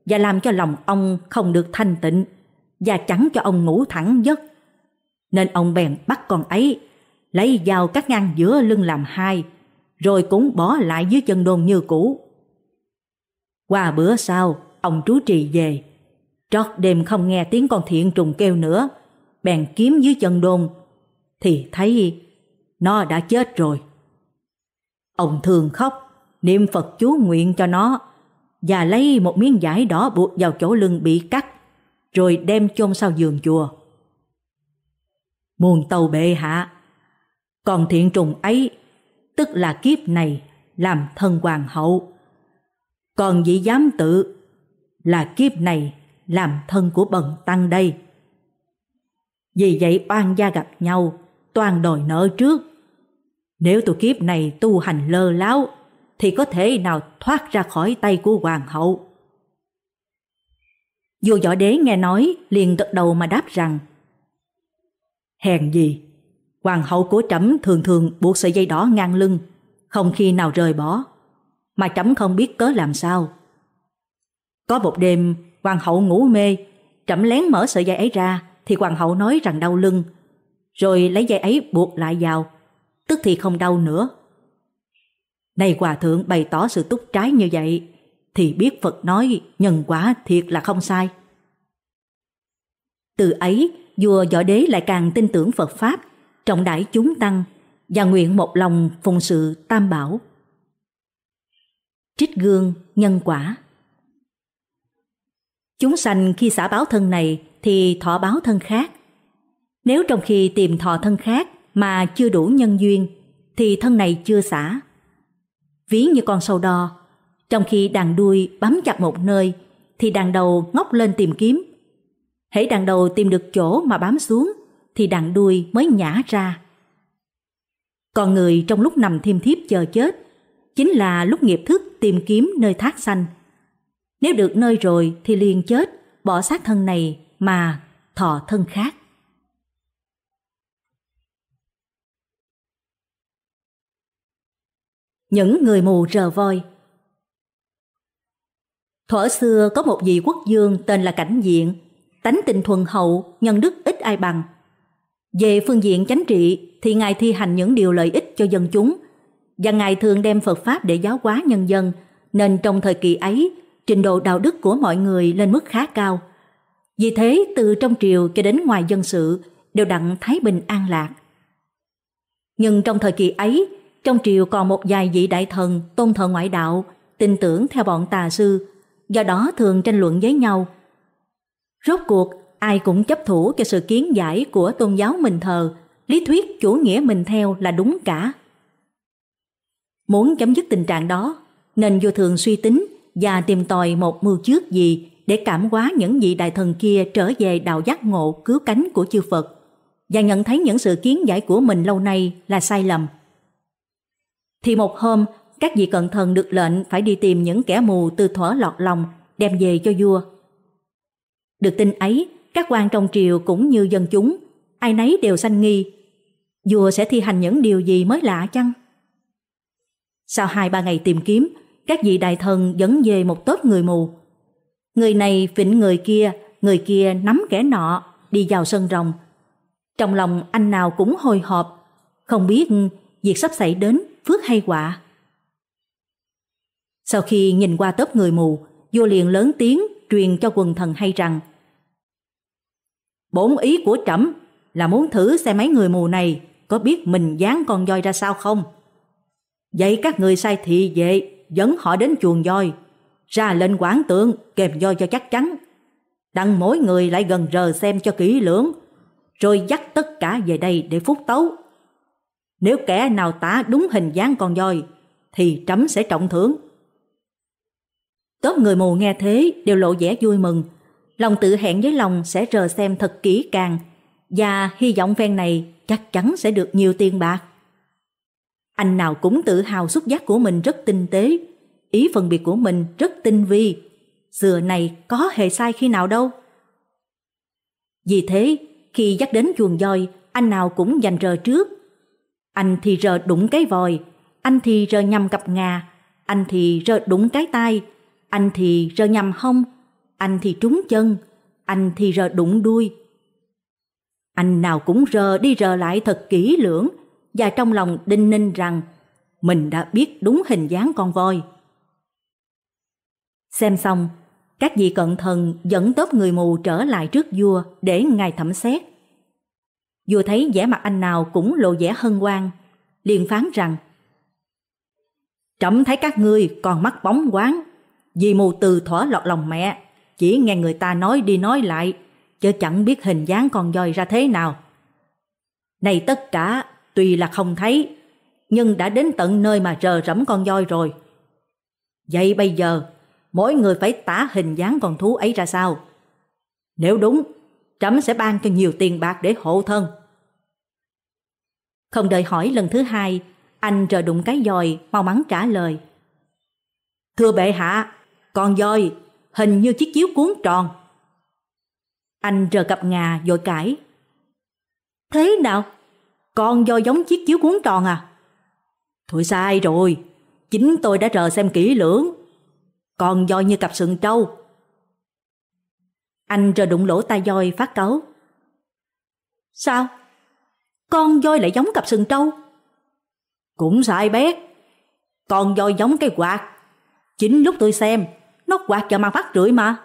và làm cho lòng ông không được thanh tịnh, và chẳng cho ông ngủ thẳng giấc. Nên ông bèn bắt con ấy, lấy dao cắt ngang giữa lưng làm hai, rồi cũng bỏ lại dưới chân đồn như cũ. Qua bữa sau, ông trú trì về. Trót đêm không nghe tiếng con thiện trùng kêu nữa, bèn kiếm dưới chân đồn, thì thấy nó đã chết rồi. Ông thường khóc, niệm Phật chú nguyện cho nó và lấy một miếng vải đỏ buộc vào chỗ lưng bị cắt rồi đem chôn sau giường chùa. Muôn tàu bệ hạ, còn thiện trùng ấy tức là kiếp này làm thân hoàng hậu. Còn vị giám tự là kiếp này làm thân của bần tăng đây. Vì vậy oan gia gặp nhau, toàn đòi nợ trước, nếu tôi kiếp này tu hành lơ láo, thì có thể nào thoát ra khỏi tay của hoàng hậu. Vua võ đế nghe nói liền gật đầu mà đáp rằng Hèn gì, hoàng hậu của trẫm thường thường buộc sợi dây đỏ ngang lưng, không khi nào rời bỏ, mà trẫm không biết cớ làm sao. Có một đêm, hoàng hậu ngủ mê, trẫm lén mở sợi dây ấy ra thì hoàng hậu nói rằng đau lưng, rồi lấy dây ấy buộc lại vào tức thì không đau nữa. Này hòa thượng bày tỏ sự túc trái như vậy, thì biết Phật nói nhân quả thiệt là không sai. Từ ấy, vua võ đế lại càng tin tưởng Phật Pháp, trọng đãi chúng tăng và nguyện một lòng phụng sự tam bảo. Trích gương nhân quả Chúng sanh khi xả báo thân này thì thọ báo thân khác. Nếu trong khi tìm thọ thân khác mà chưa đủ nhân duyên thì thân này chưa xả. Ví như con sâu đo, trong khi đàn đuôi bám chặt một nơi thì đàn đầu ngóc lên tìm kiếm. Hễ đàn đầu tìm được chỗ mà bám xuống thì đàn đuôi mới nhả ra. Còn người trong lúc nằm thiêm thiếp chờ chết chính là lúc nghiệp thức tìm kiếm nơi thác xanh. Nếu được nơi rồi thì liền chết, bỏ xác thân này mà thọ thân khác. những người mù rờ voi. Thuở xưa có một vị quốc dương tên là Cảnh Diện, tánh tình thuần hậu, nhân đức ít ai bằng. Về phương diện chánh trị thì Ngài thi hành những điều lợi ích cho dân chúng và Ngài thường đem Phật Pháp để giáo hóa nhân dân nên trong thời kỳ ấy trình độ đạo đức của mọi người lên mức khá cao. Vì thế từ trong triều cho đến ngoài dân sự đều đặng thái bình an lạc. Nhưng trong thời kỳ ấy trong triều còn một vài vị đại thần, tôn thờ ngoại đạo, tin tưởng theo bọn tà sư, do đó thường tranh luận với nhau. Rốt cuộc, ai cũng chấp thủ cho sự kiến giải của tôn giáo mình thờ, lý thuyết chủ nghĩa mình theo là đúng cả. Muốn chấm dứt tình trạng đó, nên vô thường suy tính và tìm tòi một mưu trước gì để cảm hóa những vị đại thần kia trở về đạo giác ngộ cứu cánh của chư Phật và nhận thấy những sự kiến giải của mình lâu nay là sai lầm. Thì một hôm, các vị cận thần được lệnh phải đi tìm những kẻ mù từ thuở lọt lòng, đem về cho vua. Được tin ấy, các quan trong triều cũng như dân chúng, ai nấy đều sanh nghi. Vua sẽ thi hành những điều gì mới lạ chăng? Sau hai ba ngày tìm kiếm, các vị đại thần dẫn về một tốp người mù. Người này vịnh người kia, người kia nắm kẻ nọ, đi vào sân rồng. Trong lòng anh nào cũng hồi hộp, không biết việc sắp xảy đến phước hay quả. Sau khi nhìn qua tớp người mù, vua liền lớn tiếng truyền cho quần thần hay rằng Bốn ý của trẫm là muốn thử xem mấy người mù này có biết mình dán con voi ra sao không. Vậy các người sai thị vệ dẫn họ đến chuồng voi, ra lên quán tượng kèm voi cho chắc chắn. Đặng mỗi người lại gần rờ xem cho kỹ lưỡng, rồi dắt tất cả về đây để phúc tấu. Nếu kẻ nào tả đúng hình dáng con voi thì trẫm sẽ trọng thưởng. Tốt người mù nghe thế đều lộ vẻ vui mừng, lòng tự hẹn với lòng sẽ rờ xem thật kỹ càng và hy vọng phen này chắc chắn sẽ được nhiều tiền bạc. Anh nào cũng tự hào xúc giác của mình rất tinh tế, ý phân biệt của mình rất tinh vi, xưa này có hề sai khi nào đâu. Vì thế, khi dắt đến chuồng voi, anh nào cũng dành rờ trước anh thì rờ đụng cái vòi, anh thì rờ nhầm cặp ngà, anh thì rờ đụng cái tai, anh thì rờ nhầm hông, anh thì trúng chân, anh thì rờ đụng đuôi. Anh nào cũng rờ đi rờ lại thật kỹ lưỡng và trong lòng đinh ninh rằng mình đã biết đúng hình dáng con voi. Xem xong, các vị cận thần dẫn tớp người mù trở lại trước vua để ngài thẩm xét vừa thấy vẻ mặt anh nào cũng lộ vẻ hân hoan, liền phán rằng Trẫm thấy các ngươi còn mắt bóng quán, vì mù từ thỏa lọt lòng mẹ, chỉ nghe người ta nói đi nói lại, chứ chẳng biết hình dáng con voi ra thế nào. Này tất cả, tuy là không thấy, nhưng đã đến tận nơi mà rờ rẫm con voi rồi. Vậy bây giờ, mỗi người phải tả hình dáng con thú ấy ra sao? Nếu đúng, trẫm sẽ ban cho nhiều tiền bạc để hộ thân. Không đợi hỏi lần thứ hai, anh rờ đụng cái dòi, mau mắn trả lời. Thưa bệ hạ, con dòi, hình như chiếc chiếu cuốn tròn. Anh rờ cặp ngà rồi cãi. Thế nào? Con dòi giống chiếc chiếu cuốn tròn à? Thôi sai rồi, chính tôi đã rờ xem kỹ lưỡng. Con dòi như cặp sừng trâu. Anh rờ đụng lỗ tai dòi phát cáu. Sao? con voi lại giống cặp sừng trâu. Cũng sai bé Con voi giống cái quạt. Chính lúc tôi xem, nó quạt vào mặt bắt rưỡi mà.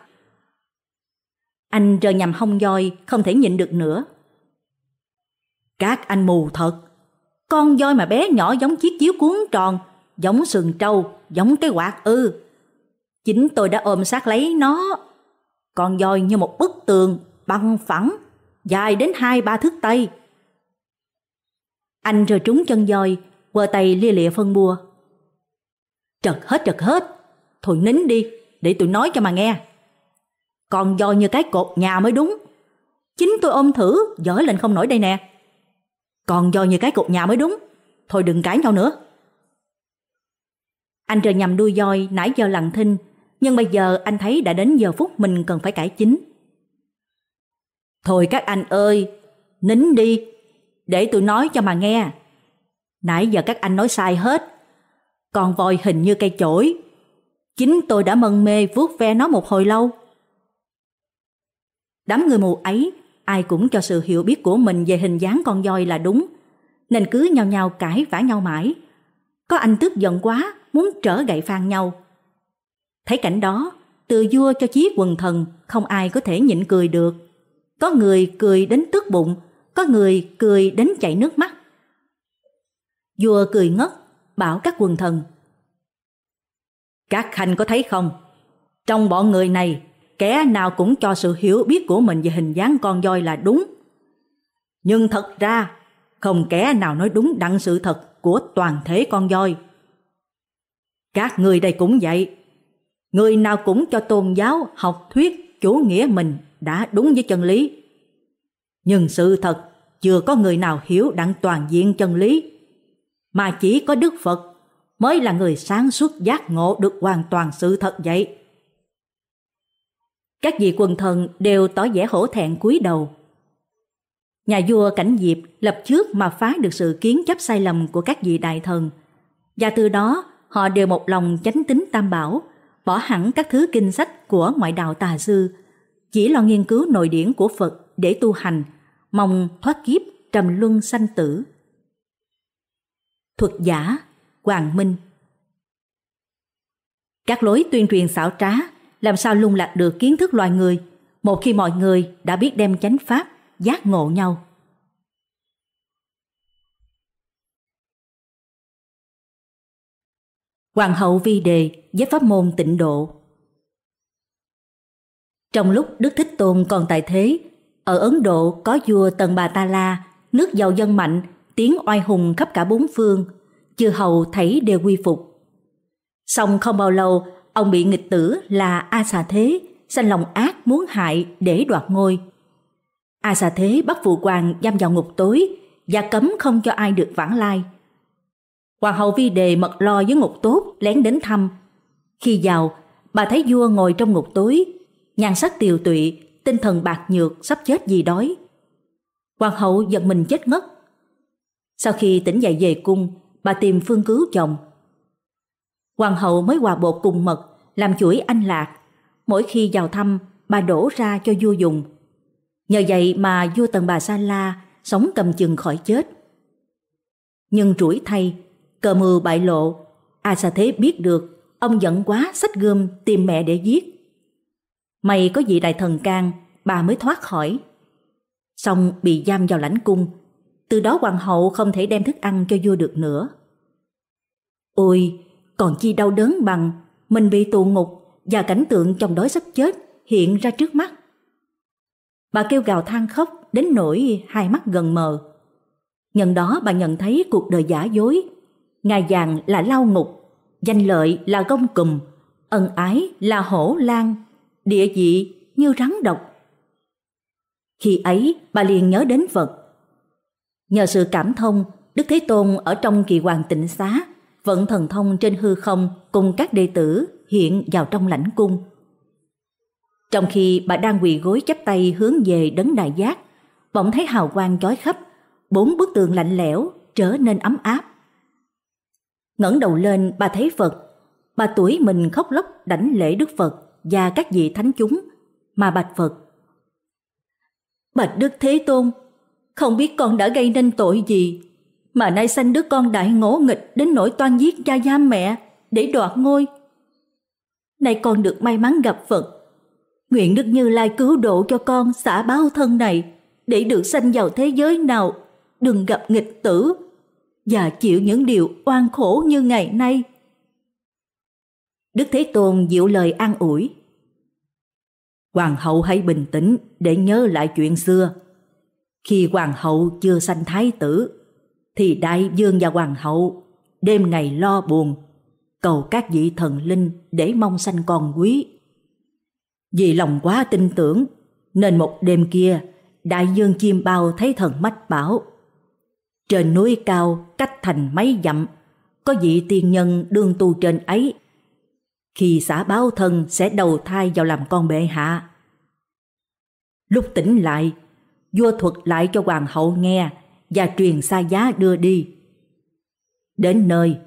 Anh rờ nhầm hông voi, không thể nhịn được nữa. Các anh mù thật. Con voi mà bé nhỏ giống chiếc chiếu cuốn tròn, giống sừng trâu, giống cái quạt ư. Ừ. Chính tôi đã ôm sát lấy nó. Con voi như một bức tường, bằng phẳng, dài đến hai ba thước tay anh rồi trúng chân voi, quơ tay lia lịa phân bùa Trật hết trật hết, thôi nín đi, để tôi nói cho mà nghe. Còn voi như cái cột nhà mới đúng. Chính tôi ôm thử, dở lên không nổi đây nè. Còn voi như cái cột nhà mới đúng, thôi đừng cãi nhau nữa. Anh trời nhầm đuôi voi nãy giờ lặng thinh, nhưng bây giờ anh thấy đã đến giờ phút mình cần phải cải chính. Thôi các anh ơi, nín đi, để tôi nói cho mà nghe. Nãy giờ các anh nói sai hết. Con voi hình như cây chổi. Chính tôi đã mân mê vuốt ve nó một hồi lâu. Đám người mù ấy, ai cũng cho sự hiểu biết của mình về hình dáng con voi là đúng, nên cứ nhau nhau cãi vã nhau mãi. Có anh tức giận quá, muốn trở gậy phang nhau. Thấy cảnh đó, từ vua cho chí quần thần, không ai có thể nhịn cười được. Có người cười đến tức bụng, có người cười đến chảy nước mắt. Vua cười ngất, bảo các quần thần. Các khanh có thấy không? Trong bọn người này, kẻ nào cũng cho sự hiểu biết của mình về hình dáng con voi là đúng. Nhưng thật ra, không kẻ nào nói đúng đặng sự thật của toàn thể con voi. Các người đây cũng vậy. Người nào cũng cho tôn giáo, học thuyết, chủ nghĩa mình đã đúng với chân lý nhưng sự thật chưa có người nào hiểu đặng toàn diện chân lý, mà chỉ có Đức Phật mới là người sáng suốt giác ngộ được hoàn toàn sự thật vậy. Các vị quần thần đều tỏ vẻ hổ thẹn cúi đầu. Nhà vua Cảnh Diệp lập trước mà phá được sự kiến chấp sai lầm của các vị đại thần, và từ đó họ đều một lòng chánh tính tam bảo, bỏ hẳn các thứ kinh sách của ngoại đạo tà sư, chỉ lo nghiên cứu nội điển của Phật để tu hành, mong thoát kiếp trầm luân sanh tử. Thuật giả Hoàng Minh Các lối tuyên truyền xảo trá làm sao lung lạc được kiến thức loài người một khi mọi người đã biết đem chánh pháp giác ngộ nhau. Hoàng hậu Vi Đề với pháp môn tịnh độ trong lúc Đức Thích Tôn còn tại thế, ở Ấn Độ có vua Tần Bà Ta La, nước giàu dân mạnh, tiếng oai hùng khắp cả bốn phương, chư hầu thấy đều quy phục. Xong không bao lâu, ông bị nghịch tử là A Xà Thế, sanh lòng ác muốn hại để đoạt ngôi. A Xà Thế bắt phụ hoàng giam vào ngục tối và cấm không cho ai được vãng lai. Hoàng hậu Vi Đề mật lo với ngục tốt lén đến thăm. Khi vào, bà thấy vua ngồi trong ngục tối nhan sắc tiều tụy, tinh thần bạc nhược sắp chết vì đói. Hoàng hậu giật mình chết ngất. Sau khi tỉnh dậy về cung, bà tìm phương cứu chồng. Hoàng hậu mới hòa bột cùng mật, làm chuỗi anh lạc. Mỗi khi vào thăm, bà đổ ra cho vua dùng. Nhờ vậy mà vua tần bà Sa La sống cầm chừng khỏi chết. Nhưng rủi thay, cờ mưa bại lộ, A Sa Thế biết được, ông giận quá sách gươm tìm mẹ để giết. May có vị đại thần can, bà mới thoát khỏi. Xong bị giam vào lãnh cung, từ đó hoàng hậu không thể đem thức ăn cho vua được nữa. Ôi, còn chi đau đớn bằng mình bị tù ngục và cảnh tượng chồng đói sắp chết hiện ra trước mắt. Bà kêu gào than khóc đến nỗi hai mắt gần mờ. Nhân đó bà nhận thấy cuộc đời giả dối, ngài vàng là lao ngục, danh lợi là gông cùm, ân ái là hổ lan, địa vị như rắn độc. Khi ấy, bà liền nhớ đến Phật. Nhờ sự cảm thông, Đức Thế Tôn ở trong kỳ hoàng tịnh xá, vận thần thông trên hư không cùng các đệ tử hiện vào trong lãnh cung. Trong khi bà đang quỳ gối chắp tay hướng về đấng đại giác, bỗng thấy hào quang chói khắp, bốn bức tường lạnh lẽo trở nên ấm áp. ngẩng đầu lên bà thấy Phật, bà tuổi mình khóc lóc đảnh lễ Đức Phật và các vị thánh chúng mà bạch Phật. Bạch Đức Thế Tôn, không biết con đã gây nên tội gì mà nay sanh đứa con đại ngỗ nghịch đến nỗi toan giết cha gia mẹ để đoạt ngôi. Nay con được may mắn gặp Phật, nguyện Đức Như Lai cứu độ cho con xả báo thân này để được sanh vào thế giới nào, đừng gặp nghịch tử và chịu những điều oan khổ như ngày nay. Đức Thế Tôn dịu lời an ủi. Hoàng hậu hãy bình tĩnh để nhớ lại chuyện xưa. Khi hoàng hậu chưa sanh thái tử, thì đại dương và hoàng hậu đêm ngày lo buồn, cầu các vị thần linh để mong sanh con quý. Vì lòng quá tin tưởng, nên một đêm kia, đại dương chim bao thấy thần mách bảo. Trên núi cao, cách thành mấy dặm, có vị tiên nhân đương tu trên ấy khi xã báo thân sẽ đầu thai vào làm con bệ hạ. Lúc tỉnh lại, vua thuật lại cho hoàng hậu nghe và truyền xa giá đưa đi. Đến nơi,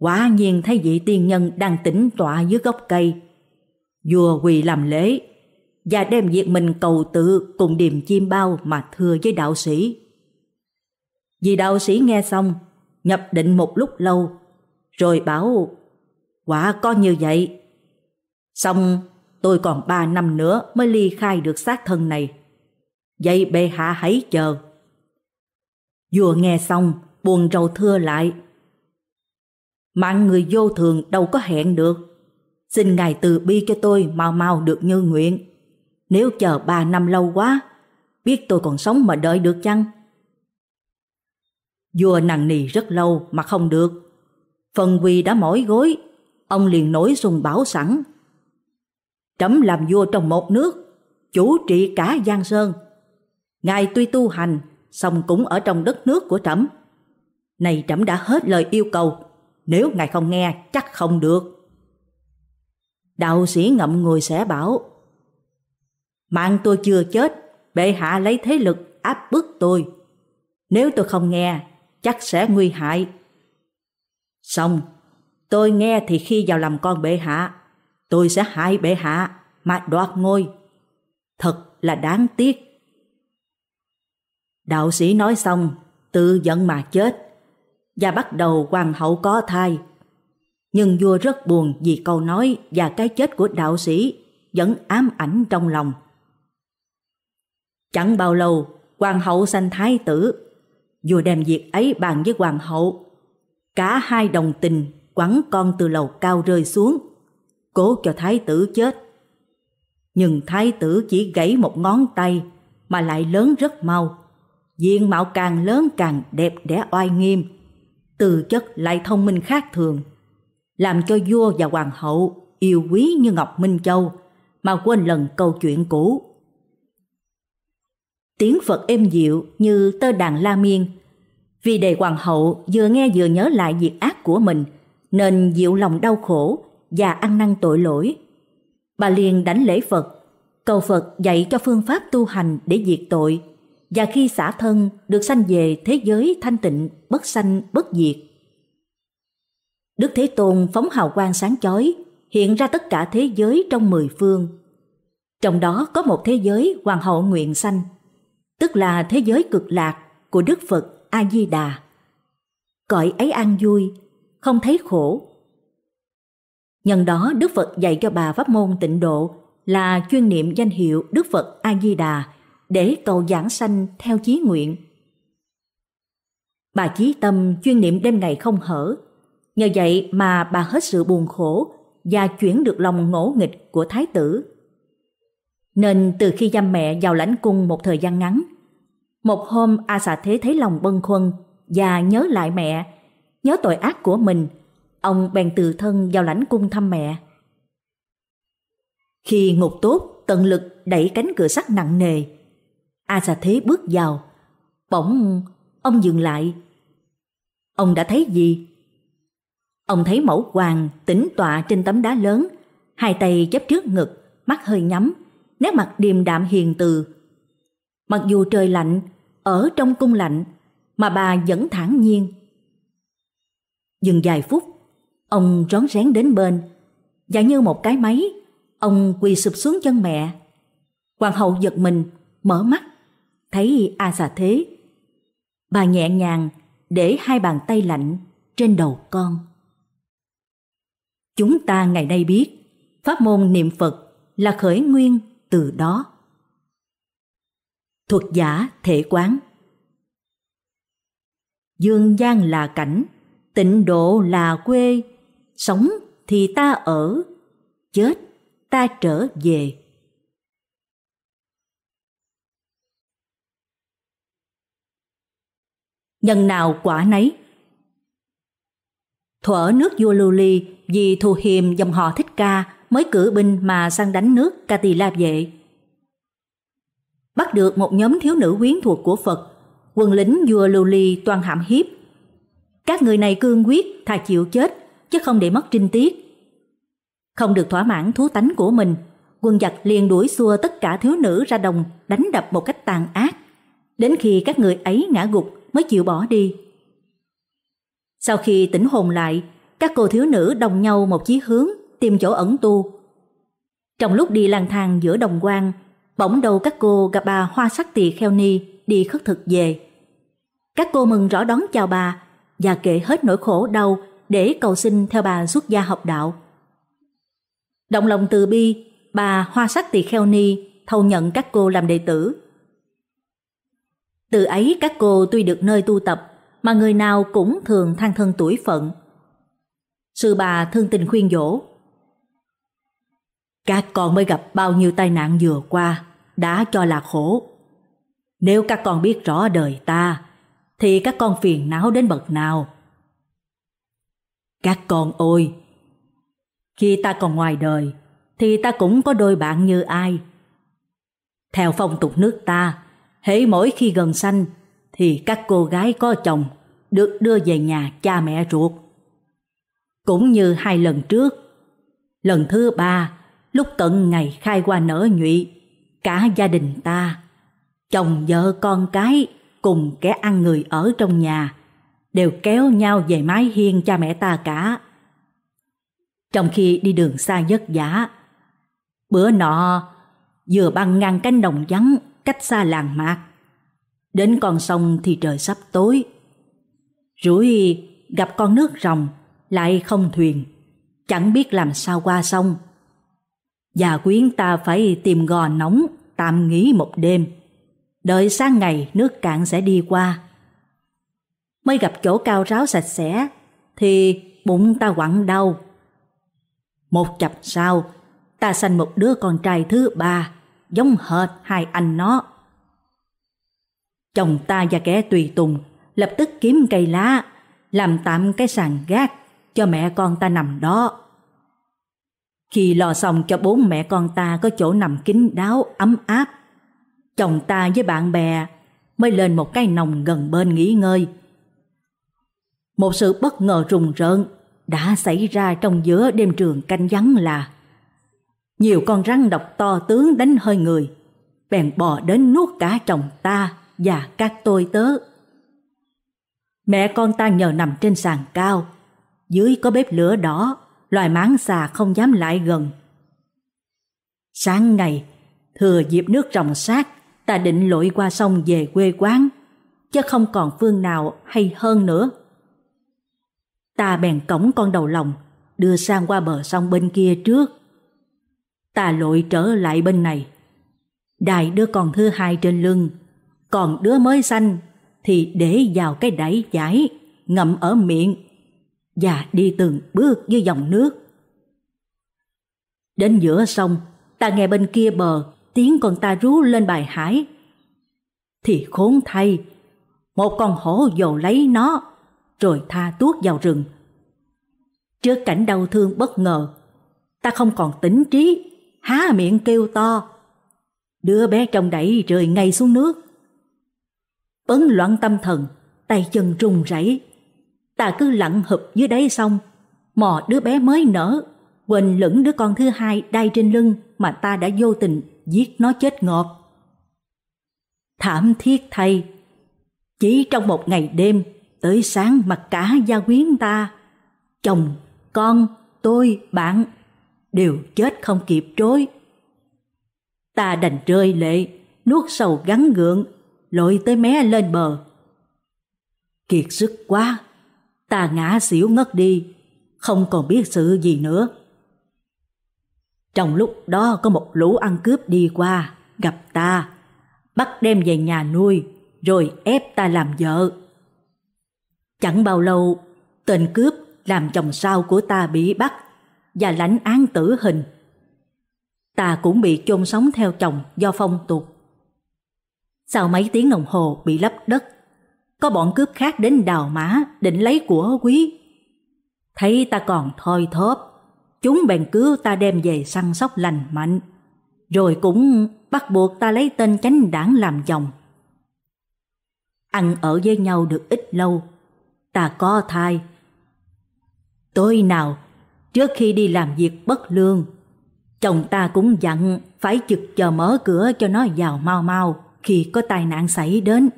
quả nhiên thấy vị tiên nhân đang tỉnh tọa dưới gốc cây. Vua quỳ làm lễ và đem việc mình cầu tự cùng điềm chim bao mà thưa với đạo sĩ. Vì đạo sĩ nghe xong, nhập định một lúc lâu, rồi bảo Quả có như vậy. Xong, tôi còn ba năm nữa mới ly khai được xác thân này. Vậy bệ hạ hãy chờ. Vừa nghe xong, buồn rầu thưa lại. Mạng người vô thường đâu có hẹn được. Xin ngài từ bi cho tôi mau mau được như nguyện. Nếu chờ ba năm lâu quá, biết tôi còn sống mà đợi được chăng? Vua nặng nì rất lâu mà không được. Phần quỳ đã mỏi gối ông liền nổi sùng bảo sẵn. Trẫm làm vua trong một nước, chủ trị cả Giang Sơn. Ngài tuy tu hành, song cũng ở trong đất nước của trẫm. Này trẫm đã hết lời yêu cầu, nếu ngài không nghe chắc không được. Đạo sĩ ngậm ngùi sẽ bảo, Mạng tôi chưa chết, bệ hạ lấy thế lực áp bức tôi. Nếu tôi không nghe, chắc sẽ nguy hại. Xong, tôi nghe thì khi vào làm con bệ hạ, tôi sẽ hại bệ hạ mà đoạt ngôi. Thật là đáng tiếc. Đạo sĩ nói xong, tự giận mà chết, và bắt đầu hoàng hậu có thai. Nhưng vua rất buồn vì câu nói và cái chết của đạo sĩ vẫn ám ảnh trong lòng. Chẳng bao lâu, hoàng hậu sanh thái tử. Vua đem việc ấy bàn với hoàng hậu. Cả hai đồng tình quẳng con từ lầu cao rơi xuống, cố cho thái tử chết. Nhưng thái tử chỉ gãy một ngón tay mà lại lớn rất mau. Diện mạo càng lớn càng đẹp đẽ oai nghiêm, từ chất lại thông minh khác thường, làm cho vua và hoàng hậu yêu quý như Ngọc Minh Châu mà quên lần câu chuyện cũ. Tiếng Phật êm dịu như tơ đàn la miên, vì đề hoàng hậu vừa nghe vừa nhớ lại việc ác của mình nên dịu lòng đau khổ và ăn năn tội lỗi. Bà liền đánh lễ Phật, cầu Phật dạy cho phương pháp tu hành để diệt tội và khi xả thân được sanh về thế giới thanh tịnh bất sanh bất diệt. Đức Thế Tôn phóng hào quang sáng chói, hiện ra tất cả thế giới trong mười phương. Trong đó có một thế giới hoàng hậu nguyện sanh, tức là thế giới cực lạc của Đức Phật A Di Đà. Cõi ấy an vui không thấy khổ. Nhân đó Đức Phật dạy cho bà pháp môn tịnh độ là chuyên niệm danh hiệu Đức Phật A Di Đà để cầu giảng sanh theo chí nguyện. Bà chí tâm chuyên niệm đêm ngày không hở, nhờ vậy mà bà hết sự buồn khổ và chuyển được lòng ngỗ nghịch của thái tử. Nên từ khi giam mẹ vào lãnh cung một thời gian ngắn, một hôm A Xà Thế thấy lòng bâng khuâng và nhớ lại mẹ nhớ tội ác của mình, ông bèn từ thân vào lãnh cung thăm mẹ. Khi ngục tốt tận lực đẩy cánh cửa sắt nặng nề, A Xà Thế bước vào, bỗng ông dừng lại. Ông đã thấy gì? Ông thấy mẫu hoàng tĩnh tọa trên tấm đá lớn, hai tay chắp trước ngực, mắt hơi nhắm, nét mặt điềm đạm hiền từ. Mặc dù trời lạnh, ở trong cung lạnh, mà bà vẫn thản nhiên Dừng vài phút, ông rón rén đến bên và như một cái máy, ông quỳ sụp xuống chân mẹ. Hoàng hậu giật mình, mở mắt, thấy A xà thế. Bà nhẹ nhàng để hai bàn tay lạnh trên đầu con. Chúng ta ngày nay biết, pháp môn niệm Phật là khởi nguyên từ đó. Thuật giả thể quán Dương gian là cảnh, tịnh độ là quê, sống thì ta ở, chết ta trở về. Nhân nào quả nấy. Thuở nước vua Lưu Ly vì thù hiềm dòng họ Thích Ca mới cử binh mà sang đánh nước Ca Tỳ La Vệ. Bắt được một nhóm thiếu nữ quyến thuộc của Phật, quân lính vua Lưu Ly toàn hãm hiếp các người này cương quyết thà chịu chết chứ không để mất trinh tiết. Không được thỏa mãn thú tánh của mình, quân giặc liền đuổi xua tất cả thiếu nữ ra đồng đánh đập một cách tàn ác, đến khi các người ấy ngã gục mới chịu bỏ đi. Sau khi tỉnh hồn lại, các cô thiếu nữ đồng nhau một chí hướng tìm chỗ ẩn tu. Trong lúc đi lang thang giữa đồng quan, bỗng đâu các cô gặp bà Hoa Sắc Tỳ Kheo Ni đi khất thực về. Các cô mừng rõ đón chào bà và kể hết nỗi khổ đau để cầu xin theo bà xuất gia học đạo. Động lòng từ bi, bà Hoa Sắc Tỳ Kheo Ni thâu nhận các cô làm đệ tử. Từ ấy các cô tuy được nơi tu tập mà người nào cũng thường than thân tuổi phận. Sư bà thương tình khuyên dỗ. Các con mới gặp bao nhiêu tai nạn vừa qua đã cho là khổ. Nếu các con biết rõ đời ta thì các con phiền não đến bậc nào. Các con ơi, khi ta còn ngoài đời thì ta cũng có đôi bạn như ai. Theo phong tục nước ta, hễ mỗi khi gần sanh thì các cô gái có chồng được đưa về nhà cha mẹ ruột. Cũng như hai lần trước, lần thứ ba lúc cận ngày khai qua nở nhụy, cả gia đình ta, chồng vợ con cái cùng kẻ ăn người ở trong nhà đều kéo nhau về mái hiên cha mẹ ta cả. Trong khi đi đường xa vất vả, bữa nọ vừa băng ngang cánh đồng vắng cách xa làng mạc. Đến con sông thì trời sắp tối. Rủi gặp con nước rồng lại không thuyền, chẳng biết làm sao qua sông. Và quyến ta phải tìm gò nóng tạm nghỉ một đêm đợi sang ngày nước cạn sẽ đi qua. Mới gặp chỗ cao ráo sạch sẽ, thì bụng ta quặn đau. Một chập sau, ta sanh một đứa con trai thứ ba, giống hệt hai anh nó. Chồng ta và kẻ tùy tùng lập tức kiếm cây lá, làm tạm cái sàn gác cho mẹ con ta nằm đó. Khi lo xong cho bốn mẹ con ta có chỗ nằm kín đáo, ấm áp, chồng ta với bạn bè mới lên một cái nòng gần bên nghỉ ngơi. Một sự bất ngờ rùng rợn đã xảy ra trong giữa đêm trường canh vắng là nhiều con rắn độc to tướng đánh hơi người, bèn bò đến nuốt cả chồng ta và các tôi tớ. Mẹ con ta nhờ nằm trên sàn cao, dưới có bếp lửa đỏ, loài máng xà không dám lại gần. Sáng ngày, thừa dịp nước rồng sát, ta định lội qua sông về quê quán, chứ không còn phương nào hay hơn nữa. Ta bèn cổng con đầu lòng, đưa sang qua bờ sông bên kia trước. Ta lội trở lại bên này. Đại đứa con thứ hai trên lưng, còn đứa mới xanh thì để vào cái đẩy giải, ngậm ở miệng và đi từng bước dưới dòng nước. Đến giữa sông, ta nghe bên kia bờ tiếng con ta rú lên bài hải. Thì khốn thay, một con hổ dồ lấy nó, rồi tha tuốt vào rừng. Trước cảnh đau thương bất ngờ, ta không còn tỉnh trí, há miệng kêu to. Đứa bé trong đẩy rơi ngay xuống nước. Bấn loạn tâm thần, tay chân run rẩy. Ta cứ lặn hụp dưới đáy sông, mò đứa bé mới nở, quên lửng đứa con thứ hai đai trên lưng mà ta đã vô tình giết nó chết ngọt. Thảm thiết thay, chỉ trong một ngày đêm, tới sáng mà cả gia quyến ta, chồng, con, tôi, bạn, đều chết không kịp trối. Ta đành rơi lệ, nuốt sầu gắn gượng, lội tới mé lên bờ. Kiệt sức quá, ta ngã xỉu ngất đi, không còn biết sự gì nữa. Trong lúc đó có một lũ ăn cướp đi qua, gặp ta, bắt đem về nhà nuôi, rồi ép ta làm vợ. Chẳng bao lâu, tên cướp làm chồng sau của ta bị bắt và lãnh án tử hình. Ta cũng bị chôn sống theo chồng do phong tục. Sau mấy tiếng đồng hồ bị lấp đất, có bọn cướp khác đến đào mã định lấy của quý. Thấy ta còn thoi thóp, Chúng bèn cứu ta đem về săn sóc lành mạnh, rồi cũng bắt buộc ta lấy tên chánh đảng làm chồng. Ăn ở với nhau được ít lâu, ta có thai. Tối nào, trước khi đi làm việc bất lương, chồng ta cũng dặn phải chực chờ mở cửa cho nó vào mau mau khi có tai nạn xảy đến.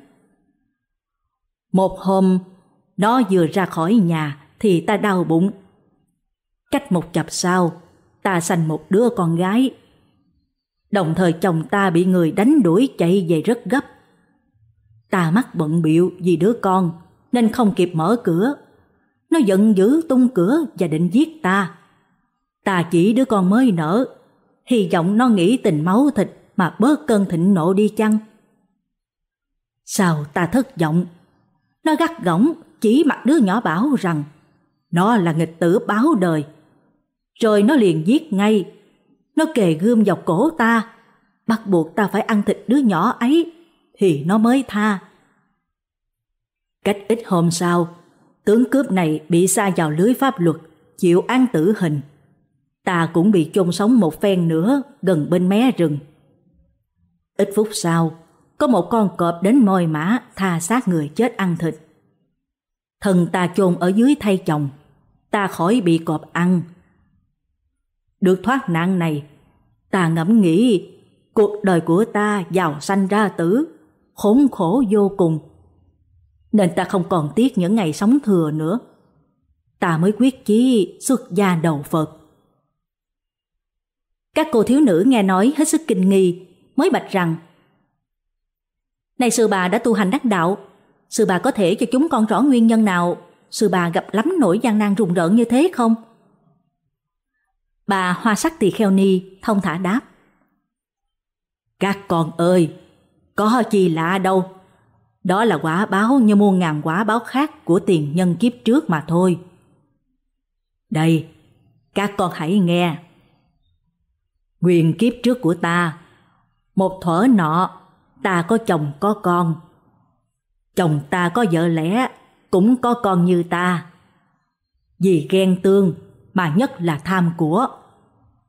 Một hôm, nó vừa ra khỏi nhà thì ta đau bụng Cách một chập sau, ta sanh một đứa con gái. Đồng thời chồng ta bị người đánh đuổi chạy về rất gấp. Ta mắc bận biệu vì đứa con nên không kịp mở cửa. Nó giận dữ tung cửa và định giết ta. Ta chỉ đứa con mới nở, hy vọng nó nghĩ tình máu thịt mà bớt cơn thịnh nộ đi chăng. Sao ta thất vọng? Nó gắt gỏng chỉ mặt đứa nhỏ bảo rằng nó là nghịch tử báo đời – rồi nó liền giết ngay. Nó kề gươm vào cổ ta, bắt buộc ta phải ăn thịt đứa nhỏ ấy, thì nó mới tha. Cách ít hôm sau, tướng cướp này bị xa vào lưới pháp luật, chịu án tử hình. Ta cũng bị chôn sống một phen nữa gần bên mé rừng. Ít phút sau, có một con cọp đến môi mã tha xác người chết ăn thịt. Thần ta chôn ở dưới thay chồng, ta khỏi bị cọp ăn, được thoát nạn này, ta ngẫm nghĩ cuộc đời của ta giàu sanh ra tử, khốn khổ vô cùng. Nên ta không còn tiếc những ngày sống thừa nữa. Ta mới quyết chí xuất gia đầu Phật. Các cô thiếu nữ nghe nói hết sức kinh nghi, mới bạch rằng Này sư bà đã tu hành đắc đạo, sư bà có thể cho chúng con rõ nguyên nhân nào sư bà gặp lắm nỗi gian nan rùng rợn như thế không? Bà Hoa Sắc Tỳ Kheo Ni thông thả đáp. Các con ơi, có chi lạ đâu. Đó là quả báo như muôn ngàn quả báo khác của tiền nhân kiếp trước mà thôi. Đây, các con hãy nghe. Quyền kiếp trước của ta, một thuở nọ, ta có chồng có con. Chồng ta có vợ lẽ, cũng có con như ta. Vì ghen tương mà nhất là tham của.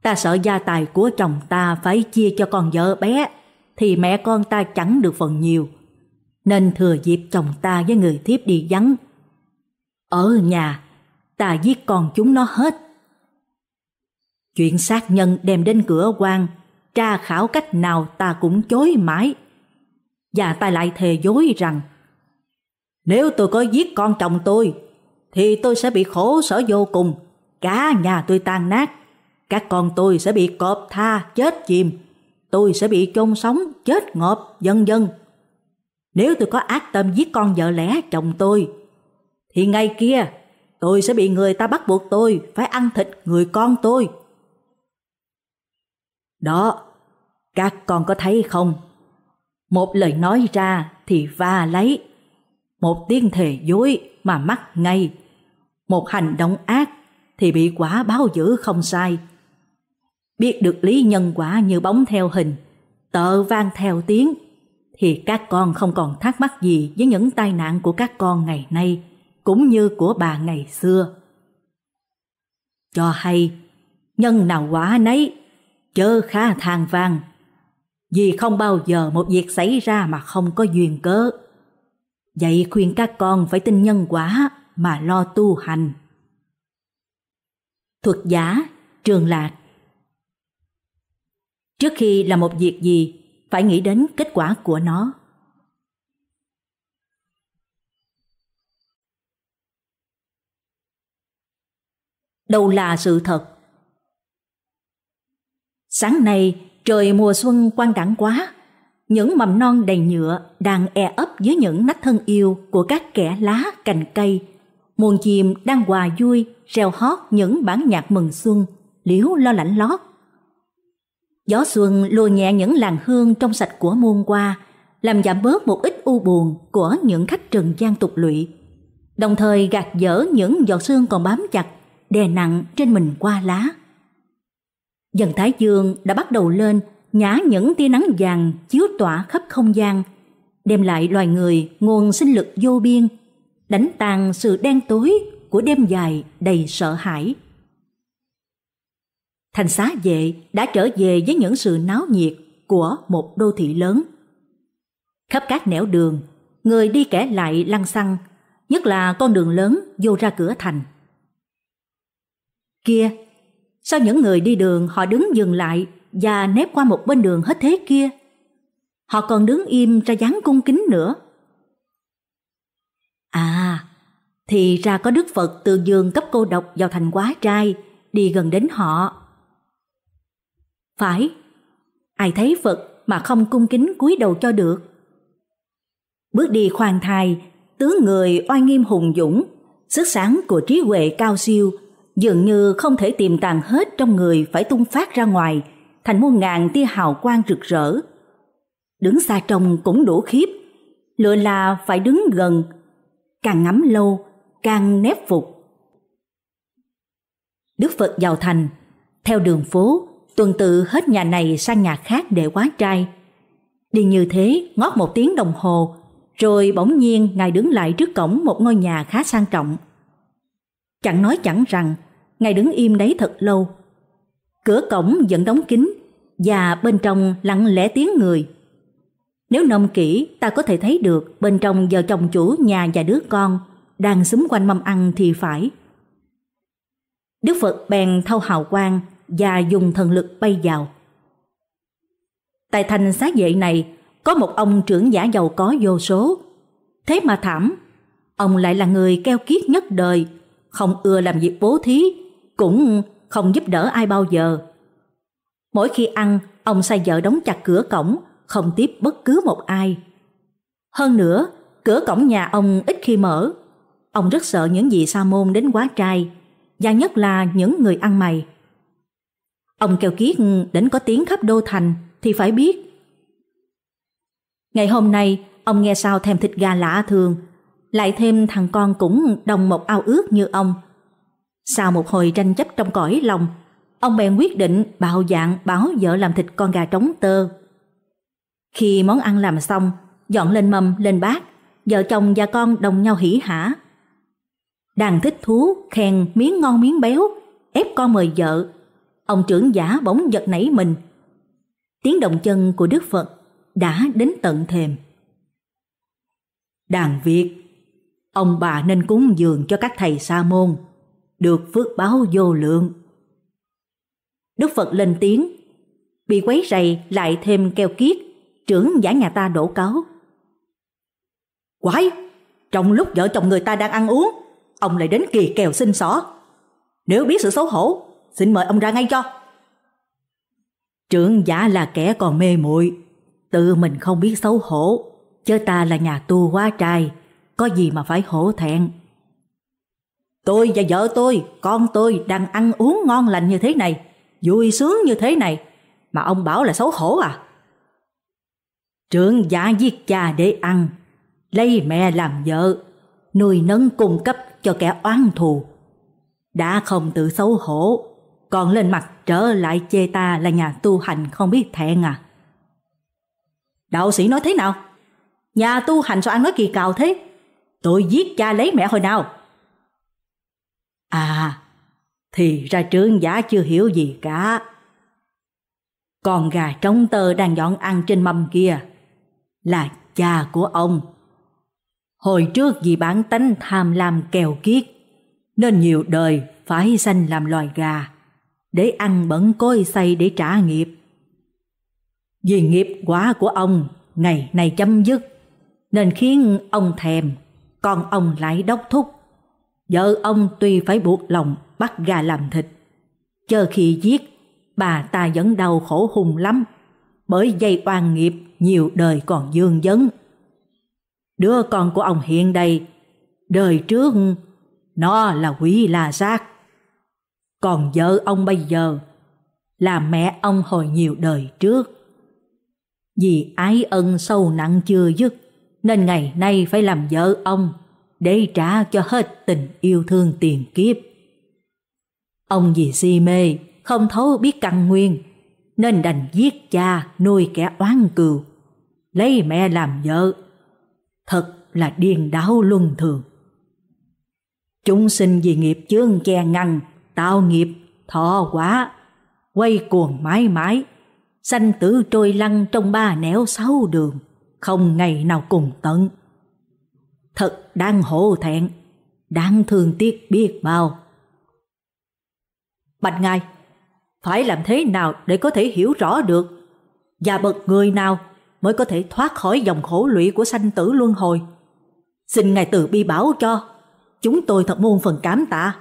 Ta sợ gia tài của chồng ta phải chia cho con vợ bé, thì mẹ con ta chẳng được phần nhiều. Nên thừa dịp chồng ta với người thiếp đi vắng. Ở nhà, ta giết con chúng nó hết. Chuyện sát nhân đem đến cửa quan, tra khảo cách nào ta cũng chối mãi. Và ta lại thề dối rằng, nếu tôi có giết con chồng tôi, thì tôi sẽ bị khổ sở vô cùng cả nhà tôi tan nát. Các con tôi sẽ bị cọp tha chết chìm, tôi sẽ bị chôn sống chết ngộp vân vân. Nếu tôi có ác tâm giết con vợ lẽ chồng tôi, thì ngay kia tôi sẽ bị người ta bắt buộc tôi phải ăn thịt người con tôi. Đó, các con có thấy không? Một lời nói ra thì va lấy, một tiếng thề dối mà mắc ngay, một hành động ác thì bị quả báo dữ không sai. Biết được lý nhân quả như bóng theo hình, tợ vang theo tiếng, thì các con không còn thắc mắc gì với những tai nạn của các con ngày nay, cũng như của bà ngày xưa. Cho hay, nhân nào quả nấy, chớ khá than vang, vì không bao giờ một việc xảy ra mà không có duyên cớ. Vậy khuyên các con phải tin nhân quả mà lo tu hành thuật giả, trường lạc. Trước khi làm một việc gì, phải nghĩ đến kết quả của nó. Đâu là sự thật? Sáng nay, trời mùa xuân quang đẳng quá. Những mầm non đầy nhựa đang e ấp dưới những nách thân yêu của các kẻ lá, cành cây, muôn chim đang hòa vui reo hót những bản nhạc mừng xuân liễu lo lạnh lót gió xuân lùa nhẹ những làn hương trong sạch của muôn qua làm giảm bớt một ít u buồn của những khách trần gian tục lụy đồng thời gạt dở những giọt sương còn bám chặt đè nặng trên mình qua lá dần thái dương đã bắt đầu lên nhả những tia nắng vàng chiếu tỏa khắp không gian đem lại loài người nguồn sinh lực vô biên đánh tan sự đen tối của đêm dài đầy sợ hãi. Thành xá vệ đã trở về với những sự náo nhiệt của một đô thị lớn. Khắp các nẻo đường, người đi kẻ lại lăng xăng, nhất là con đường lớn vô ra cửa thành. Kia, sao những người đi đường họ đứng dừng lại và nép qua một bên đường hết thế kia? Họ còn đứng im ra dáng cung kính nữa – À, thì ra có Đức Phật từ giường cấp cô độc vào thành quá trai, đi gần đến họ. Phải, ai thấy Phật mà không cung kính cúi đầu cho được. Bước đi khoan thai, tướng người oai nghiêm hùng dũng, sức sáng của trí huệ cao siêu, dường như không thể tiềm tàng hết trong người phải tung phát ra ngoài, thành muôn ngàn tia hào quang rực rỡ. Đứng xa trông cũng đủ khiếp, lựa là phải đứng gần càng ngắm lâu càng nép phục. Đức Phật giàu thành, theo đường phố, tuần tự hết nhà này sang nhà khác để quá trai. Đi như thế ngót một tiếng đồng hồ, rồi bỗng nhiên Ngài đứng lại trước cổng một ngôi nhà khá sang trọng. Chẳng nói chẳng rằng, Ngài đứng im đấy thật lâu. Cửa cổng vẫn đóng kín và bên trong lặng lẽ tiếng người. Nếu nông kỹ, ta có thể thấy được bên trong vợ chồng chủ nhà và đứa con đang xúm quanh mâm ăn thì phải. Đức Phật bèn thâu hào quang và dùng thần lực bay vào. Tại thành xá vệ này có một ông trưởng giả giàu có vô số. Thế mà thảm, ông lại là người keo kiết nhất đời, không ưa làm việc bố thí, cũng không giúp đỡ ai bao giờ. Mỗi khi ăn, ông sai vợ đóng chặt cửa cổng không tiếp bất cứ một ai. Hơn nữa, cửa cổng nhà ông ít khi mở. Ông rất sợ những gì sa môn đến quá trai, và nhất là những người ăn mày. Ông kêu kiết đến có tiếng khắp đô thành thì phải biết. Ngày hôm nay, ông nghe sao thèm thịt gà lạ thường, lại thêm thằng con cũng đồng một ao ước như ông. Sau một hồi tranh chấp trong cõi lòng, ông bèn quyết định bạo dạng báo vợ làm thịt con gà trống tơ khi món ăn làm xong, dọn lên mâm, lên bát, vợ chồng và con đồng nhau hỉ hả. Đang thích thú, khen miếng ngon miếng béo, ép con mời vợ. Ông trưởng giả bỗng giật nảy mình. Tiếng động chân của Đức Phật đã đến tận thềm. Đàn Việt, ông bà nên cúng dường cho các thầy sa môn, được phước báo vô lượng. Đức Phật lên tiếng, bị quấy rầy lại thêm keo kiết trưởng giả nhà ta đổ cáo. Quái! Trong lúc vợ chồng người ta đang ăn uống, ông lại đến kỳ kèo xin xỏ. Nếu biết sự xấu hổ, xin mời ông ra ngay cho. Trưởng giả là kẻ còn mê muội tự mình không biết xấu hổ, chứ ta là nhà tu quá trai, có gì mà phải hổ thẹn. Tôi và vợ tôi, con tôi đang ăn uống ngon lành như thế này, vui sướng như thế này, mà ông bảo là xấu hổ à? trưởng giả giết cha để ăn, lấy mẹ làm vợ, nuôi nấng cung cấp cho kẻ oán thù. Đã không tự xấu hổ, còn lên mặt trở lại chê ta là nhà tu hành không biết thẹn à. Đạo sĩ nói thế nào? Nhà tu hành sao ăn nói kỳ cào thế? Tôi giết cha lấy mẹ hồi nào? À, thì ra trưởng giả chưa hiểu gì cả. Con gà trống tơ đang dọn ăn trên mâm kia là cha của ông. Hồi trước vì bản tánh tham lam kèo kiết, nên nhiều đời phải sanh làm loài gà, để ăn bẩn cối say để trả nghiệp. Vì nghiệp quá của ông ngày này chấm dứt, nên khiến ông thèm, còn ông lại đốc thúc. Vợ ông tuy phải buộc lòng bắt gà làm thịt, chờ khi giết, bà ta vẫn đau khổ hùng lắm bởi dây oan nghiệp nhiều đời còn dương dấn. Đứa con của ông hiện đây, đời trước nó là quỷ la sát. Còn vợ ông bây giờ là mẹ ông hồi nhiều đời trước. Vì ái ân sâu nặng chưa dứt nên ngày nay phải làm vợ ông để trả cho hết tình yêu thương tiền kiếp. Ông vì si mê, không thấu biết căn nguyên nên đành giết cha nuôi kẻ oán cừu, lấy mẹ làm vợ. Thật là điên đảo luân thường. Chúng sinh vì nghiệp chướng che ngăn, tạo nghiệp, thọ quá quay cuồng mãi mãi, sanh tử trôi lăn trong ba nẻo sáu đường, không ngày nào cùng tận. Thật đang hổ thẹn, đáng thương tiếc biết bao. Bạch Ngài phải làm thế nào để có thể hiểu rõ được và bậc người nào mới có thể thoát khỏi dòng khổ lụy của sanh tử luân hồi. Xin Ngài từ bi bảo cho, chúng tôi thật muôn phần cảm tạ.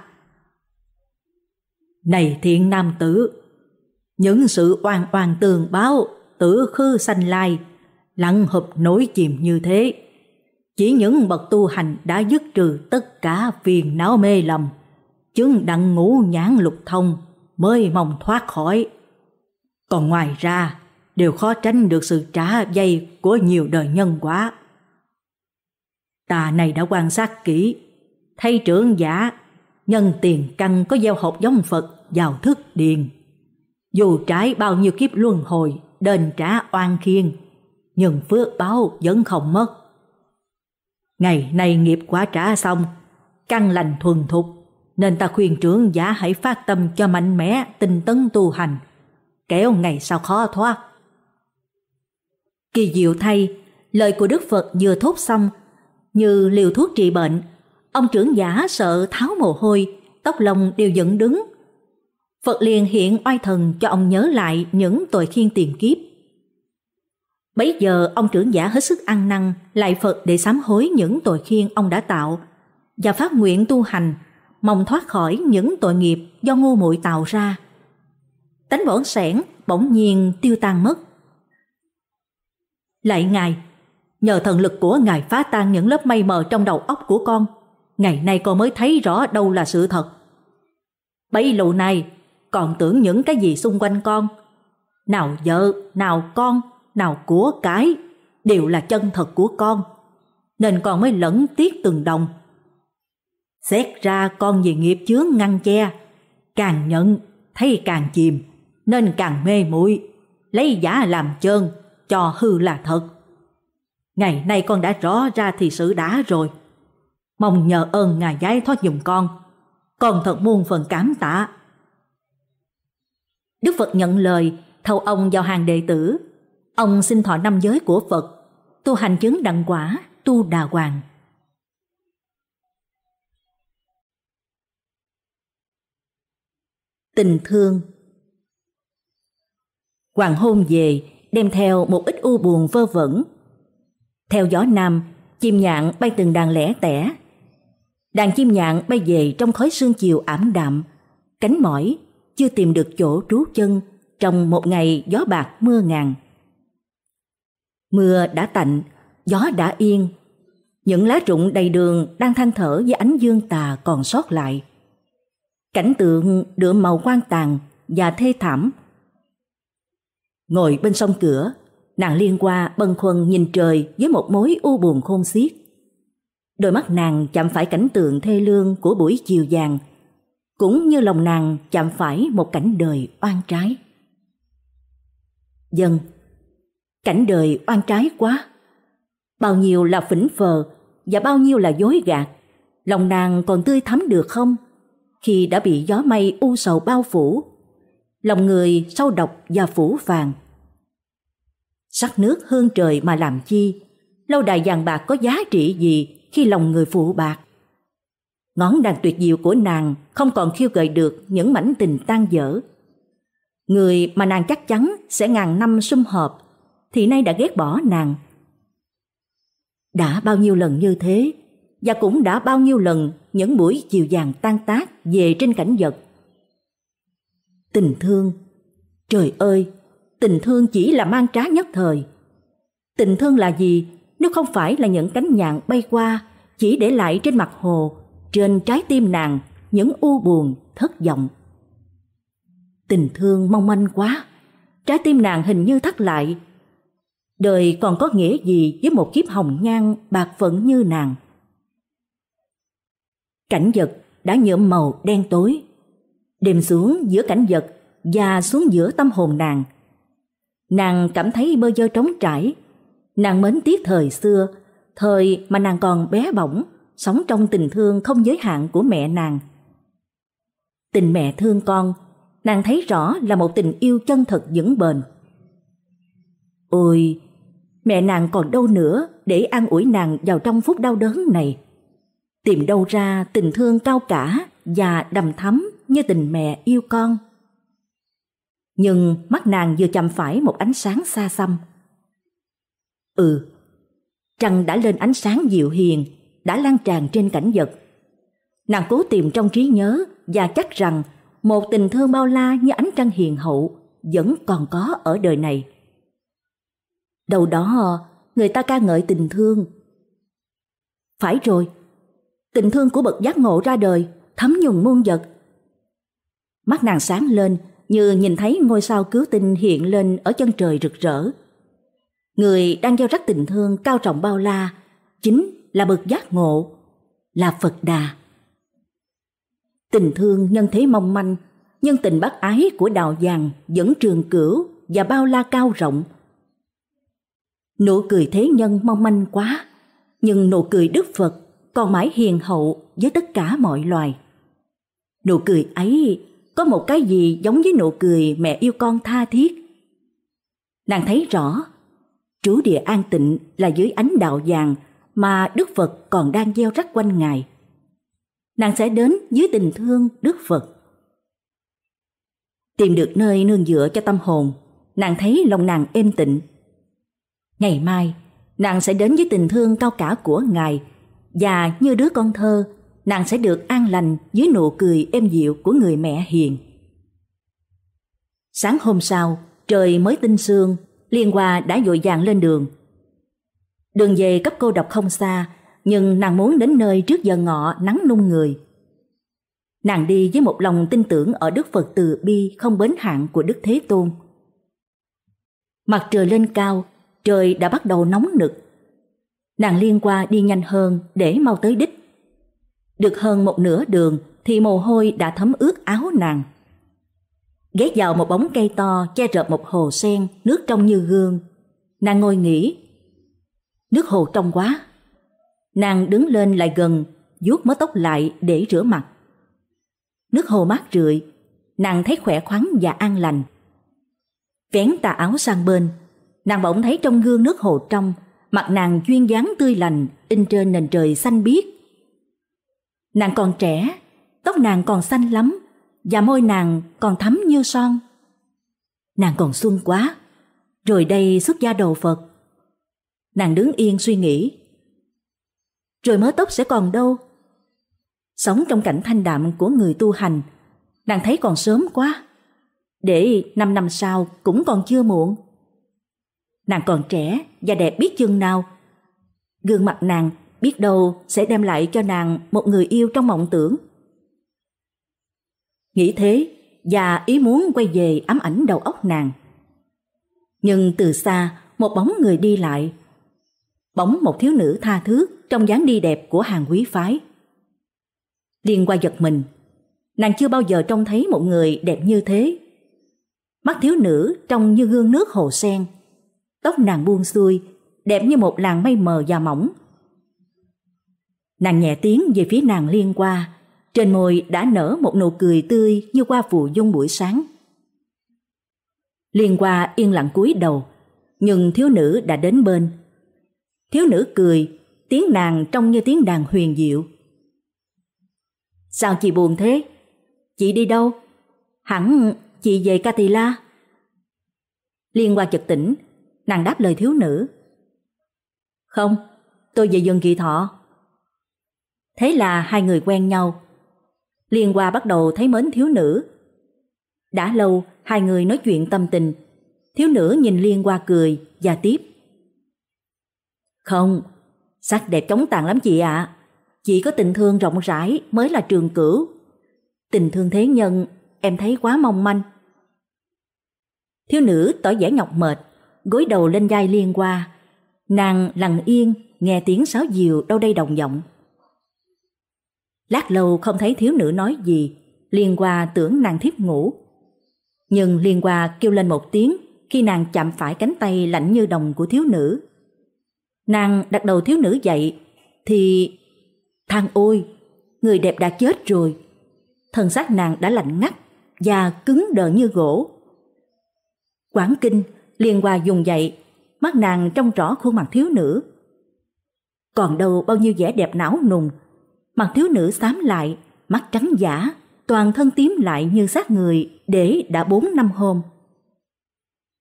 Này thiện nam tử, những sự oan oan tường báo, tử khư sanh lai, lặng hợp nối chìm như thế. Chỉ những bậc tu hành đã dứt trừ tất cả phiền não mê lầm, chứng đặng ngũ nhãn lục thông, mới mong thoát khỏi. Còn ngoài ra, đều khó tránh được sự trả dây của nhiều đời nhân quá. Ta này đã quan sát kỹ, thay trưởng giả, nhân tiền căn có gieo hộp giống Phật vào thức điền. Dù trái bao nhiêu kiếp luân hồi, đền trả oan khiên, nhưng phước báo vẫn không mất. Ngày nay nghiệp quả trả xong, căn lành thuần thục, nên ta khuyên trưởng giả hãy phát tâm cho mạnh mẽ tinh tấn tu hành, kéo ngày sau khó thoát. Kỳ diệu thay, lời của Đức Phật vừa thốt xong, như liều thuốc trị bệnh, ông trưởng giả sợ tháo mồ hôi, tóc lông đều dựng đứng. Phật liền hiện oai thần cho ông nhớ lại những tội khiên tiền kiếp. Bấy giờ ông trưởng giả hết sức ăn năn lại Phật để sám hối những tội khiên ông đã tạo và phát nguyện tu hành – mong thoát khỏi những tội nghiệp do ngu muội tạo ra. Tánh bổn sẻn bỗng nhiên tiêu tan mất. Lạy ngài, nhờ thần lực của ngài phá tan những lớp mây mờ trong đầu óc của con, ngày nay con mới thấy rõ đâu là sự thật. Bấy lâu này còn tưởng những cái gì xung quanh con, nào vợ, nào con, nào của cái, đều là chân thật của con. Nên con mới lẫn tiếc từng đồng Xét ra con vì nghiệp chướng ngăn che, càng nhận thấy càng chìm, nên càng mê muội lấy giả làm chơn, cho hư là thật. Ngày nay con đã rõ ra thì sự đã rồi. Mong nhờ ơn ngài giải thoát dùng con. Con thật muôn phần cảm tạ. Đức Phật nhận lời, thâu ông vào hàng đệ tử. Ông xin thọ năm giới của Phật, tu hành chứng đặng quả, tu đà hoàng. tình thương. Hoàng hôn về, đem theo một ít u buồn vơ vẩn. Theo gió nam, chim nhạn bay từng đàn lẻ tẻ. Đàn chim nhạn bay về trong khói sương chiều ảm đạm, cánh mỏi, chưa tìm được chỗ trú chân trong một ngày gió bạc mưa ngàn. Mưa đã tạnh, gió đã yên. Những lá rụng đầy đường đang than thở với ánh dương tà còn sót lại – cảnh tượng đượm màu quan tàn và thê thảm. Ngồi bên sông cửa, nàng liên qua bần khuân nhìn trời với một mối u buồn khôn xiết. Đôi mắt nàng chạm phải cảnh tượng thê lương của buổi chiều vàng, cũng như lòng nàng chạm phải một cảnh đời oan trái. Dân, cảnh đời oan trái quá. Bao nhiêu là phỉnh phờ và bao nhiêu là dối gạt, lòng nàng còn tươi thắm được không? khi đã bị gió mây u sầu bao phủ. Lòng người sâu độc và phủ vàng. Sắc nước hương trời mà làm chi, lâu đài vàng bạc có giá trị gì khi lòng người phụ bạc. Ngón đàn tuyệt diệu của nàng không còn khiêu gợi được những mảnh tình tan dở. Người mà nàng chắc chắn sẽ ngàn năm sum họp thì nay đã ghét bỏ nàng. Đã bao nhiêu lần như thế và cũng đã bao nhiêu lần những buổi chiều vàng tan tác về trên cảnh vật. Tình thương, trời ơi, tình thương chỉ là mang trá nhất thời. Tình thương là gì nếu không phải là những cánh nhạn bay qua chỉ để lại trên mặt hồ, trên trái tim nàng những u buồn, thất vọng. Tình thương mong manh quá, trái tim nàng hình như thắt lại. Đời còn có nghĩa gì với một kiếp hồng nhan bạc phận như nàng? cảnh vật đã nhuộm màu đen tối. Đêm xuống giữa cảnh vật và xuống giữa tâm hồn nàng. Nàng cảm thấy bơ vơ trống trải. Nàng mến tiếc thời xưa, thời mà nàng còn bé bỏng, sống trong tình thương không giới hạn của mẹ nàng. Tình mẹ thương con, nàng thấy rõ là một tình yêu chân thật vững bền. Ôi, mẹ nàng còn đâu nữa để an ủi nàng vào trong phút đau đớn này tìm đâu ra tình thương cao cả và đầm thắm như tình mẹ yêu con. Nhưng mắt nàng vừa chạm phải một ánh sáng xa xăm. Ừ, trăng đã lên ánh sáng dịu hiền, đã lan tràn trên cảnh vật. Nàng cố tìm trong trí nhớ và chắc rằng một tình thương bao la như ánh trăng hiền hậu vẫn còn có ở đời này. Đầu đó người ta ca ngợi tình thương. Phải rồi, tình thương của bậc giác ngộ ra đời, thấm nhuần muôn vật. Mắt nàng sáng lên như nhìn thấy ngôi sao cứu tinh hiện lên ở chân trời rực rỡ. Người đang gieo rắc tình thương cao trọng bao la chính là bậc giác ngộ, là Phật Đà. Tình thương nhân thế mong manh, nhân tình bác ái của đạo vàng vẫn trường cửu và bao la cao rộng. Nụ cười thế nhân mong manh quá, nhưng nụ cười Đức Phật còn mãi hiền hậu với tất cả mọi loài. Nụ cười ấy có một cái gì giống với nụ cười mẹ yêu con tha thiết. Nàng thấy rõ, trú địa an tịnh là dưới ánh đạo vàng mà Đức Phật còn đang gieo rắc quanh Ngài. Nàng sẽ đến dưới tình thương Đức Phật. Tìm được nơi nương dựa cho tâm hồn, nàng thấy lòng nàng êm tịnh. Ngày mai, nàng sẽ đến với tình thương cao cả của Ngài – và như đứa con thơ, nàng sẽ được an lành dưới nụ cười êm dịu của người mẹ hiền. Sáng hôm sau, trời mới tinh sương, Liên Hoa đã vội vàng lên đường. Đường về cấp cô độc không xa, nhưng nàng muốn đến nơi trước giờ ngọ nắng nung người. Nàng đi với một lòng tin tưởng ở Đức Phật từ bi không bến hạn của Đức Thế Tôn. Mặt trời lên cao, trời đã bắt đầu nóng nực Nàng liên qua đi nhanh hơn để mau tới đích. Được hơn một nửa đường thì mồ hôi đã thấm ướt áo nàng. Ghé vào một bóng cây to che rợp một hồ sen, nước trong như gương. Nàng ngồi nghỉ. Nước hồ trong quá. Nàng đứng lên lại gần, vuốt mớ tóc lại để rửa mặt. Nước hồ mát rượi, nàng thấy khỏe khoắn và an lành. Vén tà áo sang bên, nàng bỗng thấy trong gương nước hồ trong mặt nàng duyên dáng tươi lành in trên nền trời xanh biếc. Nàng còn trẻ, tóc nàng còn xanh lắm và môi nàng còn thắm như son. Nàng còn xuân quá, rồi đây xuất gia đầu Phật. Nàng đứng yên suy nghĩ. Rồi mớ tóc sẽ còn đâu? Sống trong cảnh thanh đạm của người tu hành, nàng thấy còn sớm quá. Để năm năm sau cũng còn chưa muộn. Nàng còn trẻ và đẹp biết chừng nào. Gương mặt nàng biết đâu sẽ đem lại cho nàng một người yêu trong mộng tưởng. Nghĩ thế và ý muốn quay về ám ảnh đầu óc nàng. Nhưng từ xa một bóng người đi lại. Bóng một thiếu nữ tha thứ trong dáng đi đẹp của hàng quý phái. Liên qua giật mình, nàng chưa bao giờ trông thấy một người đẹp như thế. Mắt thiếu nữ trông như gương nước hồ sen, tóc nàng buông xuôi, đẹp như một làn mây mờ và mỏng. Nàng nhẹ tiếng về phía nàng liên qua, trên môi đã nở một nụ cười tươi như qua phù dung buổi sáng. Liên qua yên lặng cúi đầu, nhưng thiếu nữ đã đến bên. Thiếu nữ cười, tiếng nàng trông như tiếng đàn huyền diệu. Sao chị buồn thế? Chị đi đâu? Hẳn chị về Catila. Liên qua chợt tỉnh, Nàng đáp lời thiếu nữ. Không, tôi về dân kỳ thọ. Thế là hai người quen nhau. Liên qua bắt đầu thấy mến thiếu nữ. Đã lâu, hai người nói chuyện tâm tình. Thiếu nữ nhìn Liên qua cười và tiếp. Không, sắc đẹp chống tàn lắm chị ạ. À. Chỉ có tình thương rộng rãi mới là trường cửu. Tình thương thế nhân em thấy quá mong manh. Thiếu nữ tỏ vẻ nhọc mệt gối đầu lên vai liên qua. Nàng lặng yên, nghe tiếng sáo diều đâu đây đồng vọng. Lát lâu không thấy thiếu nữ nói gì, liên qua tưởng nàng thiếp ngủ. Nhưng liên qua kêu lên một tiếng khi nàng chạm phải cánh tay lạnh như đồng của thiếu nữ. Nàng đặt đầu thiếu nữ dậy, thì... Thang ôi, người đẹp đã chết rồi. thân xác nàng đã lạnh ngắt và cứng đờ như gỗ. Quảng kinh liền hòa dùng dậy, mắt nàng trông rõ khuôn mặt thiếu nữ. Còn đâu bao nhiêu vẻ đẹp não nùng, mặt thiếu nữ xám lại, mắt trắng giả, toàn thân tím lại như xác người để đã bốn năm hôm.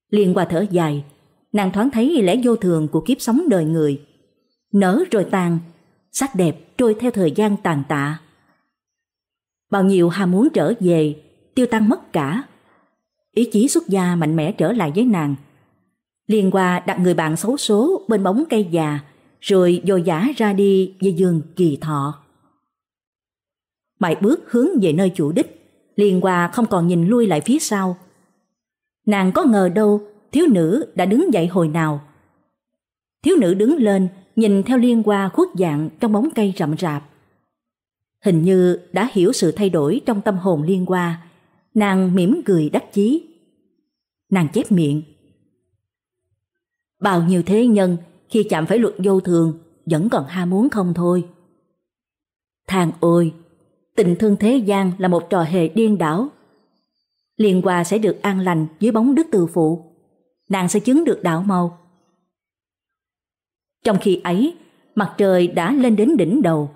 Liên qua thở dài, nàng thoáng thấy lẽ vô thường của kiếp sống đời người. Nở rồi tàn, sắc đẹp trôi theo thời gian tàn tạ. Bao nhiêu ham muốn trở về, tiêu tan mất cả. Ý chí xuất gia mạnh mẽ trở lại với nàng – liền qua đặt người bạn xấu số bên bóng cây già, rồi dò dã ra đi về giường kỳ thọ. Mãi bước hướng về nơi chủ đích, liền qua không còn nhìn lui lại phía sau. Nàng có ngờ đâu thiếu nữ đã đứng dậy hồi nào. Thiếu nữ đứng lên, nhìn theo liên qua khuất dạng trong bóng cây rậm rạp. Hình như đã hiểu sự thay đổi trong tâm hồn liên qua, nàng mỉm cười đắc chí. Nàng chép miệng Bao nhiêu thế nhân khi chạm phải luật vô thường vẫn còn ham muốn không thôi. Thang ôi, tình thương thế gian là một trò hề điên đảo. Liên Hòa sẽ được an lành dưới bóng đức từ phụ. Nàng sẽ chứng được đạo màu. Trong khi ấy, mặt trời đã lên đến đỉnh đầu.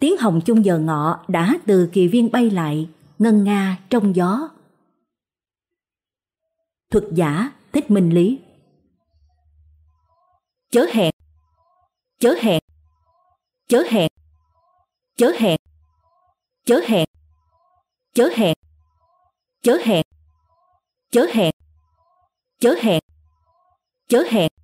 Tiếng hồng chung giờ ngọ đã từ kỳ viên bay lại, ngân nga trong gió. Thuật giả thích minh lý chớ hẹn chớ hẹn chớ hẹn chớ hẹn chớ hẹn chớ hẹn chớ hẹn chớ hẹn chớ hẹn chớ hẹn